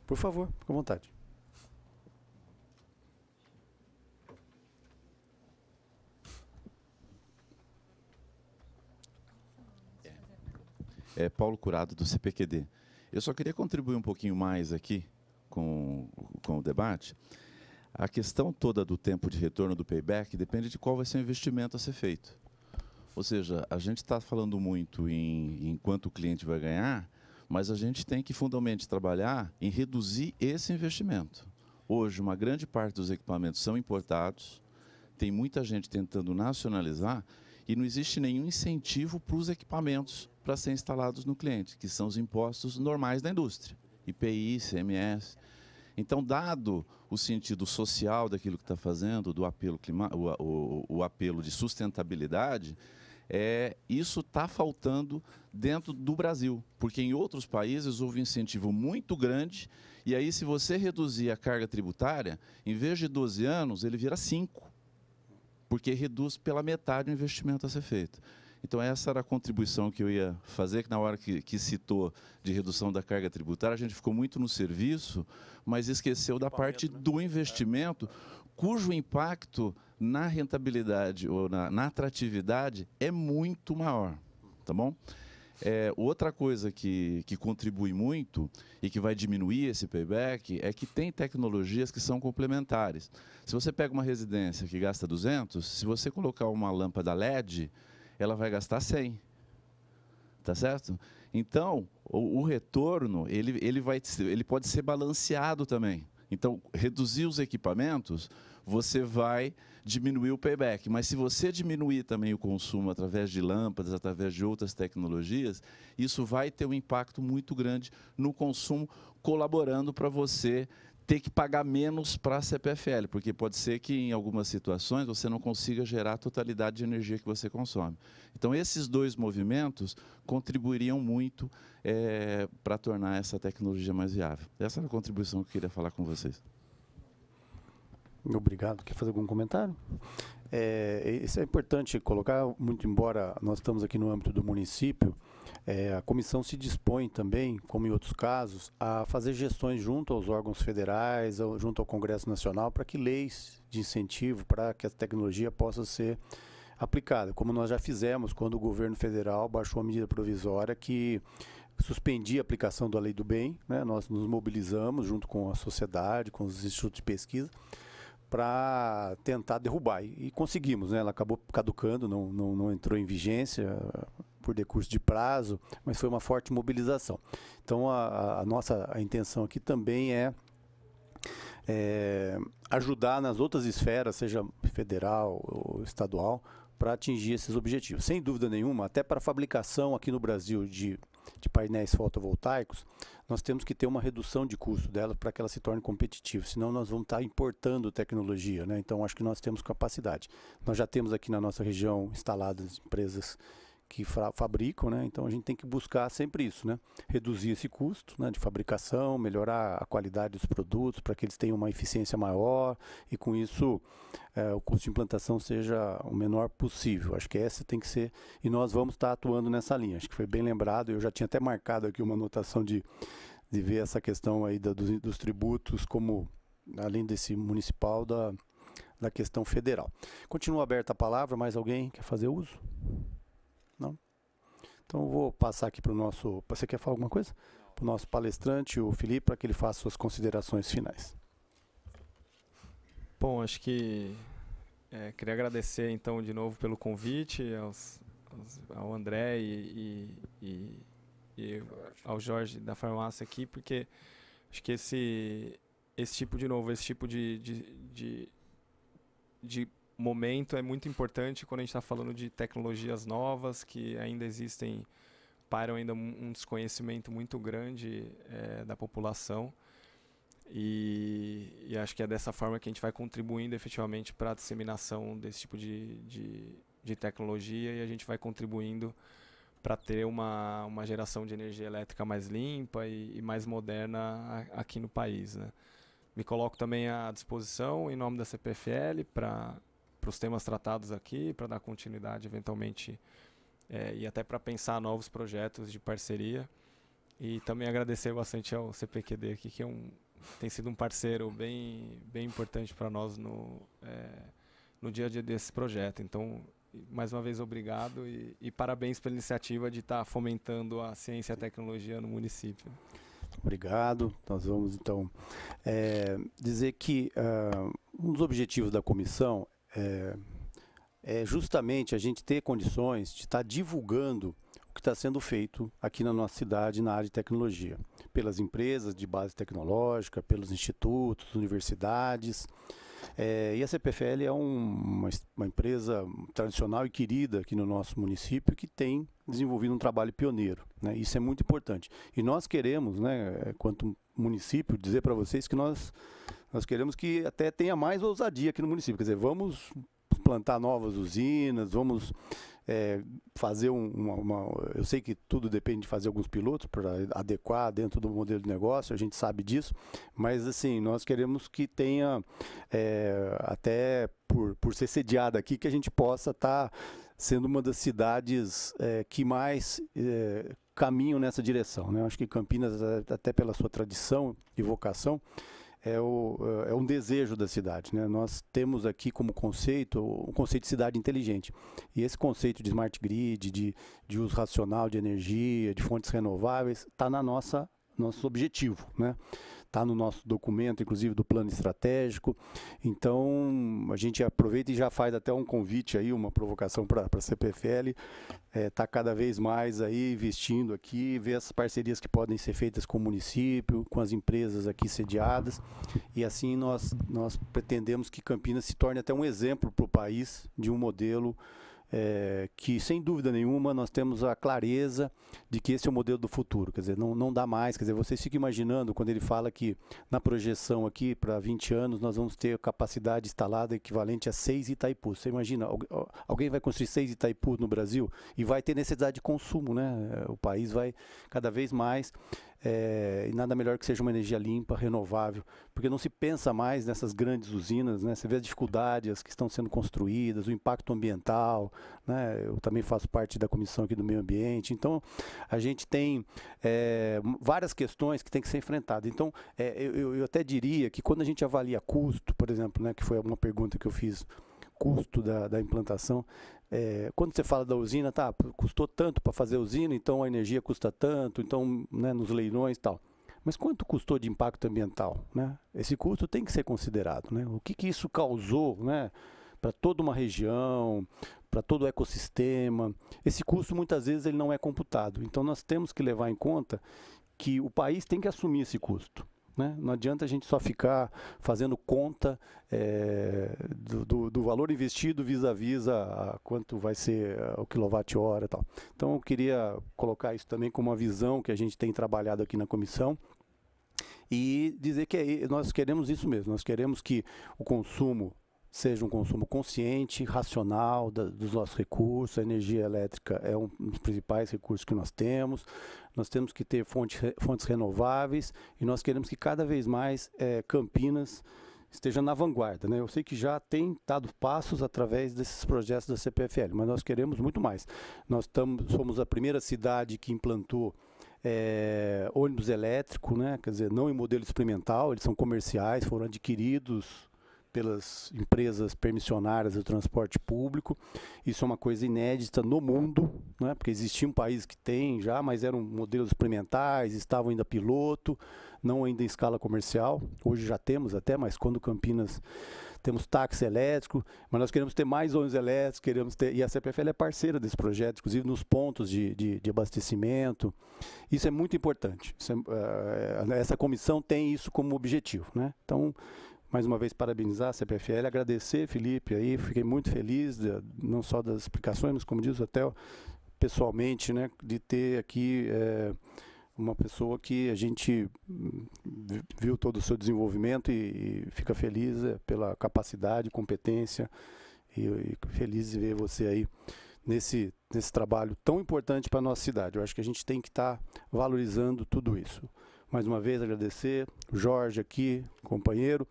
Por favor, com à vontade. É Paulo Curado, do CPQD. Eu só queria contribuir um pouquinho mais aqui com, com o debate, a questão toda do tempo de retorno do payback depende de qual vai ser o investimento a ser feito. Ou seja, a gente está falando muito em, em quanto o cliente vai ganhar, mas a gente tem que fundamentalmente trabalhar em reduzir esse investimento. Hoje, uma grande parte dos equipamentos são importados, tem muita gente tentando nacionalizar e não existe nenhum incentivo para os equipamentos para serem instalados no cliente, que são os impostos normais da indústria. IPI, CMS. Então, dado o sentido social daquilo que está fazendo, do apelo clima, o, o, o, apelo de sustentabilidade, é, isso está faltando dentro do Brasil, porque em outros países houve um incentivo muito grande, e aí se você reduzir a carga tributária, em vez de 12 anos, ele vira 5, porque reduz pela metade o investimento a ser feito. Então, essa era a contribuição que eu ia fazer, que na hora que, que citou de redução da carga tributária, a gente ficou muito no serviço, mas esqueceu da parte né? do investimento, cujo impacto na rentabilidade ou na, na atratividade é muito maior. Tá bom? É, outra coisa que, que contribui muito e que vai diminuir esse payback é que tem tecnologias que são complementares. Se você pega uma residência que gasta 200, se você colocar uma lâmpada LED, ela vai gastar 100. Tá certo? Então, o, o retorno, ele, ele, vai, ele pode ser balanceado também. Então, reduzir os equipamentos, você vai diminuir o payback. Mas se você diminuir também o consumo através de lâmpadas, através de outras tecnologias, isso vai ter um impacto muito grande no consumo, colaborando para você ter que pagar menos para a CPFL, porque pode ser que em algumas situações você não consiga gerar a totalidade de energia que você consome. Então, esses dois movimentos contribuiriam muito é, eh, para tornar essa tecnologia mais viável. Essa era a contribuição que eu queria falar com vocês. Obrigado. Quer fazer algum comentário? É, isso é importante colocar, muito embora nós estamos aqui no âmbito do município, é, a comissão se dispõe também, como em outros casos, a fazer gestões junto aos órgãos federais, ao, junto ao Congresso Nacional, para que leis de incentivo para que a tecnologia possa ser aplicada, como nós já fizemos quando o governo federal baixou a medida provisória que suspendia a aplicação da lei do bem. Né? Nós nos mobilizamos junto com a sociedade, com os institutos de pesquisa, para tentar derrubar. E, conseguimos, né? ela acabou caducando, não, não, não entrou em vigência por decurso de prazo, mas foi uma forte mobilização. Então, a, a nossa a intenção aqui também é, é ajudar nas outras esferas, seja federal ou estadual, para atingir esses objetivos. Sem dúvida nenhuma, até para a fabricação aqui no Brasil de, de painéis fotovoltaicos, nós temos que ter uma redução de custo dela para que ela se torne competitiva, senão nós vamos estar importando tecnologia. Né? Então, acho que nós temos capacidade. Nós já temos aqui na nossa região instaladas empresas que fabricam, né? Então a gente tem que buscar sempre isso, né? Reduzir esse custo né, de fabricação, melhorar a qualidade dos produtos para que eles tenham uma eficiência maior e com isso é, o custo de implantação seja o menor possível. Acho que essa tem que ser e nós vamos estar atuando nessa linha. Acho que foi bem lembrado. Eu já tinha até marcado aqui uma anotação de, de ver essa questão aí da, dos, dos tributos como além desse municipal da da questão federal. Continua aberta a palavra, mais alguém quer fazer uso? Então vou passar aqui para o nosso. Você quer falar alguma coisa? Para o nosso palestrante, o Felipe, para que ele faça suas considerações finais. Bom, acho que é, queria agradecer então de novo pelo convite aos, aos, ao André e, e, e, ao Jorge da farmácia aqui, porque acho que esse, esse tipo de novo, esse tipo de, de, de, de momento é muito importante quando a gente está falando de tecnologias novas que ainda existem, pairam ainda um desconhecimento muito grande é, da população. E, e, acho que é dessa forma que a gente vai contribuindo efetivamente para a disseminação desse tipo de, de, de, tecnologia e a gente vai contribuindo para ter uma, uma geração de energia elétrica mais limpa e, e mais moderna aqui no país. Né? Me coloco também à disposição em nome da CPFL para para os temas tratados aqui, para dar continuidade eventualmente é, e até para pensar novos projetos de parceria. E também agradecer bastante ao CPQD aqui, que é um, tem sido um parceiro bem, bem importante para nós no, é, no dia a dia desse projeto. Então, mais uma vez, obrigado e, e parabéns pela iniciativa de estar tá fomentando a ciência e a tecnologia no município. Obrigado. Nós vamos, então, é, dizer que uh, um dos objetivos da comissão é, é justamente a gente ter condições de estar tá divulgando o que está sendo feito aqui na nossa cidade na área de tecnologia, pelas empresas de base tecnológica, pelos institutos, universidades. É, e a CPFL é um, uma, uma, empresa tradicional e querida aqui no nosso município que tem desenvolvido um trabalho pioneiro. Né? Isso é muito importante. E nós queremos, né, é, quanto município, dizer para vocês que nós nós queremos que até tenha mais ousadia aqui no município. Quer dizer, vamos plantar novas usinas, vamos é, fazer um, uma, uma, Eu sei que tudo depende de fazer alguns pilotos para adequar dentro do modelo de negócio, a gente sabe disso, mas assim, nós queremos que tenha, é, até por, por ser sediada aqui, que a gente possa estar tá sendo uma das cidades é, que mais. É, caminham nessa direção, né? Acho que Campinas, é, até pela sua tradição e vocação, é, o, é, é um desejo da cidade. Né? Nós temos aqui como conceito o conceito de cidade inteligente. E esse conceito de smart grid, de, de uso racional de energia, de fontes renováveis, está na nossa nosso objetivo. Né? está no nosso documento, inclusive do plano estratégico. Então, a gente aproveita e já faz até um convite aí, uma provocação para a CPFL, está é, tá cada vez mais aí investindo aqui, ver as parcerias que podem ser feitas com o município, com as empresas aqui sediadas, e assim nós, nós pretendemos que Campinas se torne até um exemplo para o país de um modelo é, que sem dúvida nenhuma nós temos a clareza de que esse é o modelo do futuro. Quer dizer, não, não dá mais. Quer dizer, vocês ficam imaginando quando ele fala que na projeção aqui para 20 anos nós vamos ter capacidade instalada equivalente a seis Itaipus, Você imagina, alguém vai construir seis Itaipus no Brasil e vai ter necessidade de consumo, né? É, o país vai cada vez mais é, e nada melhor que seja uma energia limpa, renovável, porque não se pensa mais nessas grandes usinas, né? Você vê as dificuldades que estão sendo construídas, o impacto ambiental, né? Eu também faço parte da comissão aqui do meio ambiente, então a gente tem é, várias questões que tem que ser enfrentadas. Então é, eu, eu até diria que quando a gente avalia custo, por exemplo, né? Que foi uma pergunta que eu fiz custo da, da implantação. É, quando você fala da usina, tá, custou tanto para fazer a usina, então a energia custa tanto, então né, nos leilões e tal. Mas quanto custou de impacto ambiental? Né? Esse custo tem que ser considerado. Né? O que, que isso causou né, para toda uma região, para todo o ecossistema? Esse custo muitas vezes ele não é computado. Então nós temos que levar em conta que o país tem que assumir esse custo. Né? Não adianta a gente só ficar fazendo conta é, do, do, do, valor investido vis -a, -vis a quanto vai ser eh, o quilowatt-hora e tal. Então eu queria colocar isso também como uma visão que a gente tem trabalhado aqui na comissão e dizer que é, nós queremos isso mesmo, nós queremos que o consumo seja um consumo consciente, racional da, dos nossos recursos. A energia elétrica é um dos principais recursos que nós temos. Nós temos que ter fontes renováveis e nós queremos que cada vez mais é, Campinas esteja na vanguarda. Né? Eu sei que já tem dado passos através desses projetos da CPFL, mas nós queremos muito mais. Nós tamo, somos a primeira cidade que implantou é, ônibus elétrico, né? quer dizer, não em modelo experimental, eles são comerciais, foram adquiridos pelas empresas permissionárias do transporte público. Isso é uma coisa inédita no mundo, né? porque existiam um países que têm já, mas eram modelos experimentais, estavam ainda piloto, não ainda em escala comercial. Hoje já temos até, mas quando Campinas temos táxi elétrico, mas nós queremos ter mais ônibus elétricos, queremos ter. E a CPFL é parceira desse projeto, inclusive nos pontos de, de, de abastecimento. Isso é muito importante. É, é, essa comissão tem isso como objetivo. Né? Então, mais uma vez parabenizar a CPFL, agradecer Felipe aí, fiquei muito feliz, de, não só das explicações, mas como diz até pessoalmente, né, de ter aqui é, uma pessoa que a gente viu todo o seu desenvolvimento e, e fica feliz é, pela capacidade, competência e, e feliz de ver você aí nesse, nesse trabalho tão importante para a nossa cidade. Eu acho que a gente tem que estar tá valorizando tudo isso mais uma vez agradecer, Jorge aqui, companheiro.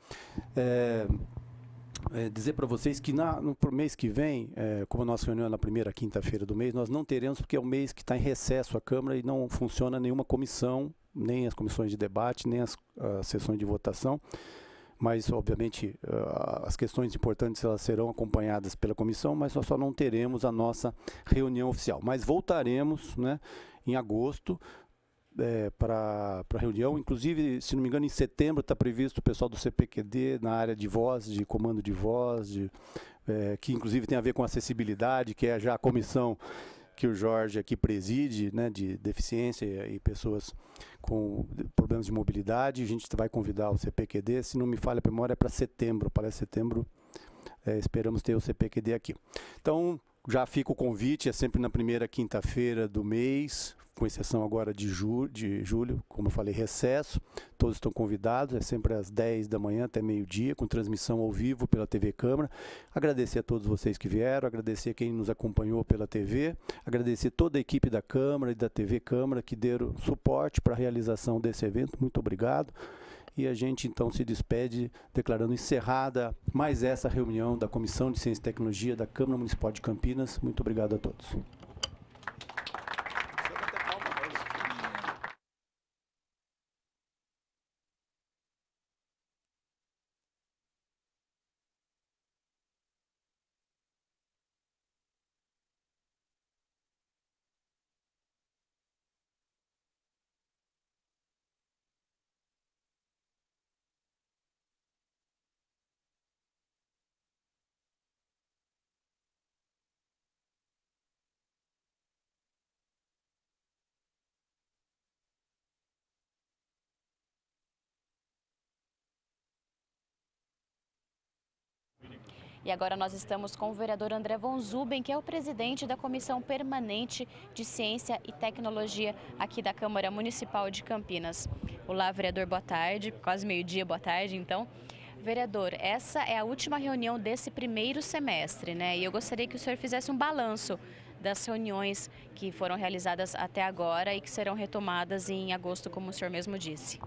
É, é, dizer para vocês que na, no mês que vem, é, como a nossa reunião é na primeira quinta-feira do mês, nós não teremos, porque é o mês que está em recesso a Câmara e não funciona nenhuma comissão, nem as comissões de debate, nem as, as sessões de votação. Mas, obviamente, as questões importantes elas serão acompanhadas pela comissão, mas nós só não teremos a nossa reunião oficial. Mas voltaremos né, em agosto é, para reunião. Inclusive, se não me engano, em setembro está previsto o pessoal do CPQD na área de voz, de comando de voz, de, é, que inclusive tem a ver com acessibilidade, que é já a comissão que o Jorge aqui preside, né, de deficiência e pessoas com problemas de mobilidade. A gente vai convidar o CPQD, se não me falha a memória, é para setembro, parece setembro. É, esperamos ter o CPQD aqui. Então, já fica o convite, é sempre na primeira quinta-feira do mês, com exceção agora de, ju de julho, como eu falei, recesso. Todos estão convidados, é sempre às 10 da manhã até meio-dia, com transmissão ao vivo pela TV Câmara. Agradecer a todos vocês que vieram, agradecer quem nos acompanhou pela TV, agradecer toda a equipe da Câmara e da TV Câmara que deram suporte para a realização desse evento. Muito obrigado e a gente então se despede declarando encerrada mais essa reunião da Comissão de Ciência e Tecnologia da Câmara Municipal de Campinas. Muito obrigado a todos. E agora nós estamos com o vereador André Von Zuben, que é o presidente da Comissão Permanente de Ciência e Tecnologia aqui da Câmara Municipal de Campinas. Olá, vereador, boa tarde. Quase meio-dia, boa tarde, então. Vereador, essa é a última reunião desse primeiro semestre, né? E eu gostaria que o senhor fizesse um balanço das reuniões que foram realizadas até agora e que serão retomadas em agosto, como o senhor mesmo disse.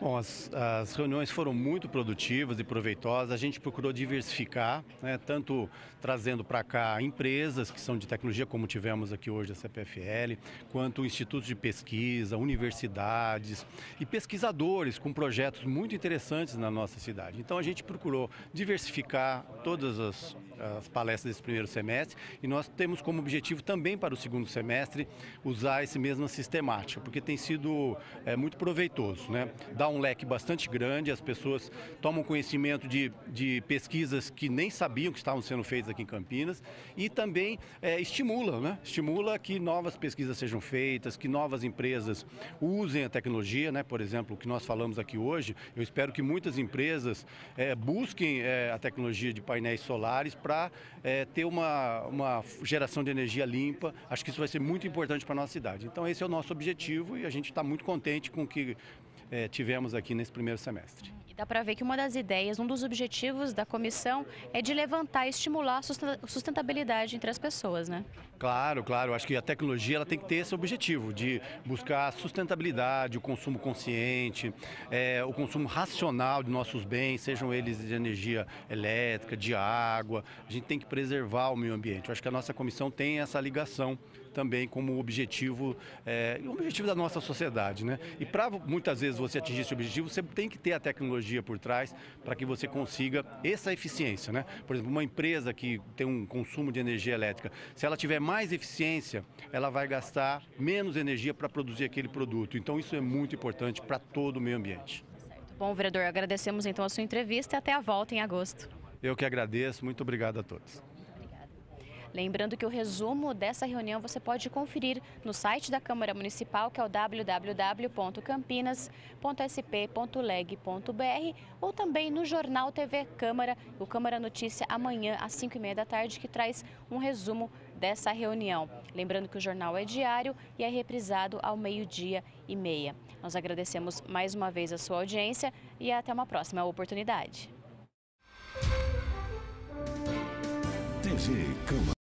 Bom, as, as, reuniões foram muito produtivas e proveitosas. A gente procurou diversificar, né, tanto trazendo para cá empresas que são de tecnologia, como tivemos aqui hoje a CPFL, quanto institutos de pesquisa, universidades e pesquisadores com projetos muito interessantes na nossa cidade. Então a gente procurou diversificar todas as as palestras desse primeiro semestre e nós temos como objetivo também para o segundo semestre usar essa mesma sistemática, porque tem sido é, muito proveitoso. Né? Dá um leque bastante grande, as pessoas tomam conhecimento de, de pesquisas que nem sabiam que estavam sendo feitas aqui em Campinas e também é, estimula, né? estimula que novas pesquisas sejam feitas, que novas empresas usem a tecnologia, né? por exemplo, o que nós falamos aqui hoje, eu espero que muitas empresas é, busquem é, a tecnologia de painéis solares para para é, ter uma, uma geração de energia limpa. Acho que isso vai ser muito importante para a nossa cidade. Então esse é o nosso objetivo e a gente está muito contente com o que é, tivemos aqui nesse primeiro semestre. Dá para ver que uma das ideias, um dos objetivos da comissão é de levantar e estimular a sustentabilidade entre as pessoas, né? Claro, claro. Acho que a tecnologia ela tem que ter esse objetivo de buscar a sustentabilidade, o consumo consciente, é, o consumo racional de nossos bens, sejam eles de energia elétrica, de água. A gente tem que preservar o meio ambiente. Eu acho que a nossa comissão tem essa ligação também como objetivo, é, objetivo da nossa sociedade, né? E para muitas vezes você atingir esse objetivo, você tem que ter a tecnologia tecnologia por trás para que você consiga essa eficiência. Né? Por exemplo, uma empresa que tem um consumo de energia elétrica, se ela tiver mais eficiência, ela vai gastar menos energia para produzir aquele produto. Então isso é muito importante para todo o meio ambiente. Bom, vereador, agradecemos então a sua entrevista e até a volta em agosto. Eu que agradeço, muito obrigado a todos. Lembrando que o resumo dessa reunião você pode conferir no site da Câmara Municipal, que é o www.campinas.sp.leg.br ou também no jornal TV Câmara, o Câmara Notícia amanhã às 5h30 da tarde, que traz um resumo dessa reunião. Lembrando que o jornal é diário e é reprisado ao meio-dia e meia. Nós agradecemos mais uma vez a sua audiência e até uma próxima oportunidade. TV Câmara.